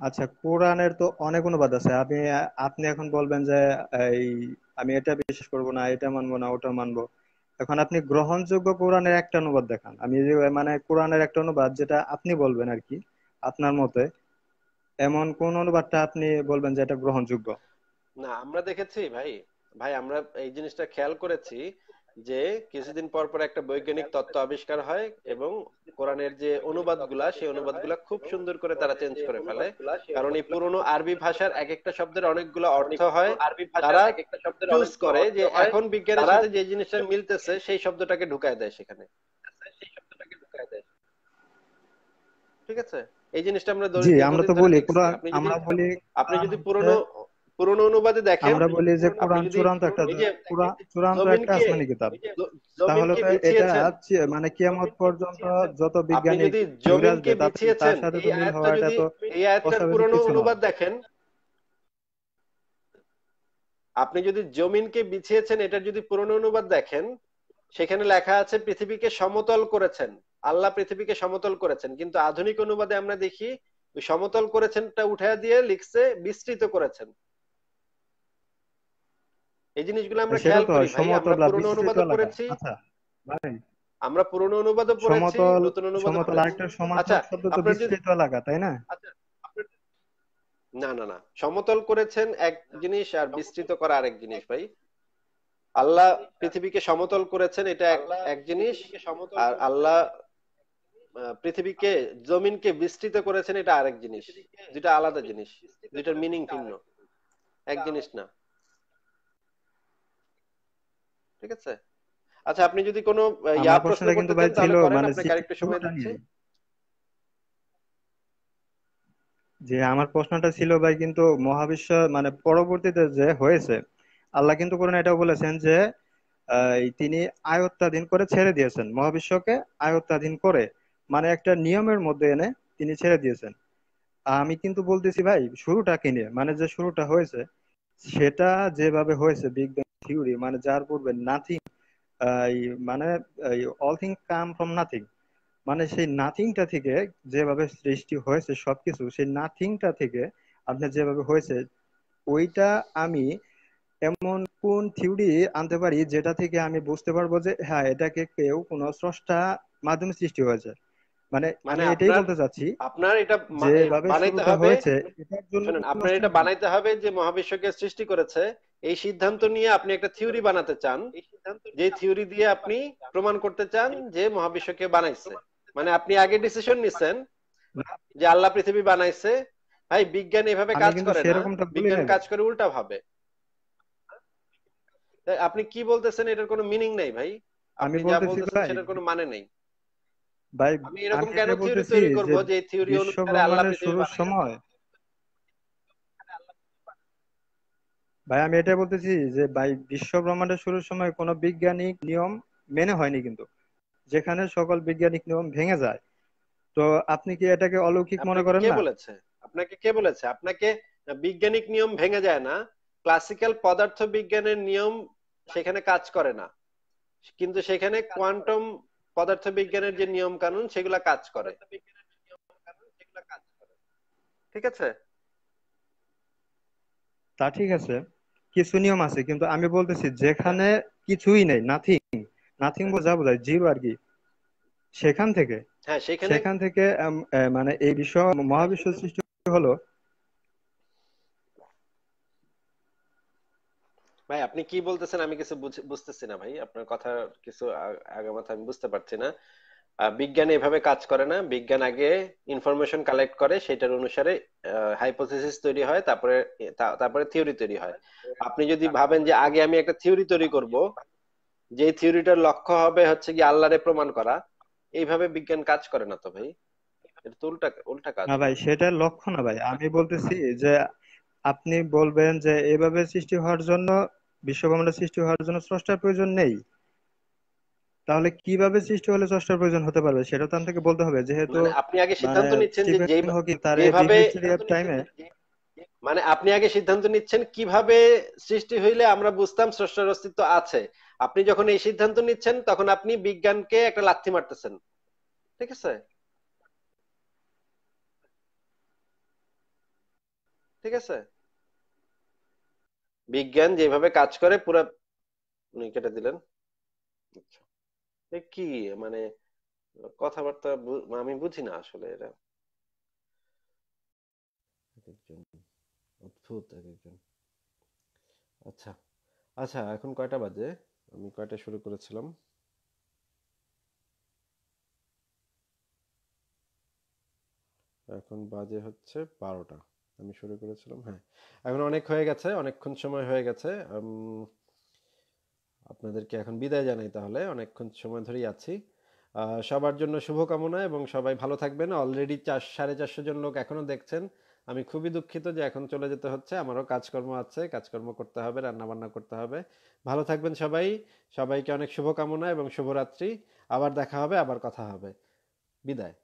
আচ্ছা কোরআনের তো অনেক অনুবাদ আছে আপনি আপনি এখন বলবেন যে এই আমি এটা বিশ্বাস করব না এটা মানবো না ওটা মানবো এখন আপনি গ্রহণযোগ্য কোরআনের একটা অনুবাদ দেখান আমি মানে কোরআনের একটা অনুবাদ যেটা আপনি বলবেন আর কি আপনার মতে এমন কোন অনুবাদটা আপনি বলবেন যে এটা গ্রহণযোগ্য না আমরা দেখেছি ভাই ভাই আমরা এই জিনিসটা খেয়াল করেছি যে কিছুদিন পর পর একটা বৈজ্ঞানিক তত্ত্ব আবিষ্কার হয় এবং কোরআনের যে অনুবাদগুলা সেই অনুবাদগুলা খুব সুন্দর করে তারা চেঞ্জ করে ফেলে কারণ এই পুরনো আরবি ভাষার এক একটা শব্দের অনেকগুলো অর্থ হয় তারা চুজ করে যে এখন বিজ্ঞানের সাথে যে জিনিসটা মিলতেছে সেই শব্দটাকে ঢুকায় দেয় সেখানে ঠিক আছে এই জিনিসটা আমরা আমরা তো বলি বলি আপনি যদি পুরনো হ্যাঁ। পুরনো অনুবাদে দেখেন আমরা বলি যে কোরআন চূড়ান্ত একটা চূড়ান্ত একটা আসমানি কিতাব তাহলে তো এটা মানে কিয়ামত পর্যন্ত যত বিজ্ঞানী তার সাথে তো মিল এটা তো এই আয়াতের পুরনো অনুবাদ দেখেন আপনি যদি জমিনকে বিছিয়েছেন এটা যদি পুরনো অনুবাদ দেখেন সেখানে লেখা আছে পৃথিবীকে সমতল করেছেন আল্লাহ পৃথিবীকে সমতল করেছেন কিন্তু আধুনিক অনুবাদে আমরা দেখি সমতল করেছেনটা উঠা দিয়ে লিখছে বিস্তৃত করেছেন এই জিনিসগুলো আমরা খেয়াল করি আচ্ছা, ভাই আমরা পুরনো অনুবাদ পড়েছি আমরা পুরনো অনুবাদ পড়েছি নতুন অনুবাদ সমতল আরেকটা আচ্ছা, শব্দ তো লাগা তাই না আচ্ছা, না না না সমতল করেছেন এক জিনিস আর বিস্তৃত করা আরেক জিনিস ভাই আল্লাহ পৃথিবীকে সমতল করেছেন এটা এক জিনিস আর আল্লাহ পৃথিবীকে জমিনকে বিস্তৃত করেছেন এটা আরেক জিনিস দুটা আলাদা জিনিস দুটার মিনিং ভিন্ন এক জিনিস না ঠিক আছে আচ্ছা আপনি যদি কোনো ইয়া প্রশ্ন কিন্তু ভাই ছিল মানে আপনাকে সময় দিচ্ছি যে আমার প্রশ্নটা ছিল ভাই কিন্তু মহাবিশ্ব মানে পরবর্তীতে যে হয়েছে আল্লাহ কিন্তু কোরআন এটাও বলেছেন যে তিনি আয়ত্তাধীন করে ছেড়ে দিয়েছেন মহাবিশ্বকে আয়ত্তাধীন করে মানে একটা নিয়মের মধ্যে এনে তিনি ছেড়ে দিয়েছেন আমি কিন্তু বলতেছি ভাই শুরুটা কিনে মানে যে শুরুটা হয়েছে সেটা যেভাবে হয়েছে বিজ্ঞান থিওরি মানে যার পূর্বে নাথিং মানে all thing come from nothing মানে সেই নাথিংটা থেকে যেভাবে সৃষ্টি হয়েছে সবকিছু সেই নাথিংটা থেকে আপনার যেভাবে হয়েছে ওইটা আমি এমন কোন থিওরি আনতে পারি যেটা থেকে আমি বুঝতে পারবো যে হ্যাঁ এটাকে কেউ কোনো স্রষ্টা মাধ্যমে সৃষ্টি হয়েছে মানে মানে এটাই বলতে চাচ্ছি আপনার এটা বানাইতে হবে আপনার এটা বানাইতে হবে যে মহাবিশ্বকে সৃষ্টি করেছে এই সিদ্ধান্ত নিয়ে আপনি একটা থিওরি বানাতে চান যে থিওরি দিয়ে আপনি প্রমাণ করতে চান যে মহাবিশ্বকে বানাইছে মানে আপনি আগে ডিসিশন নিছেন যে আল্লাহ পৃথিবী বানাইছে ভাই বিজ্ঞান এভাবে কাজ করে না বিজ্ঞান কাজ করে উল্টা ভাবে আপনি কি বলতেছেন এটার কোনো মিনিং নাই ভাই আমি বলতেছি সেটার কোনো মানে নেই ভাই আমি এরকম কেন থিওরি তৈরি করব যে থিওরি অনুসারে আল্লাহ শুরুর সময় ভাই আমি এটা বলতেছি যে ভাই বিশ্ব ব্রহ্মাণ্ডের শুরুর সময় কোন বৈজ্ঞানিক নিয়ম মেনে হয়নি কিন্তু যেখানে সকল বৈজ্ঞানিক নিয়ম ভেঙে যায় তো আপনি কি এটাকে অলৌকিক মনে করেন না বলেছে আপনাকে কে বলেছে আপনাকে বৈজ্ঞানিক নিয়ম ভেঙে যায় না ক্লাসিক্যাল পদার্থ বিজ্ঞানের নিয়ম সেখানে কাজ করে না কিন্তু সেখানে কোয়ান্টাম বিজ্ঞানের যে নিয়ম কানুন সেগুলো কাজ করে ঠিক আছে তা ঠিক আছে কিছু নিয়ম আছে কিন্তু আমি বলতেছি যেখানে কিছুই নেই নাথিং নাথিং বোঝা বোঝায় জিরো আর কি সেখান থেকে হ্যাঁ সেখান থেকে মানে এই বিষয় মহাবিশ্ব সৃষ্টি হলো ভাই আপনি কি বলতেছেন আমি কিছু বুঝতেছি না ভাই আপনার কথা কিছু আগে আগামাথা আমি বুঝতে পারছি না বিজ্ঞান এভাবে কাজ করে না বিজ্ঞান আগে ইনফরমেশন কালেক্ট করে সেটার অনুসারে হাইপোথিসিস তৈরি হয় তারপরে তারপরে থিওরি তৈরি হয় আপনি যদি ভাবেন যে আগে আমি একটা থিওরি তৈরি করব যে থিওরিটার লক্ষ্য হবে হচ্ছে কি আল্লাহরে প্রমাণ করা এইভাবে বিজ্ঞান কাজ করে না তো ভাই এটা তো উল্টা উল্টা কাজ না ভাই সেটা লক্ষ্য না ভাই আমি বলতেছি যে আপনি বলবেন যে এভাবে সৃষ্টি হওয়ার জন্য বিশ্বব্রহ্মাণ্ড সৃষ্টি হওয়ার জন্য স্রষ্টার প্রয়োজন নেই তাহলে কিভাবে সৃষ্টি হলে স্রষ্টার প্রয়োজন হতে পারবে সেটা তো আমাদেরকে বলতে হবে যেহেতু মানে আপনি আগে সিদ্ধান্ত মানে নিচ্ছেন যে যেভাবে টাইমে মানে আপনি আগে সিদ্ধান্ত নিচ্ছেন কিভাবে সৃষ্টি হইলে আমরা বুঝতাম স্রষ্টার অস্তিত্ব আছে আপনি যখন এই সিদ্ধান্ত নিচ্ছেন তখন আপনি বিজ্ঞানকে একটা লাথি মারতেছেন ঠিক আছে ঠিক আছে বিজ্ঞান যেভাবে কাজ করে পুরো উনি কেটে দিলেন আচ্ছা। কি মানে কথাবার্তা আমি বুঝি না আসলে এটা অদ্ভুত একজন আচ্ছা আচ্ছা এখন কয়টা বাজে আমি কয়টা শুরু করেছিলাম এখন বাজে হচ্ছে বারোটা আমি শুরু করেছিলাম হ্যাঁ এখন অনেক হয়ে গেছে অনেকক্ষণ সময় হয়ে গেছে আপনাদেরকে এখন বিদায় জানাই তাহলে অনেকক্ষণ সময় ধরেই আছি সবার জন্য শুভকামনা এবং সবাই ভালো থাকবেন অলরেডি চার সাড়ে চারশো জন লোক এখনও দেখছেন আমি খুবই দুঃখিত যে এখন চলে যেতে হচ্ছে আমারও কাজকর্ম আছে কাজকর্ম করতে হবে রান্নাবান্না করতে হবে ভালো থাকবেন সবাই সবাইকে অনেক শুভকামনা এবং শুভরাত্রি আবার দেখা হবে আবার কথা হবে বিদায়